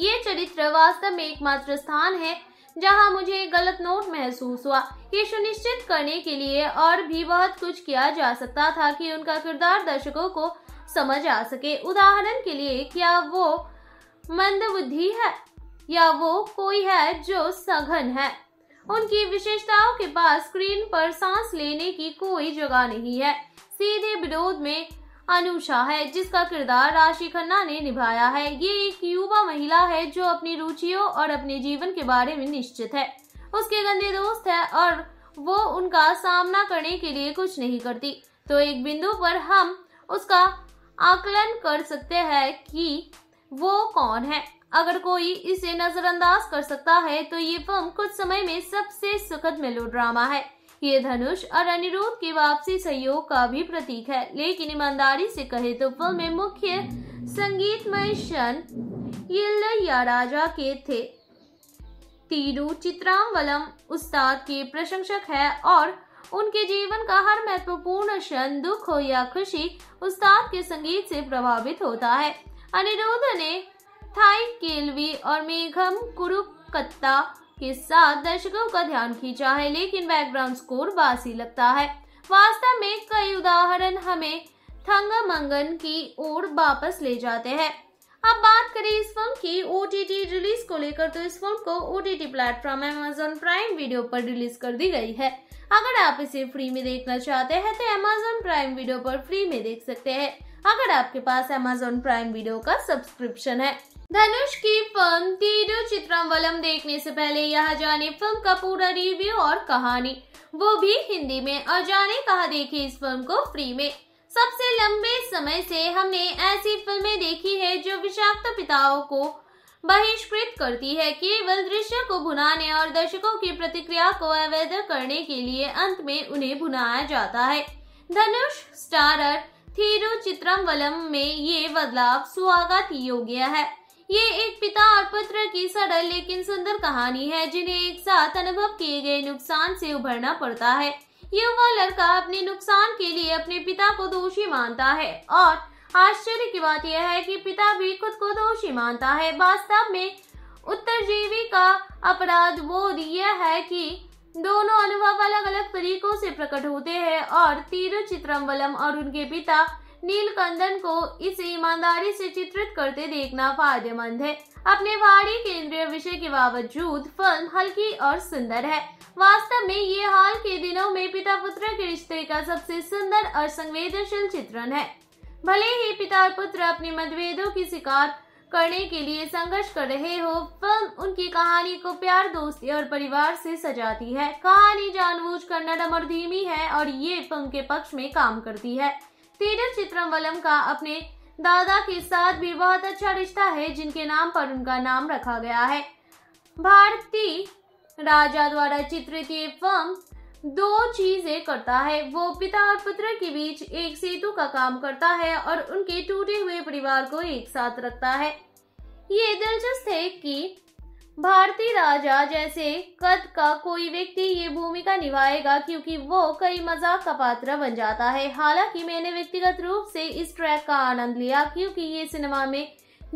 ये चरित्र वास्तव में एकमात्र स्थान है जहां मुझे गलत नोट महसूस हुआ ये सुनिश्चित करने के लिए और भी बहुत कुछ किया जा सकता था कि उनका किरदार दर्शकों को समझ आ सके उदाहरण के लिए क्या वो मंदबुद्धि है या वो कोई है जो सघन है उनकी विशेषताओं के पास स्क्रीन पर सांस लेने की कोई जगह नहीं है सीधे विरोध में अनुषा है जिसका किरदार राशि खन्ना ने निभाया है ये एक युवा महिला है जो अपनी रुचियों और अपने जीवन के बारे में निश्चित है उसके गंदे दोस्त है और वो उनका सामना करने के लिए कुछ नहीं करती तो एक बिंदु पर हम उसका आकलन कर सकते हैं कि वो कौन है अगर कोई इसे नजरअंदाज कर सकता है तो ये फिल्म कुछ समय में सबसे सुखद मेलोड्रामा है ये धनुष और अनिरुद्ध के वापसी सहयोग का भी प्रतीक है लेकिन ईमानदारी से कहे तो फिल्म में मुख्य संगीतमय क्षण या राजा के थे तीरू चित्रांवलम उस्ताद के प्रशंसक है और उनके जीवन का हर महत्वपूर्ण क्षण दुख हो या खुशी उस्ताद के संगीत से प्रभावित होता है अनिरुद्ध ने थाई केलवी और मेघम कुरुकत्ता के साथ दर्शकों का ध्यान खींचा है लेकिन बैकग्राउंड स्कोर बासी लगता है वास्तव में कई उदाहरण हमें थंगमंगन की ओर वापस ले जाते हैं अब बात करें इस फिल्म की ओ रिलीज को लेकर तो इस फिल्म को O T platform Amazon Prime Video पर रिलीज कर दी गई है अगर आप इसे फ्री में देखना चाहते हैं तो अमेजोन प्राइम वीडियो पर फ्री में देख सकते हैं अगर आपके पास अमेजोन प्राइम वीडियो का सब्सक्रिप्शन है धनुष की फिल्म तीरु चित्रम्बलम देखने से पहले यह जाने फिल्म का पूरा रिव्यू और कहानी वो भी हिंदी में और जाने कहा देखी इस फिल्म को फ्री में सबसे लंबे समय से हमने ऐसी फिल्में देखी है जो विषाक्त पिताओं को बहिष्कृत करती है केवल दृश्य को भुनाने और दर्शकों की प्रतिक्रिया को अवैध करने के लिए अंत में उन्हें भुनाया जाता है धनुष स्टारर थीरु चित्रम में ये बदलाव स्वागत योग्य है ये एक पिता और पुत्र की सरल लेकिन सुंदर कहानी है जिन्हें एक साथ अनुभव किए गए नुकसान से उभरना पड़ता है युवा लड़का अपने नुकसान के लिए अपने पिता को दोषी मानता है और आश्चर्य की बात यह है कि पिता भी खुद को दोषी मानता है वास्तव में उत्तरजीवी का अपराध बोध यह है कि दोनों अनुभव अलग अलग तरीकों से प्रकट होते हैं और तीरुचित्रम्बलम और उनके पिता नीलकंदन को इसे ईमानदारी से चित्रित करते देखना फायदेमंद है अपने भारी केंद्रीय विषय के बावजूद फिल्म हल्की और सुंदर है वास्तव में ये हाल के दिनों में पिता पुत्र के रिश्ते का सबसे सुंदर और संवेदनशील चित्रण है भले ही पिता और पुत्र अपने मतभेदों की शिकार करने के लिए संघर्ष कर रहे हो फिल्म उनकी कहानी को प्यार दोस्ती और परिवार से सजाती है कहानी जानबूझकर नरम और धीमी है और ये फिल्म के पक्ष में काम करती है चित्रम वलम का अपने दादा के साथ भी बहुत अच्छा रिश्ता है जिनके नाम पर उनका नाम रखा गया है भारतीय राजा द्वारा चित्रित ये फिल्म दो चीजें करता है वो पिता और पुत्र के बीच एक सेतु का काम करता है और उनके टूटे हुए परिवार को एक साथ रखता है ये दिलचस्प है कि भारतीय राजा जैसे कद का कोई व्यक्ति ये भूमिका निभाएगा क्योंकि वो कई मजाक का पात्र बन जाता है हालांकि मैंने व्यक्तिगत रूप से इस ट्रैक का आनंद लिया क्योंकि ये सिनेमा में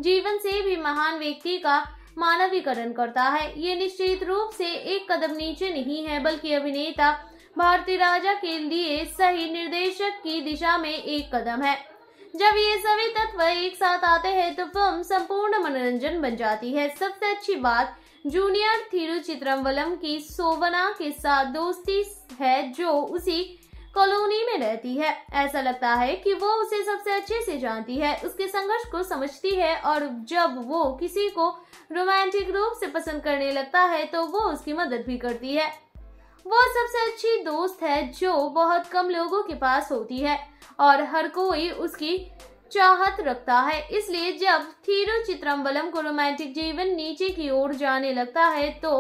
जीवन से भी महान व्यक्ति का मानवीकरण करता है ये निश्चित रूप से एक कदम नीचे नहीं है बल्कि अभिनेता भारतीय राजा के लिए सही निर्देशक की दिशा में एक कदम है जब ये सभी तत्व एक साथ आते हैं तो फिल्म संपूर्ण मनोरंजन बन जाती है सबसे अच्छी बात जूनियर चित्रम्बलम की सोवना के साथ दोस्ती है जो उसी कॉलोनी में रहती है ऐसा लगता है कि वो उसे सबसे अच्छे से जानती है उसके संघर्ष को समझती है और जब वो किसी को रोमांटिक रूप से पसंद करने लगता है तो वो उसकी मदद भी करती है वो सबसे अच्छी दोस्त है जो बहुत कम लोगों के पास होती है और हर कोई उसकी चाहत रखता है इसलिए जब थीरु चित्रम्बलम को रोमांटिक जीवन नीचे की ओर जाने लगता है तो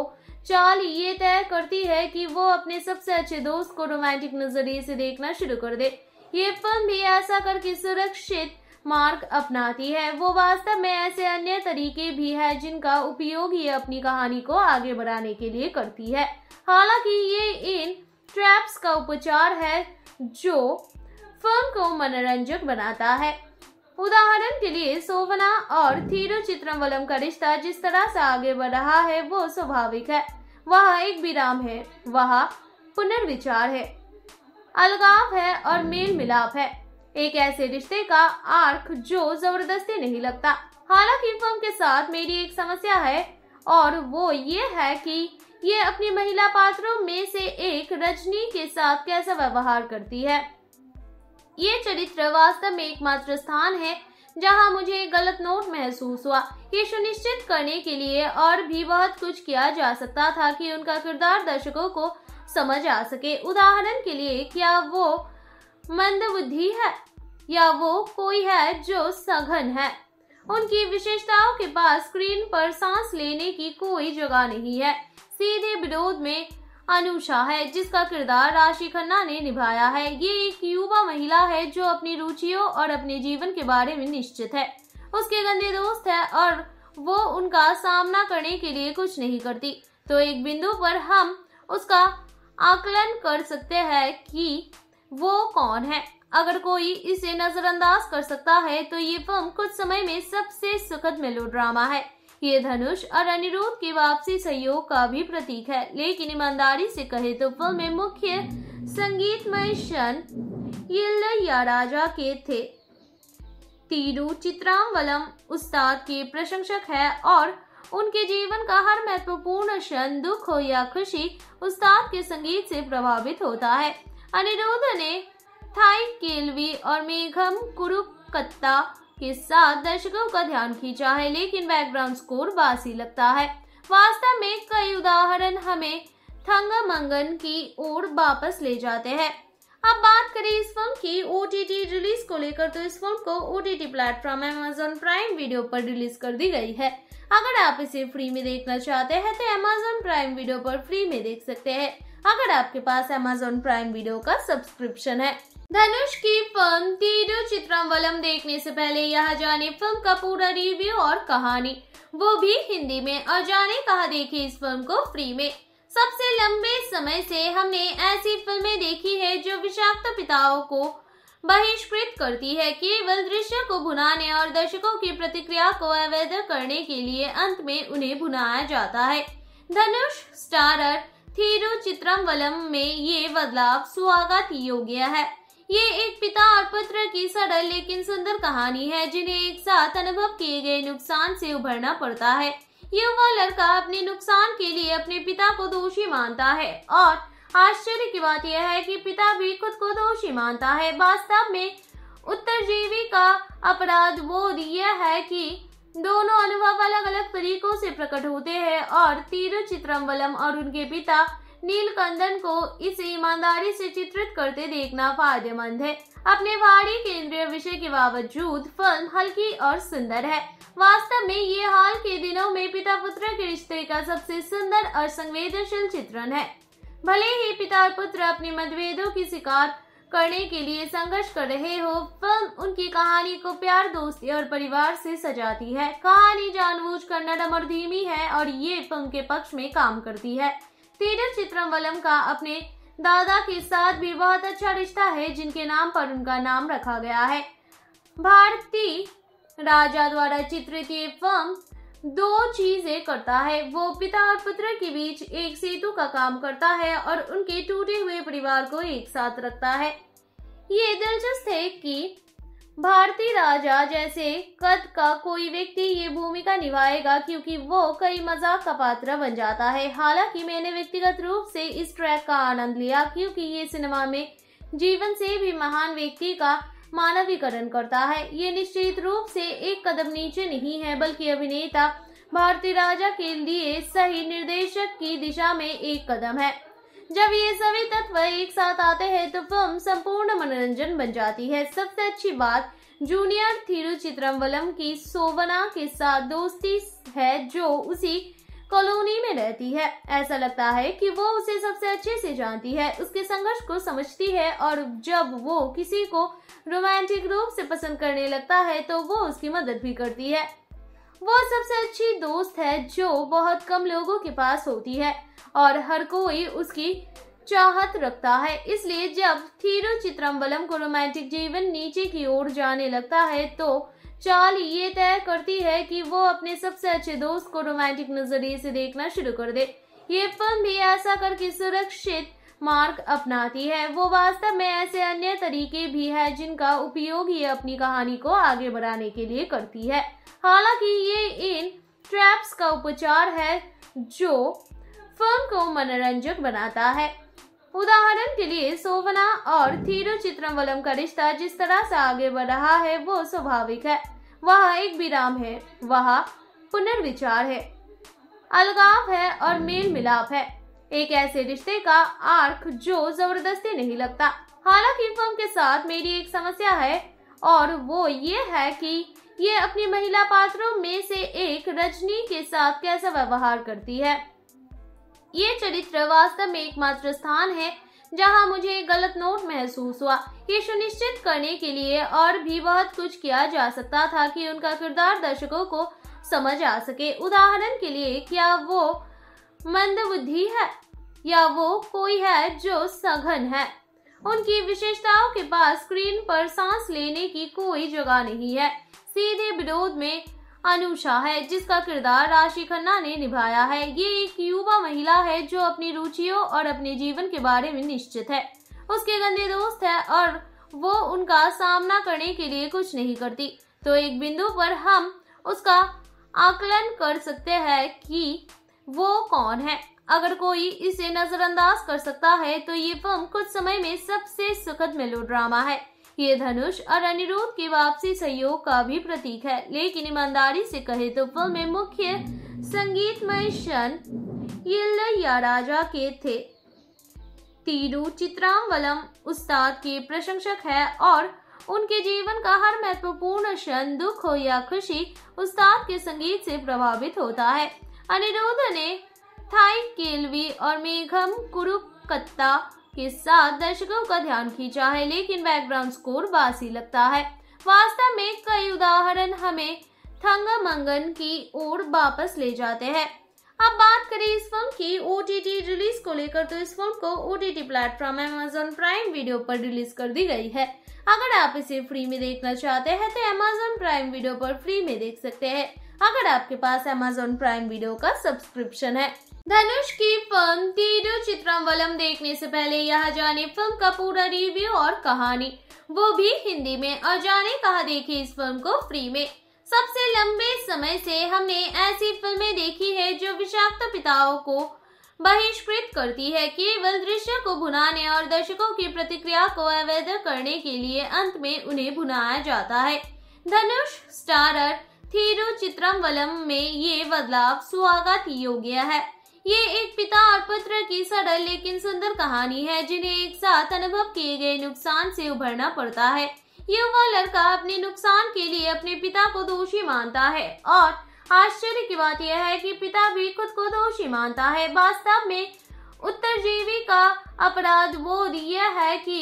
चार्ली ये तय करती है कि वो अपने सबसे अच्छे दोस्त को रोमांटिक नजरिए से देखना शुरू कर दे ये फिल्म भी ऐसा करके सुरक्षित मार्ग अपनाती है वो वास्तव में ऐसे अन्य तरीके भी है जिनका उपयोग ये अपनी कहानी को आगे बढ़ाने के लिए करती है हालांकि ये इन ट्रैप्स का उपचार है जो फिल्म को मनोरंजक बनाता है उदाहरण के लिए सोवना और थीरु चित्रम्बलम का रिश्ता जिस तरह से आगे बढ़ रहा है वो स्वाभाविक है वह एक विराम है वह पुनर्विचार है अलगाव है और मेल मिलाप है एक ऐसे रिश्ते का आर्क जो जबरदस्ती नहीं लगता हालांकि फिल्म के साथ मेरी एक समस्या है और वो ये है कि ये अपनी महिला पात्रों में से एक रजनी के साथ कैसा व्यवहार करती है ये चरित्र वास्तव में एकमात्र स्थान है जहां मुझे गलत नोट महसूस हुआ ये सुनिश्चित करने के लिए और भी बहुत कुछ किया जा सकता था कि उनका किरदार दर्शकों को समझ आ सके उदाहरण के लिए क्या वो मंदबुद्धि है या वो कोई है जो सघन है उनकी विशेषताओं के पास स्क्रीन पर सांस लेने की कोई जगह नहीं है सीधे विरोध में अनुषा है जिसका किरदार राशि खन्ना ने निभाया है ये एक युवा महिला है जो अपनी रुचियों और अपने जीवन के बारे में निश्चित है उसके गंदे दोस्त है और वो उनका सामना करने के लिए कुछ नहीं करती तो एक बिंदु पर हम उसका आकलन कर सकते हैं कि वो कौन है अगर कोई इसे नजरअंदाज कर सकता है तो ये फिल्म कुछ समय में सबसे सुखद मेलोड्रामा है ये धनुष और अनिरुद्ध के वापसी सहयोग का भी प्रतीक है लेकिन ईमानदारी से कहे तो फिल्म में मुख्य संगीतमय क्षण या राजा के थे तीरू चित्रामवलम उस्ताद के प्रशंसक है और उनके जीवन का हर महत्वपूर्ण क्षण दुख हो या खुशी उस्ताद के संगीत से प्रभावित होता है अनिरुद्ध ने थाई केलवी और मेघम कुरुकत्ता के साथ दर्शकों का ध्यान खींचा है लेकिन बैकग्राउंड स्कोर बासी लगता है वास्तव में कई उदाहरण हमें थंगमंगन की ओर वापस ले जाते हैं अब बात करें इस फिल्म की ओ रिलीज को लेकर तो इस फिल्म को O T platform Amazon Prime Video पर रिलीज कर दी गई है अगर आप इसे फ्री में देखना चाहते हैं तो अमेजोन प्राइम वीडियो पर फ्री में देख सकते हैं अगर आपके पास अमेजोन प्राइम वीडियो का सब्सक्रिप्शन है धनुष की फिल्म तीरु चित्रम्बलम देखने से पहले यहाँ जाने फिल्म का पूरा रिव्यू और कहानी वो भी हिंदी में और जाने कहा देखे इस फिल्म को फ्री में सबसे लंबे समय से हमने ऐसी फिल्में देखी है जो विषाक्त पिताओं को बहिष्कृत करती है केवल दृश्य को भुनाने और दर्शकों की प्रतिक्रिया को अवैध करने के लिए अंत में उन्हें भुनाया जाता है धनुष स्टारर थिरुचित्रम्बलम में ये बदलाव स्वागत योग्य है ये एक पिता और पुत्र की सरल लेकिन सुंदर कहानी है जिन्हें एक साथ अनुभव किए गए नुकसान से उभरना पड़ता है युवा लड़का अपने नुकसान के लिए अपने पिता को दोषी मानता है और आश्चर्य की बात यह है कि पिता भी खुद को दोषी मानता है वास्तव में उत्तरजीवी का अपराध बोध यह है कि दोनों अनुभव अलग अलग तरीकों से प्रकट होते हैं और चित्रम्बलम और उनके पिता नीलकंदन को इसे ईमानदारी से चित्रित करते देखना फायदेमंद है अपने वाणी केंद्रीय विषय के बावजूद फिल्म हल्की और सुंदर है वास्तव में ये हाल के दिनों में पिता पुत्र के रिश्ते का सबसे सुंदर और संवेदनशील चित्रण है भले ही पिता और पुत्र अपने मतभेदों की शिकार करने के लिए संघर्ष कर रहे हो फिल्म उनकी कहानी को प्यार दोस्ती और परिवार से सजाती है कहानी कर नरम और धीमी है और ये फिल्म के पक्ष में काम करती है चित्रम वलम का अपने दादा के साथ भी बहुत अच्छा रिश्ता है जिनके नाम पर उनका नाम रखा गया है भारतीय राजा द्वारा चित्रित ये फिल्म दो चीजें करता है वो पिता और पुत्र के बीच एक सेतु का काम करता है और उनके टूटे हुए परिवार को एक साथ रखता है ये दिलचस्प है कि भारतीय राजा जैसे कद का कोई व्यक्ति ये भूमिका निभाएगा क्योंकि वो कई मजाक का पात्र बन जाता है हालांकि मैंने व्यक्तिगत रूप से इस ट्रैक का आनंद लिया क्योंकि ये सिनेमा में जीवन से भी महान व्यक्ति का मानवीकरण करता है ये निश्चित रूप से एक कदम नीचे नहीं है बल्कि अभिनेता भारतीय राजा के लिए सही निर्देशक की दिशा में एक कदम है जब ये सभी तत्व एक साथ आते हैं तो फिल्म संपूर्ण मनोरंजन बन जाती है सबसे अच्छी बात जूनियर थिरुचित्रम्बलम की सोवना के साथ दोस्ती है जो उसी कॉलोनी में रहती है ऐसा लगता है कि वो उसे सबसे अच्छे से जानती है उसके संघर्ष को समझती है और जब वो किसी को रोमांटिक रूप से पसंद करने लगता है तो वो उसकी मदद भी करती है वो सबसे अच्छी दोस्त है जो बहुत कम लोगों के पास होती है और हर कोई उसकी चाहत रखता है इसलिए जब थीरु चित्रम्बलम को रोमांटिक जीवन नीचे की ओर जाने लगता है तो चाल ये तय करती है कि वो अपने सबसे अच्छे दोस्त को रोमांटिक नजरिए से देखना शुरू कर दे ये फिल्म भी ऐसा करके सुरक्षित मार्ग अपनाती है वो वास्तव में ऐसे अन्य तरीके भी है जिनका उपयोग ये अपनी कहानी को आगे बढ़ाने के लिए करती है हालांकि ये इन ट्रैप्स का उपचार है जो फिल्म को मनोरंजक बनाता है उदाहरण के लिए सोवना और थीरो चित्रम्बलम का रिश्ता जिस तरह से आगे बढ़ रहा है वो स्वाभाविक है वह एक विराम है वह पुनर्विचार है अलगाव है और मेल मिलाप है एक ऐसे रिश्ते का आर्क जो जबरदस्ती नहीं लगता हालांकि फिल्म के साथ मेरी एक समस्या है और वो ये है कि ये अपनी महिला पात्रों में से एक रजनी के साथ कैसा व्यवहार करती है ये चरित्र वास्तव में एकमात्र स्थान है जहां मुझे गलत नोट महसूस हुआ ये सुनिश्चित करने के लिए और भी बहुत कुछ किया जा सकता था कि उनका किरदार दर्शकों को समझ आ सके उदाहरण के लिए क्या वो मंदबुद्धि है या वो कोई है जो सघन है उनकी विशेषताओं के पास स्क्रीन पर सांस लेने की कोई जगह नहीं है सीधे विरोध में अनुषा है जिसका किरदार राशि खन्ना ने निभाया है ये एक युवा महिला है जो अपनी रुचियों और अपने जीवन के बारे में निश्चित है उसके गंदे दोस्त है और वो उनका सामना करने के लिए कुछ नहीं करती तो एक बिंदु पर हम उसका आकलन कर सकते हैं कि वो कौन है अगर कोई इसे नजरअंदाज कर सकता है तो ये फिल्म कुछ समय में सबसे सुखद मेलोड्रामा है ये धनुष और अनिरुद्ध के वापसी सहयोग का भी प्रतीक है लेकिन ईमानदारी से कहे तो फिल्म में मुख्य संगीतमय क्षण या राजा के थे तीरू चित्रांवलम उस्ताद के प्रशंसक है और उनके जीवन का हर महत्वपूर्ण क्षण दुख हो या खुशी उस्ताद के संगीत से प्रभावित होता है अनिरुद्ध ने थाई केलवी और मेघम कुरुकत्ता के साथ दर्शकों का ध्यान खींचा है लेकिन बैकग्राउंड स्कोर बासी लगता है वास्तव में कई उदाहरण हमें थंगमंगन की ओर वापस ले जाते हैं अब बात करें इस फिल्म की ओ रिलीज को लेकर तो इस फिल्म को O T platform Amazon Prime Video पर रिलीज कर दी गई है अगर आप इसे फ्री में देखना चाहते हैं तो अमेजोन प्राइम वीडियो पर फ्री में देख सकते हैं अगर आपके पास अमेजोन प्राइम वीडियो का सब्सक्रिप्शन है धनुष की फिल्म तीरु वलम देखने से पहले यहाँ जाने फिल्म का पूरा रिव्यू और कहानी वो भी हिंदी में और जाने कहा देखी इस फिल्म को फ्री में सबसे लंबे समय से हमने ऐसी फिल्में देखी है जो विषाक्त पिताओं को बहिष्कृत करती है केवल दृश्य को भुनाने और दर्शकों की प्रतिक्रिया को अवैध करने के लिए अंत में उन्हें भुनाया जाता है धनुष स्टारर चित्रम में ये बदलाव स्वागत योग्य है ये एक पिता और पुत्र की सरल लेकिन सुंदर कहानी है जिन्हें एक साथ अनुभव किए गए नुकसान से उभरना पड़ता है युवा लड़का अपने नुकसान के लिए अपने पिता को दोषी मानता है और आश्चर्य की बात यह है कि पिता भी खुद को दोषी मानता है वास्तव में उत्तरजीवी का अपराध बोध यह है कि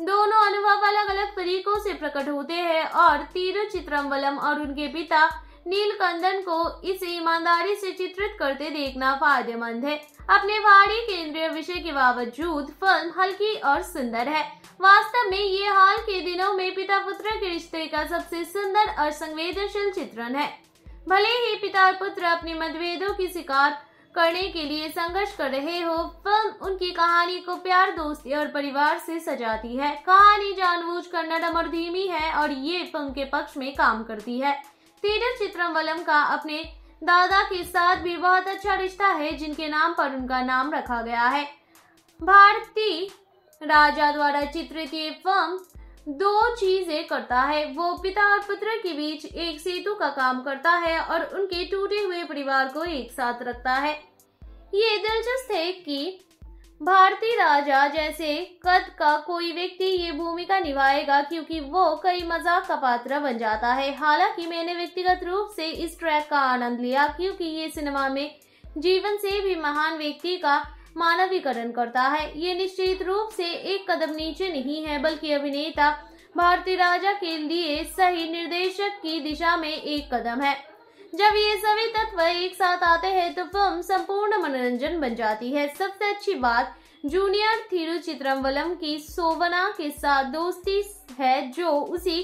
दोनों अनुभव अलग अलग तरीकों से प्रकट होते हैं और तिरुचित्रम्बलम और उनके पिता नीलकंदन को इसे ईमानदारी से चित्रित करते देखना फायदेमंद है अपने भारी केंद्रीय विषय के बावजूद फिल्म हल्की और सुंदर है वास्तव में ये हाल के दिनों में पिता पुत्र के रिश्ते का सबसे सुंदर और संवेदनशील चित्रण है भले ही पिता और पुत्र अपने मतभेदों की शिकार करने के लिए संघर्ष कर रहे हो फिल्म उनकी कहानी को प्यार दोस्ती और परिवार से सजाती है कहानी जानबूझकर नरम और धीमी है और ये फिल्म के पक्ष में काम करती है तेजस चित्रम्बलम का अपने दादा के साथ भी बहुत अच्छा रिश्ता है जिनके नाम पर उनका नाम रखा गया है भारती राजा द्वारा चित्रित ये फिल्म दो चीजें करता है वो पिता और पुत्र के बीच एक सेतु का काम करता है और उनके टूटे हुए परिवार को एक साथ रखता है ये दिलचस्प है कि भारतीय राजा जैसे कद का कोई व्यक्ति ये भूमिका निभाएगा क्योंकि वो कई मजाक का पात्र बन जाता है हालांकि मैंने व्यक्तिगत रूप से इस ट्रैक का आनंद लिया क्योंकि ये सिनेमा में जीवन से भी महान व्यक्ति का मानवीकरण करता है ये निश्चित रूप से एक कदम नीचे नहीं है बल्कि अभिनेता भारतीय राजा के लिए सही निर्देशक की दिशा में एक कदम है जब ये सभी तत्व एक साथ आते हैं तो फिल्म संपूर्ण मनोरंजन बन जाती है सबसे अच्छी बात जूनियर चित्रम्बलम की सोवना के साथ दोस्ती है जो उसी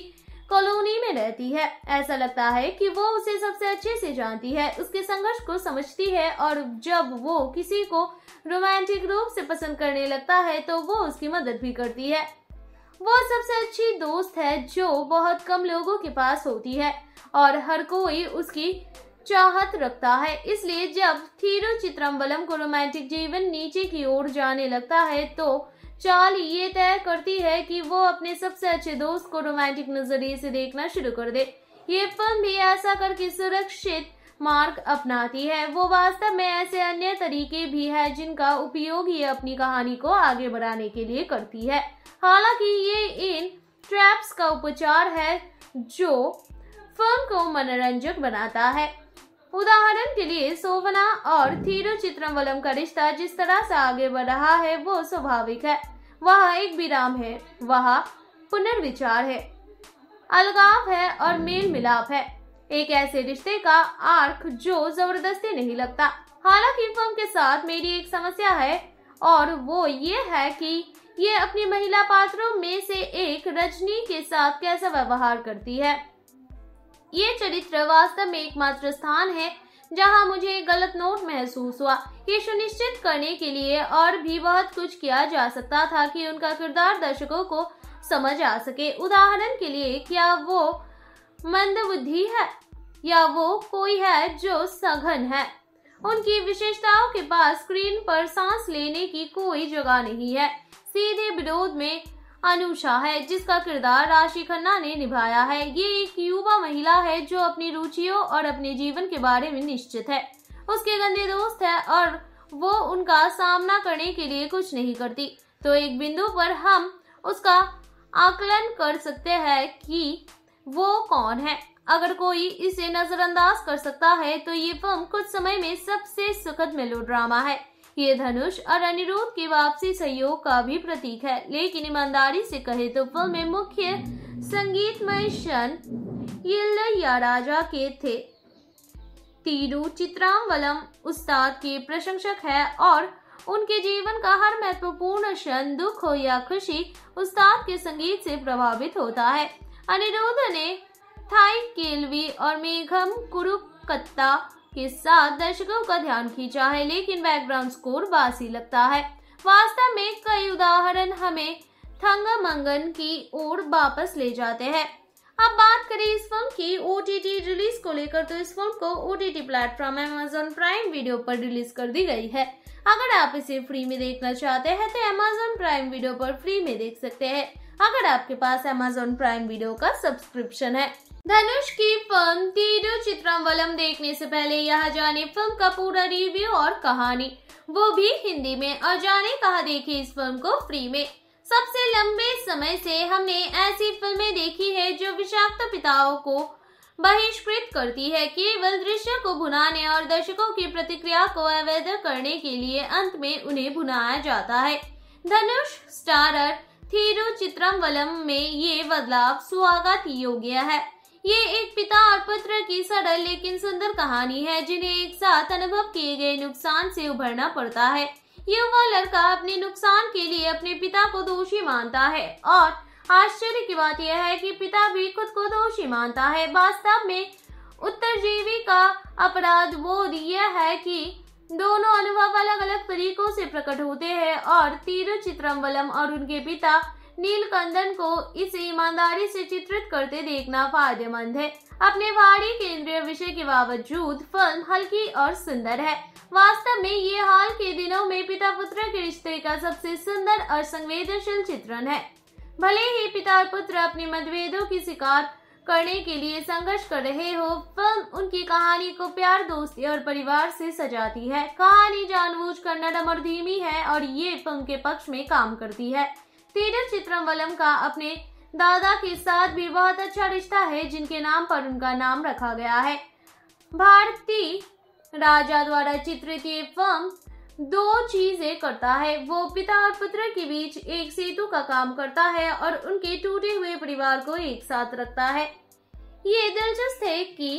कॉलोनी में रहती है ऐसा लगता है कि वो उसे सबसे अच्छे से जानती है उसके संघर्ष को समझती है और जब वो किसी को रोमांटिक रूप से पसंद करने लगता है तो वो उसकी मदद भी करती है वो सबसे अच्छी दोस्त है जो बहुत कम लोगों के पास होती है और हर कोई उसकी चाहत रखता है इसलिए जब थीरु चित्रम्बलम को रोमांटिक जीवन नीचे की ओर जाने लगता है तो चाल ये तय करती है कि वो अपने सबसे अच्छे दोस्त को रोमांटिक नजरिए से देखना शुरू कर दे ये फिल्म भी ऐसा करके सुरक्षित मार्ग अपनाती है वो वास्तव में ऐसे अन्य तरीके भी है जिनका उपयोग ये अपनी कहानी को आगे बढ़ाने के लिए करती है हालांकि ये इन ट्रैप्स का उपचार है जो फिल्म को मनोरंजक बनाता है उदाहरण के लिए सोवना और थीरु चित्रम्बलम का रिश्ता जिस तरह से आगे बढ़ रहा है वो स्वाभाविक है वह एक विराम है वह पुनर्विचार है अलगाव है और मेल मिलाप है एक ऐसे रिश्ते का आर्क जो जबरदस्ती नहीं लगता हालांकि फिल्म के साथ मेरी एक समस्या है और वो ये है कि ये अपनी महिला पात्रों में से एक रजनी के साथ कैसा व्यवहार करती है ये चरित्र वास्तव में एकमात्र स्थान है जहां मुझे गलत नोट महसूस हुआ ये सुनिश्चित करने के लिए और भी बहुत कुछ किया जा सकता था कि उनका किरदार दर्शकों को समझ आ सके उदाहरण के लिए क्या वो मंदबुद्धि है या वो कोई है जो सघन है उनकी विशेषताओं के पास स्क्रीन पर सांस लेने की कोई जगह नहीं है सीधे विरोध में अनुषा है जिसका किरदार राशि खन्ना ने निभाया है ये एक युवा महिला है जो अपनी रुचियों और अपने जीवन के बारे में निश्चित है उसके गंदे दोस्त है और वो उनका सामना करने के लिए कुछ नहीं करती तो एक बिंदु पर हम उसका आकलन कर सकते हैं कि वो कौन है अगर कोई इसे नजरअंदाज कर सकता है तो ये फिल्म कुछ समय में सबसे सुखद मेलोड्रामा है ये धनुष और अनिरुद्ध के वापसी सहयोग का भी प्रतीक है लेकिन ईमानदारी से कहे तो फिल्म में मुख्य संगीतमय क्षण या राजा के थे तीरू चित्रांवलम उस्ताद के प्रशंसक है और उनके जीवन का हर महत्वपूर्ण क्षण दुख हो या खुशी उस्ताद के संगीत से प्रभावित होता है अनिरुद्ध ने थाई केलवी और मेघम कुरुकत्ता के साथ दर्शकों का ध्यान खींचा है लेकिन बैकग्राउंड स्कोर बासी लगता है वास्तव में कई उदाहरण हमें थंगामंगन की ओर वापस ले जाते हैं अब बात करें इस फिल्म की ओ रिलीज को लेकर तो इस फिल्म को O T platform Amazon Prime Video पर रिलीज कर दी गई है अगर आप इसे फ्री में देखना चाहते हैं तो अमेजोन प्राइम वीडियो पर फ्री में देख सकते हैं अगर आपके पास अमेजोन प्राइम वीडियो का सब्सक्रिप्शन है धनुष की फिल्म तीरु चित्रम्बलम देखने से पहले यह जाने फिल्म का पूरा रिव्यू और कहानी वो भी हिंदी में और जाने कहा देखी इस फिल्म को फ्री में सबसे लंबे समय से हमने ऐसी फिल्में देखी है जो विषाक्त पिताओं को बहिष्कृत करती है केवल दृश्य को भुनाने और दर्शकों की प्रतिक्रिया को अवैध करने के लिए अंत में उन्हें भुनाया जाता है धनुष स्टारर थीरु चित्रम में ये बदलाव स्वागत योग्य है ये एक पिता और पुत्र की सरल लेकिन सुंदर कहानी है जिन्हें एक साथ अनुभव किए गए नुकसान से उभरना पड़ता है युवा लड़का अपने नुकसान के लिए अपने पिता को दोषी मानता है और आश्चर्य की बात यह है कि पिता भी खुद को दोषी मानता है वास्तव में उत्तरजीवी का अपराध बोध यह है कि दोनों अनुभव अलग अलग तरीकों से प्रकट होते हैं और तीर चित्रम्बलम और उनके पिता नीलकंदन को इसे ईमानदारी से चित्रित करते देखना फायदेमंद है अपने भारी केंद्रीय विषय के बावजूद फिल्म हल्की और सुंदर है वास्तव में ये हाल के दिनों में पिता पुत्र के रिश्ते का सबसे सुंदर और संवेदनशील चित्रण है भले ही पिता और पुत्र अपने मतभेदों की शिकार करने के लिए संघर्ष कर रहे हो फिल्म उनकी कहानी को प्यार दोस्ती और परिवार से सजाती है कहानी कर नरम और धीमी है और ये फिल्म के पक्ष में काम करती है थीटर चित्रम्बलम का अपने दादा के साथ भी बहुत अच्छा रिश्ता है जिनके नाम पर उनका नाम रखा गया है भारतीय राजा द्वारा चित्रित ये फिल्म दो चीजें करता है वो पिता और पुत्र के बीच एक सेतु का काम करता है और उनके टूटे हुए परिवार को एक साथ रखता है ये दिलचस्प है कि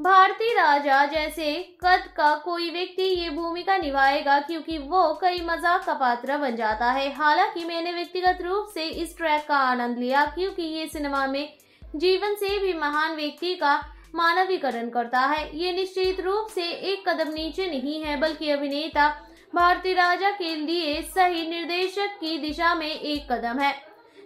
भारतीय राजा जैसे कद का कोई व्यक्ति ये भूमिका निभाएगा क्योंकि वो कई मजाक का पात्र बन जाता है हालांकि मैंने व्यक्तिगत रूप से इस ट्रैक का आनंद लिया क्योंकि ये सिनेमा में जीवन से भी महान व्यक्ति का मानवीकरण करता है ये निश्चित रूप से एक कदम नीचे नहीं है बल्कि अभिनेता भारतीय राजा के लिए सही निर्देशक की दिशा में एक कदम है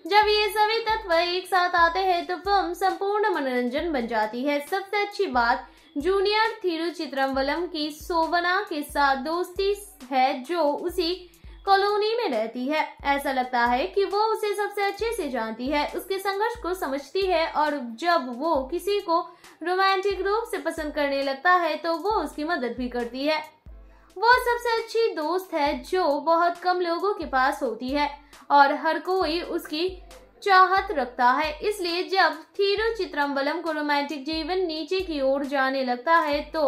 जब ये सभी तत्व एक साथ आते हैं तो फिल्म संपूर्ण मनोरंजन बन जाती है सबसे अच्छी बात जूनियर थिरुचित्रम्बलम की सोवना के साथ दोस्ती है जो उसी कॉलोनी में रहती है ऐसा लगता है कि वो उसे सबसे अच्छे से जानती है उसके संघर्ष को समझती है और जब वो किसी को रोमांटिक रूप से पसंद करने लगता है तो वो उसकी मदद भी करती है वो सबसे अच्छी दोस्त है जो बहुत कम लोगों के पास होती है और हर कोई उसकी चाहत रखता है इसलिए जब चित्रम्बलम को रोमांटिक जीवन नीचे की ओर जाने लगता है तो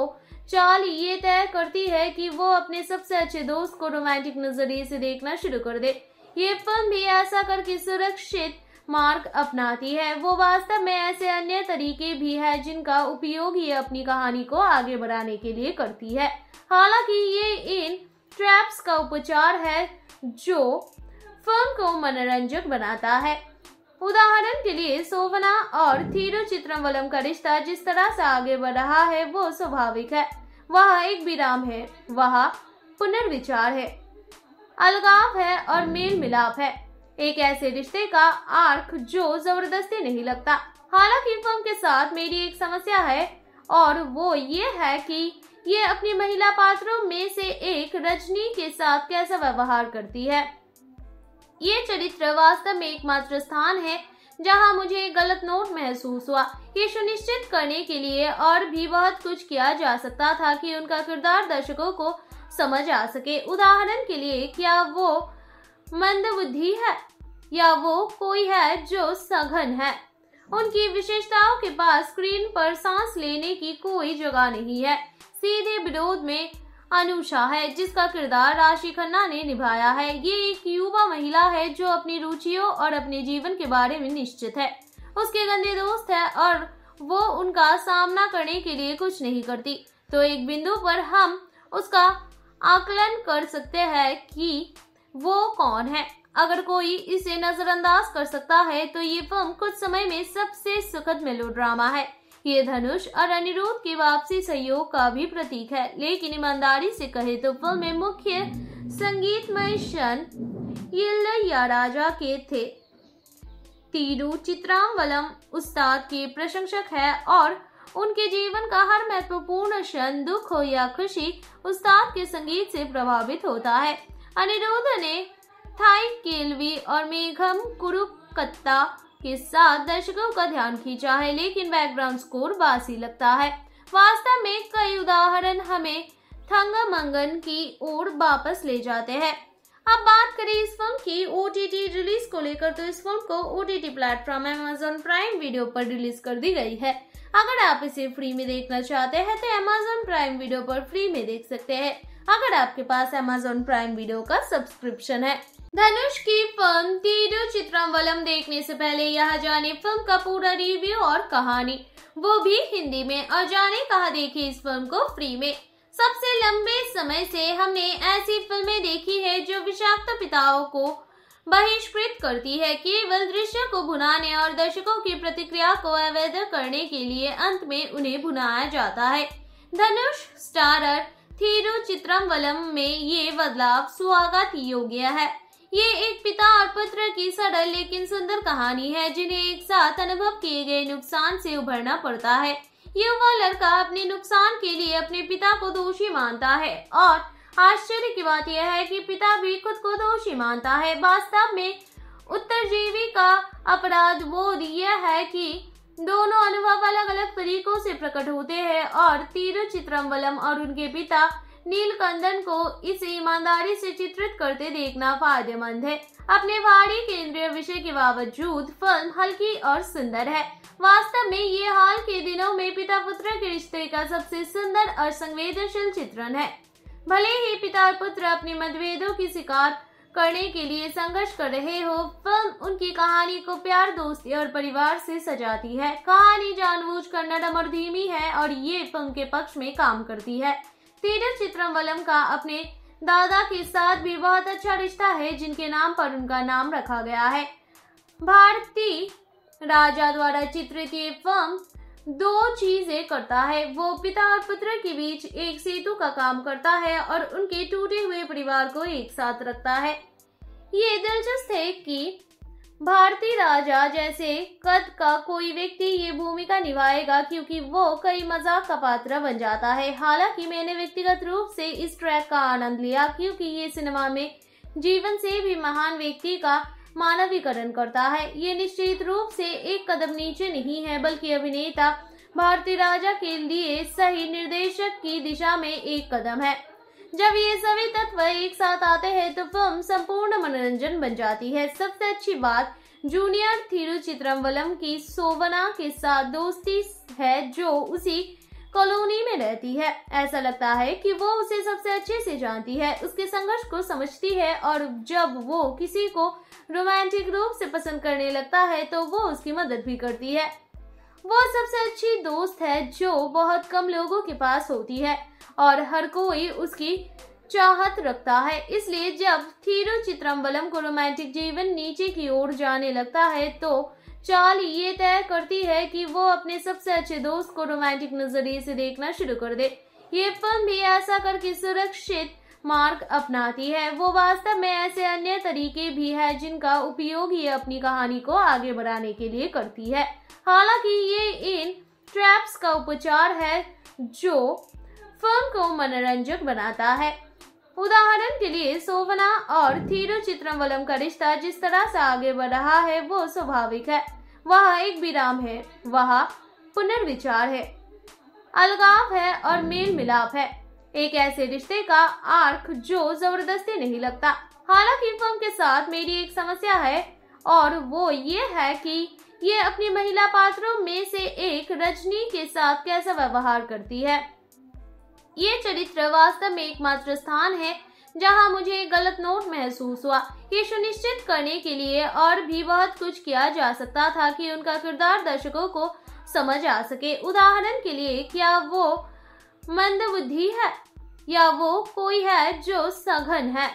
चाल ये तय करती है कि वो अपने सबसे अच्छे दोस्त को रोमांटिक नजरिए से देखना शुरू कर दे ये फिल्म भी ऐसा करके सुरक्षित मार्ग अपनाती है वो वास्तव में ऐसे अन्य तरीके भी है जिनका उपयोग ये अपनी कहानी को आगे बढ़ाने के लिए करती है हालांकि ये इन ट्रैप्स का उपचार है जो फिल्म को मनोरंजक बनाता है उदाहरण के लिए सोवना और थीरु चित्रम्बलम का रिश्ता जिस तरह से आगे बढ़ रहा है वो स्वाभाविक है वह एक विराम है वह पुनर्विचार है अलगाव है और मेल मिलाप है एक ऐसे रिश्ते का आर्क जो जबरदस्ती नहीं लगता हालांकि फिल्म के साथ मेरी एक समस्या है और वो ये है कि ये अपनी महिला पात्रों में से एक रजनी के साथ कैसा व्यवहार करती है ये चरित्र वास्तव में एकमात्र स्थान है जहां मुझे गलत नोट महसूस हुआ ये सुनिश्चित करने के लिए और भी बहुत कुछ किया जा सकता था कि उनका किरदार दर्शकों को समझ आ सके उदाहरण के लिए क्या वो मंदबुद्धि है या वो कोई है जो सघन है उनकी विशेषताओं के पास स्क्रीन पर सांस लेने की कोई जगह नहीं है सीधे विरोध में अनुषा है जिसका किरदार राशि खन्ना ने निभाया है ये एक युवा महिला है जो अपनी रुचियों और अपने जीवन के बारे में निश्चित है उसके गंदे दोस्त है और वो उनका सामना करने के लिए कुछ नहीं करती तो एक बिंदु पर हम उसका आकलन कर सकते हैं कि वो कौन है अगर कोई इसे नजरअंदाज कर सकता है तो ये फिल्म कुछ समय में सबसे सुखद मेलोड्रामा है ये धनुष और अनिरुद्ध के वापसी सहयोग का भी प्रतीक है लेकिन ईमानदारी से कहे तो फिल्म में मुख्य संगीतमय क्षण यिल्ल राजा के थे तीरू चित्रांवलम उस्ताद के प्रशंसक है और उनके जीवन का हर महत्वपूर्ण क्षण दुख हो या खुशी उस्ताद के संगीत से प्रभावित होता है अनिरुद्ध ने थाई केलवी और मेघम कुरुकत्ता के साथ दर्शकों का ध्यान खींचा है लेकिन बैकग्राउंड स्कोर बासी लगता है वास्तव में कई उदाहरण हमें थंगमंगन की ओर वापस ले जाते हैं अब बात करें इस फिल्म की ओ रिलीज को लेकर तो इस फिल्म को O T platform Amazon Prime Video पर रिलीज कर दी गई है अगर आप इसे फ्री में देखना चाहते हैं तो अमेजोन प्राइम वीडियो पर फ्री में देख सकते हैं अगर आपके पास अमेजोन प्राइम वीडियो का सब्सक्रिप्शन है धनुष की फिल्म तीरु चित्रम्बलम देखने से पहले यहाँ जाने फिल्म का पूरा रिव्यू और कहानी वो भी हिंदी में और जाने कहा देखे इस फिल्म को फ्री में सबसे लंबे समय से हमने ऐसी फिल्में देखी है जो विषाक्त पिताओं को बहिष्कृत करती है केवल दृश्य को भुनाने और दर्शकों की प्रतिक्रिया को अवैध करने के लिए अंत में उन्हें भुनाया जाता है धनुष स्टारर वलम में ये बदलाव स्वागत योग्य है ये एक पिता और पुत्र की सरल लेकिन सुंदर कहानी है जिन्हें एक साथ अनुभव किए गए नुकसान से उभरना पड़ता है युवा लड़का अपने नुकसान के लिए अपने पिता को दोषी मानता है और आश्चर्य की बात यह है कि पिता भी खुद को दोषी मानता है वास्तव में उत्तरजीवी का अपराध बोध यह है कि दोनों अनुभव अलग अलग तरीकों से प्रकट होते हैं और तीरु चित्रम्बलम और उनके पिता नीलकंदन को इसे ईमानदारी से चित्रित करते देखना फायदेमंद है अपने भारी केंद्रीय विषय के बावजूद फिल्म हल्की और सुंदर है वास्तव में ये हाल के दिनों में पिता पुत्र के रिश्ते का सबसे सुंदर और संवेदनशील चित्रण है भले ही पिता और पुत्र अपने मतभेदों की शिकार करने के लिए संघर्ष कर रहे हो फिल्म उनकी कहानी को प्यार दोस्ती और परिवार से सजाती है कहानी जानबूझ कर नरम और धीमी है और ये फिल्म के पक्ष में काम करती है तेजस चित्रम्बलम का अपने दादा के साथ भी बहुत अच्छा रिश्ता है जिनके नाम पर उनका नाम रखा गया है भारती राजा द्वारा चित्रित ये फिल्म दो चीजें करता है वो पिता और पुत्र के बीच एक सेतु का काम करता है और उनके टूटे हुए परिवार को एक साथ रखता है ये दिलचस्प है कि भारतीय राजा जैसे कद का कोई व्यक्ति ये भूमिका निभाएगा क्योंकि वो कई मजाक का पात्र बन जाता है हालांकि मैंने व्यक्तिगत रूप से इस ट्रैक का आनंद लिया क्योंकि ये सिनेमा में जीवन से भी महान व्यक्ति का मानवीकरण करता है ये निश्चित रूप से एक कदम नीचे नहीं है बल्कि अभिनेता भारतीय राजा के लिए सही निर्देशक की दिशा में एक कदम है जब ये सभी तत्व एक साथ आते हैं तो फिल्म संपूर्ण मनोरंजन बन जाती है सबसे अच्छी बात जूनियर थिरुचित्रम्बलम की सोवना के साथ दोस्ती है जो उसी कॉलोनी में रहती है ऐसा लगता है कि वो उसे सबसे अच्छे से जानती है उसके संघर्ष को समझती है और जब वो किसी को रोमांटिक रूप से पसंद करने लगता है तो वो उसकी मदद भी करती है वो सबसे अच्छी दोस्त है जो बहुत कम लोगों के पास होती है और हर कोई उसकी चाहत रखता है इसलिए जब थीरु चित्रम्बलम को रोमांटिक जीवन नीचे की ओर जाने लगता है तो चाल ये तय करती है कि वो अपने सबसे अच्छे दोस्त को रोमांटिक नजरिए से देखना शुरू कर दे ये फिल्म भी ऐसा करके सुरक्षित मार्ग अपनाती है वो वास्तव में ऐसे अन्य तरीके भी है जिनका उपयोग ये अपनी कहानी को आगे बढ़ाने के लिए करती है हालांकि ये इन ट्रैप्स का उपचार है जो फिल्म को मनोरंजक बनाता है उदाहरण के लिए सोवना और थीरो चित्रम का रिश्ता जिस तरह से आगे बढ़ रहा है वो स्वाभाविक है वह एक विराम है वह पुनर्विचार है अलगाव है और मेल मिलाप है एक ऐसे रिश्ते का आर्क जो जबरदस्ती नहीं लगता हालांकि फिल्म के साथ मेरी एक समस्या है और वो ये है कि ये अपनी महिला पात्रों में से एक रजनी के साथ कैसा व्यवहार करती है ये चरित्र वास्तव में एकमात्र स्थान है जहां मुझे गलत नोट महसूस हुआ ये सुनिश्चित करने के लिए और भी बहुत कुछ किया जा सकता था कि उनका किरदार दर्शकों को समझ आ सके उदाहरण के लिए क्या वो मंदबुद्धि है या वो कोई है जो सघन है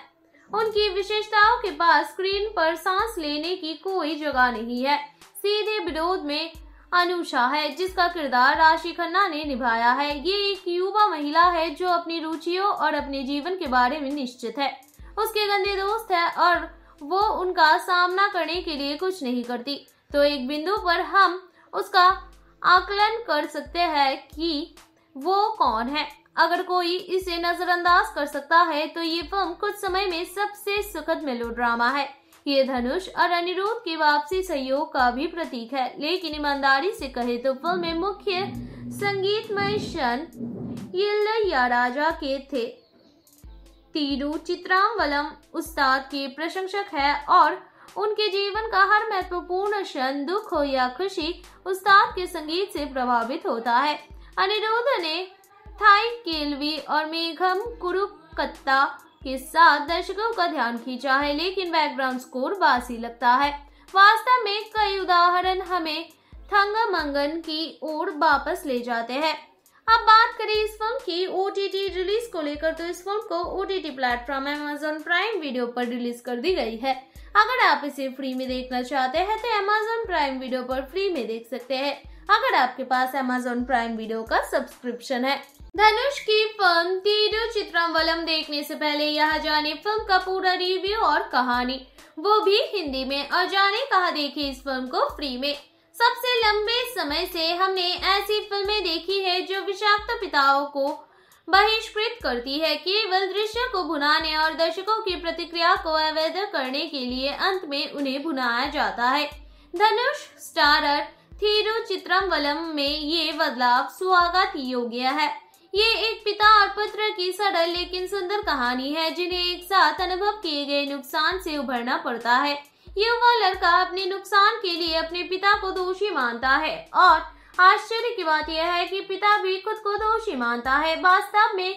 उनकी विशेषताओं के पास स्क्रीन पर सांस लेने की कोई जगह नहीं है सीधे विरोध में अनुषा है जिसका किरदार राशि खन्ना ने निभाया है ये एक युवा महिला है जो अपनी रुचियों और अपने जीवन के बारे में निश्चित है उसके गंदे दोस्त है और वो उनका सामना करने के लिए कुछ नहीं करती तो एक बिंदु पर हम उसका आकलन कर सकते हैं कि वो कौन है अगर कोई इसे नजरअंदाज कर सकता है तो ये फिल्म कुछ समय में सबसे सुखद मेलोड्रामा है ये धनुष और अनिरुद्ध के वापसी सहयोग का भी प्रतीक है लेकिन ईमानदारी से कहे तो फिल्म में मुख्य संगीतमय क्षण या राजा के थे तीरू चित्रांवलम उस्ताद के प्रशंसक है और उनके जीवन का हर महत्वपूर्ण क्षण दुख हो या खुशी उस्ताद के संगीत से प्रभावित होता है अनिरुद्ध ने थाई केलवी और मेघम कुरुकत्ता के साथ दर्शकों का ध्यान खींचा है लेकिन बैकग्राउंड स्कोर बासी लगता है वास्तव में कई उदाहरण हमें थंगमंगन की ओर वापस ले जाते हैं अब बात करें इस फिल्म की ओ रिलीज को लेकर तो इस फिल्म को O T platform Amazon Prime Video पर रिलीज कर दी गई है अगर आप इसे फ्री में देखना चाहते हैं तो अमेजोन प्राइम वीडियो पर फ्री में देख सकते हैं अगर आपके पास अमेजोन प्राइम वीडियो का सब्सक्रिप्शन है धनुष की फिल्म तीरु चित्रम्बलम देखने से पहले यह जाने फिल्म का पूरा रिव्यू और कहानी वो भी हिंदी में और जाने कहा देखी इस फिल्म को फ्री में सबसे लंबे समय से हमने ऐसी फिल्में देखी है जो विषाक्त पिताओं को बहिष्कृत करती है केवल दृश्य को भुनाने और दर्शकों की प्रतिक्रिया को अवैध करने के लिए अंत में उन्हें भुनाया जाता है धनुष स्टारर थीरु चित्रम में ये बदलाव स्वागत योग्य है ये एक पिता और पुत्र की सरल लेकिन सुंदर कहानी है जिन्हें एक साथ अनुभव किए गए नुकसान से उभरना पड़ता है युवा लड़का अपने नुकसान के लिए अपने पिता को दोषी मानता है और आश्चर्य की बात यह है कि पिता भी खुद को दोषी मानता है वास्तव में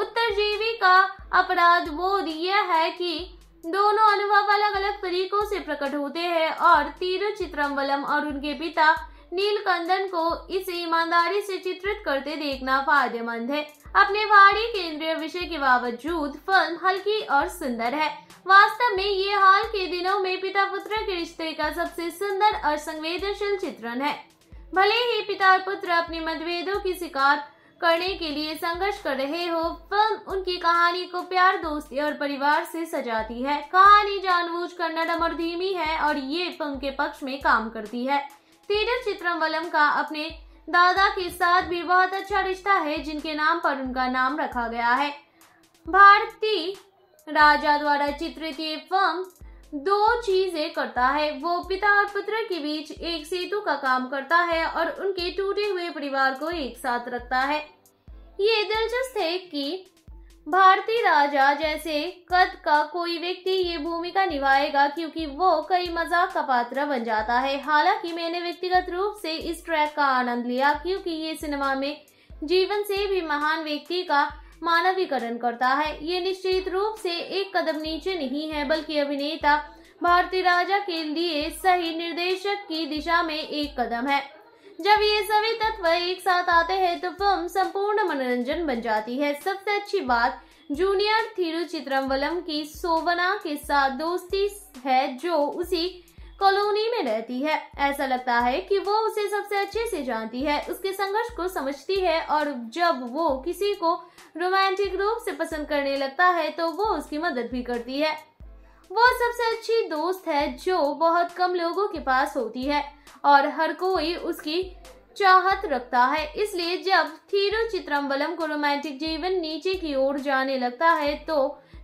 उत्तरजीवी का अपराध बोध यह है कि दोनों अनुभव अलग अलग तरीकों से प्रकट होते हैं और चित्रम्बलम और उनके पिता नीलकंदन को इसे ईमानदारी से चित्रित करते देखना फायदेमंद है अपने भारी केंद्रीय विषय के बावजूद फिल्म हल्की और सुंदर है वास्तव में ये हाल के दिनों में पिता पुत्र के रिश्ते का सबसे सुंदर और संवेदनशील चित्रण है भले ही पिता और पुत्र अपने मतभेदों की शिकार करने के लिए संघर्ष कर रहे हो फिल्म उनकी कहानी को प्यार दोस्ती और परिवार से सजाती है कहानी जानबूझकर नरम और धीमी है और ये फिल्म के पक्ष में काम करती है पीटर वलम का अपने दादा के साथ भी बहुत अच्छा रिश्ता है जिनके नाम पर उनका नाम रखा गया है भारतीय राजा द्वारा चित्रित ये फिल्म दो चीजें करता है वो पिता और पुत्र के बीच एक सेतु का काम करता है और उनके टूटे हुए परिवार को एक साथ रखता है ये दिलचस्प है कि भारतीय राजा जैसे कद का कोई व्यक्ति ये भूमिका निभाएगा क्योंकि वो कई मजाक का पात्र बन जाता है हालांकि मैंने व्यक्तिगत रूप से इस ट्रैक का आनंद लिया क्योंकि ये सिनेमा में जीवन से भी महान व्यक्ति का मानवीकरण करता है ये निश्चित रूप से एक कदम नीचे नहीं है बल्कि अभिनेता भारतीय राजा के लिए सही निर्देशक की दिशा में एक कदम है जब ये सभी तत्व एक साथ आते हैं तो फिल्म संपूर्ण मनोरंजन बन जाती है सबसे अच्छी बात जूनियर चित्रम्बलम की सोवना के साथ दोस्ती है जो उसी कॉलोनी में रहती है ऐसा लगता है कि वो उसे सबसे अच्छे से जानती है उसके संघर्ष को समझती है और जब वो किसी को रोमांटिक रूप से पसंद करने लगता है तो वो उसकी मदद भी करती है वो सबसे अच्छी दोस्त है जो बहुत कम लोगों के पास होती है और हर कोई उसकी चाहत रखता है इसलिए जब थीरु चित्रम्बलम को रोमांटिक जीवन नीचे की ओर जाने लगता है तो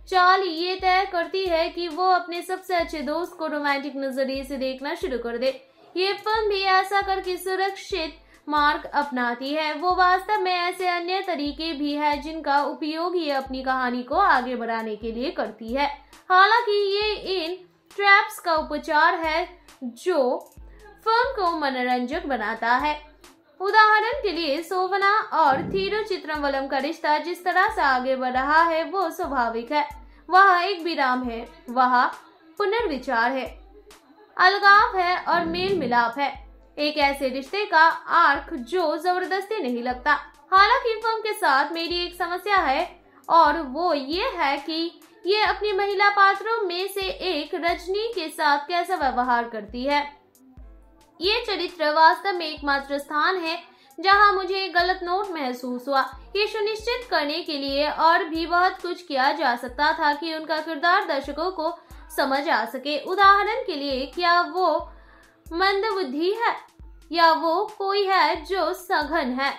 चाल ये तय करती है कि वो अपने सबसे अच्छे दोस्त को रोमांटिक नजरिए से देखना शुरू कर दे ये फिल्म भी ऐसा करके सुरक्षित मार्ग अपनाती है वो वास्तव में ऐसे अन्य तरीके भी है जिनका उपयोग ये अपनी कहानी को आगे बढ़ाने के लिए करती है हालांकि ये इन ट्रैप्स का उपचार है जो फिल्म को मनोरंजक बनाता है उदाहरण के लिए सोवना और थीरु चित्रम्बलम का रिश्ता जिस तरह से आगे बढ़ रहा है वो स्वाभाविक है वहाँ एक विराम है वहाँ पुनर्विचार है अलगाव है और मेल मिलाप है एक ऐसे रिश्ते का आर्क जो जबरदस्ती नहीं लगता हालांकि फर्म के साथ मेरी एक समस्या है और वो ये है कि ये अपनी महिला पात्रों में से एक रजनी के साथ कैसा व्यवहार करती है ये चरित्र वास्तव में एकमात्र स्थान है जहां मुझे गलत नोट महसूस हुआ ये सुनिश्चित करने के लिए और भी बहुत कुछ किया जा सकता था कि उनका किरदार दर्शकों को समझ आ सके उदाहरण के लिए क्या वो मंदबुद्धि है या वो कोई है जो सघन है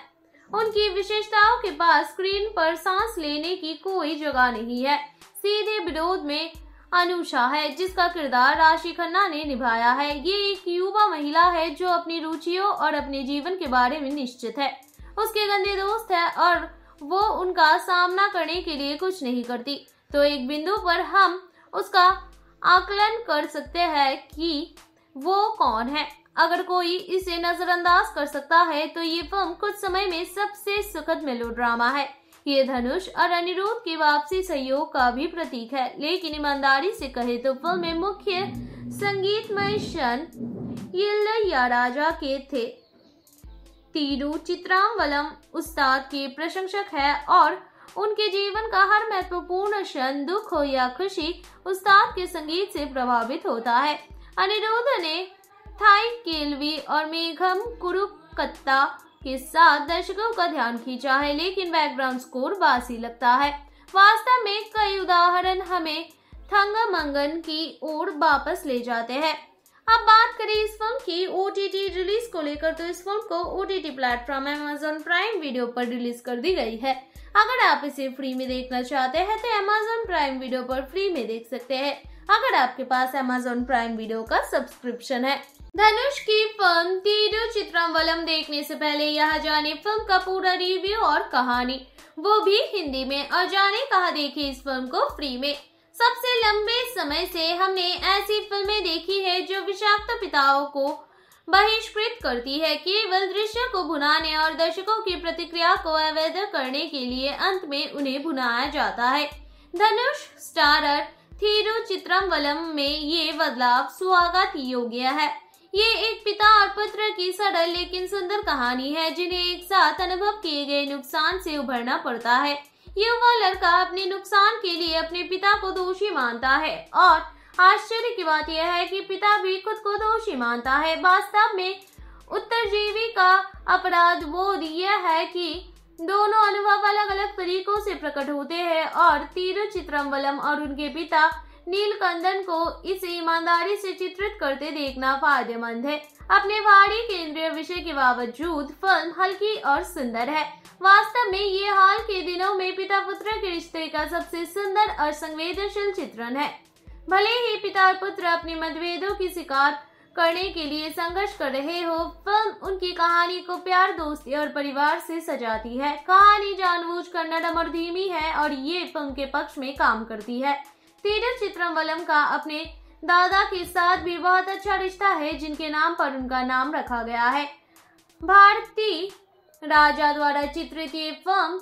उनकी विशेषताओं के पास स्क्रीन पर सांस लेने की कोई जगह नहीं है सीधे विरोध में अनुषा है जिसका किरदार राशि खन्ना ने निभाया है ये एक युवा महिला है जो अपनी रुचियों और अपने जीवन के बारे में निश्चित है उसके गंदे दोस्त है और वो उनका सामना करने के लिए कुछ नहीं करती तो एक बिंदु पर हम उसका आकलन कर सकते हैं कि वो कौन है अगर कोई इसे नजरअंदाज कर सकता है तो ये फिल्म कुछ समय में सबसे सुखद मेलोड्रामा है ये धनुष और अनिरुद्ध की वापसी सहयोग का भी प्रतीक है लेकिन ईमानदारी से कहे तो फिल्म में मुख्य संगीतमय क्षण या राजा के थे तीरू चित्रांवलम उस्ताद के प्रशंसक है और उनके जीवन का हर महत्वपूर्ण क्षण दुख हो या खुशी उस्ताद के संगीत से प्रभावित होता है अनिरुद्ध ने थाई केलवी और मेघम कुरुकत्ता के साथ दर्शकों का ध्यान खींचा है लेकिन बैकग्राउंड स्कोर बासी लगता है वास्तव में कई उदाहरण हमें थंगमंगन की ओर वापस ले जाते हैं अब बात करें इस फिल्म की ओ रिलीज को लेकर तो इस फिल्म को O T T platform Amazon Prime Video पर रिलीज कर दी गई है अगर आप इसे फ्री में देखना चाहते हैं तो अमेजोन प्राइम वीडियो पर फ्री में देख सकते हैं अगर आपके पास अमेजोन प्राइम वीडियो का सब्सक्रिप्शन है धनुष की फिल्म तीरु चित्रम्बलम देखने से पहले यहाँ जाने फिल्म का पूरा रिव्यू और कहानी वो भी हिंदी में और जाने कहा देखे इस फिल्म को फ्री में सबसे लंबे समय से हमने ऐसी फिल्में देखी है जो विषाक्त पिताओं को बहिष्कृत करती है केवल दृश्य को भुनाने और दर्शकों की प्रतिक्रिया को अवैध करने के लिए अंत में उन्हें भुनाया जाता है धनुष स्टारर थिरुचित्रम्बलम में ये बदलाव स्वागत योग्य है ये एक पिता और पुत्र की सरल लेकिन सुंदर कहानी है जिन्हें एक साथ अनुभव किए गए नुकसान से उभरना पड़ता है युवा लड़का अपने नुकसान के लिए अपने पिता को दोषी मानता है और आश्चर्य की बात यह है कि पिता भी खुद को दोषी मानता है वास्तव में उत्तरजीवी का अपराध बोध यह है कि दोनों अनुभव अलग अलग तरीकों से प्रकट होते हैं और चित्रम्बलम और उनके पिता नीलकंदन को इसे ईमानदारी से चित्रित करते देखना फायदेमंद है अपने वाणी केंद्रीय विषय के बावजूद फिल्म हल्की और सुंदर है वास्तव में ये हाल के दिनों में पिता पुत्र के रिश्ते का सबसे सुंदर और संवेदनशील चित्रण है भले ही पिता और पुत्र अपने मतभेदों की शिकार करने के लिए संघर्ष कर रहे हो फिल्म उनकी कहानी को प्यार दोस्ती और परिवार से सजाती है कहानी कर नरम और धीमी है और ये फिल्म के पक्ष में काम करती है चित्रम वलम का अपने दादा के साथ भी बहुत अच्छा रिश्ता है जिनके नाम पर उनका नाम रखा गया है भारती राजा द्वारा चित्रित ये फिल्म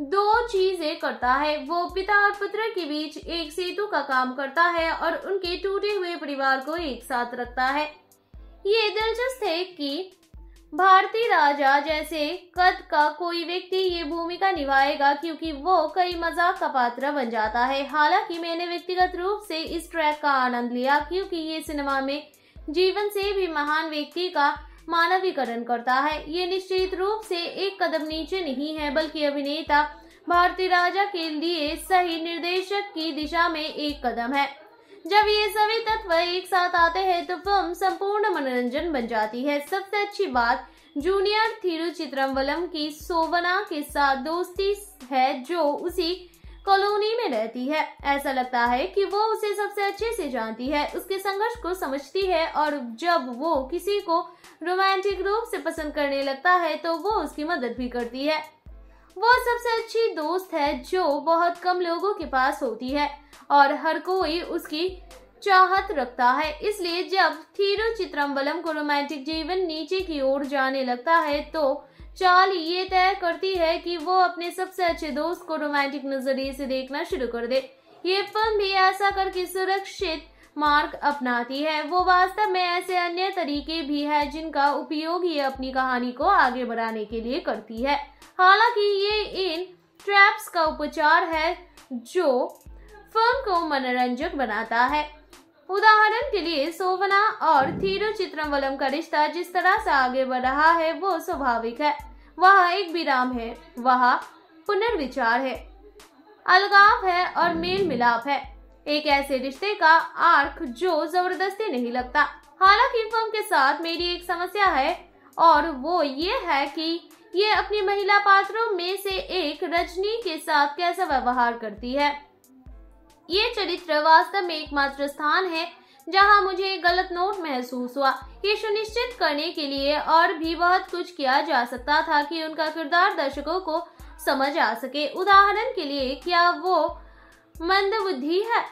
दो चीजें करता है वो पिता और पुत्र के बीच एक सेतु का काम करता है और उनके टूटे हुए परिवार को एक साथ रखता है ये दिलचस्प है कि भारतीय राजा जैसे कद का कोई व्यक्ति ये भूमिका निभाएगा क्योंकि वो कई मजाक का पात्र बन जाता है हालांकि मैंने व्यक्तिगत रूप से इस ट्रैक का आनंद लिया क्योंकि ये सिनेमा में जीवन से भी महान व्यक्ति का मानवीकरण करता है ये निश्चित रूप से एक कदम नीचे नहीं है बल्कि अभिनेता भारतीय राजा के लिए सही निर्देशक की दिशा में एक कदम है जब ये सभी तत्व एक साथ आते हैं तो फिल्म संपूर्ण मनोरंजन बन जाती है सबसे अच्छी बात जूनियर थिरुचित्रम्बलम की सोवना के साथ दोस्ती है जो उसी कॉलोनी में रहती है ऐसा लगता है कि वो उसे सबसे अच्छे से जानती है उसके संघर्ष को समझती है और जब वो किसी को रोमांटिक रूप से पसंद करने लगता है तो वो उसकी मदद भी करती है वो सबसे अच्छी दोस्त है जो बहुत कम लोगों के पास होती है और हर कोई उसकी चाहत रखता है इसलिए जब थीरु चित्रम्बलम को रोमांटिक जीवन नीचे की ओर जाने लगता है तो चाल ये तय करती है कि वो अपने सबसे अच्छे दोस्त को रोमांटिक नजरिए से देखना शुरू कर दे ये फिल्म भी ऐसा करके सुरक्षित मार्ग अपनाती है वो वास्तव में ऐसे अन्य तरीके भी है जिनका उपयोग ये अपनी कहानी को आगे बढ़ाने के लिए करती है हालांकि ये इन ट्रैप्स का उपचार है जो फिल्म को मनोरंजक बनाता है उदाहरण के लिए सोवना और थीरु चित्रम का रिश्ता जिस तरह से आगे बढ़ रहा है वो स्वाभाविक है वहाँ एक विराम है वहाँ पुनर्विचार है अलगाव है और मेल मिलाप है एक ऐसे रिश्ते का आर्क जो जबरदस्ती नहीं लगता हालांकि फर्म के साथ मेरी एक समस्या है और वो ये है कि ये अपनी महिला पात्रों में से एक रजनी के साथ कैसा व्यवहार करती है ये चरित्र वास्तव में एकमात्र स्थान है जहां मुझे गलत नोट महसूस हुआ ये सुनिश्चित करने के लिए और भी बहुत कुछ किया जा सकता था कि उनका किरदार दर्शकों को समझ आ सके उदाहरण के लिए क्या वो मंदबुद्धि है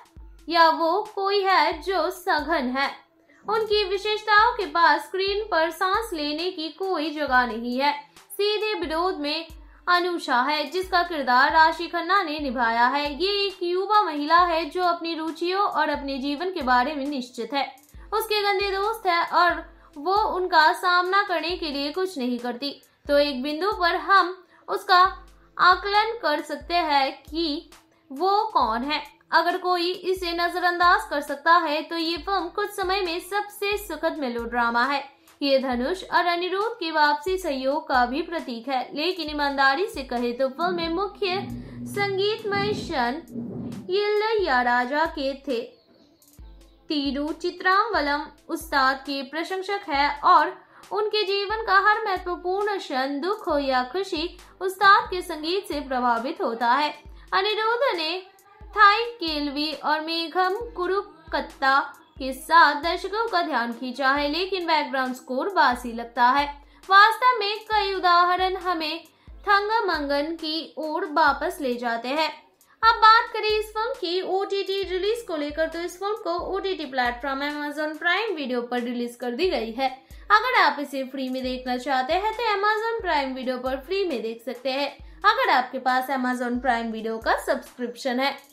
या वो कोई है जो सघन है उनकी विशेषताओं के पास स्क्रीन पर सांस लेने की कोई जगह नहीं है सीधे विरोध में अनुषा है जिसका किरदार राशि खन्ना ने निभाया है ये एक युवा महिला है जो अपनी रुचियों और अपने जीवन के बारे में निश्चित है उसके गंदे दोस्त है और वो उनका सामना करने के लिए कुछ नहीं करती तो एक बिंदु पर हम उसका आकलन कर सकते हैं कि वो कौन है अगर कोई इसे नजरअंदाज कर सकता है तो ये फिल्म कुछ समय में सबसे सुखद मेलोड्रामा है ये धनुष और अनिरुद्ध के वापसी सहयोग का भी प्रतीक है लेकिन ईमानदारी से कहे तो फिल्म में मुख्य संगीतमय क्षण या राजा के थे तीरू चित्रामवलम उस्ताद के प्रशंसक है और उनके जीवन का हर महत्वपूर्ण क्षण दुख हो या खुशी उस्ताद के संगीत से प्रभावित होता है अनिरुद्ध ने थाई केलवी और मेघम कुरुकत्ता के साथ दर्शकों का ध्यान खींचा है लेकिन बैकग्राउंड स्कोर बासी लगता है वास्तव में कई उदाहरण हमें थंगमंगन की ओर वापस ले जाते हैं अब बात करें इस फिल्म की ओ रिलीज को लेकर तो इस फिल्म को O T platform Amazon Prime Video पर रिलीज कर दी गई है अगर आप इसे फ्री में देखना चाहते हैं तो अमेजोन प्राइम वीडियो पर फ्री में देख सकते हैं अगर आपके पास अमेजोन प्राइम वीडियो का सब्सक्रिप्शन है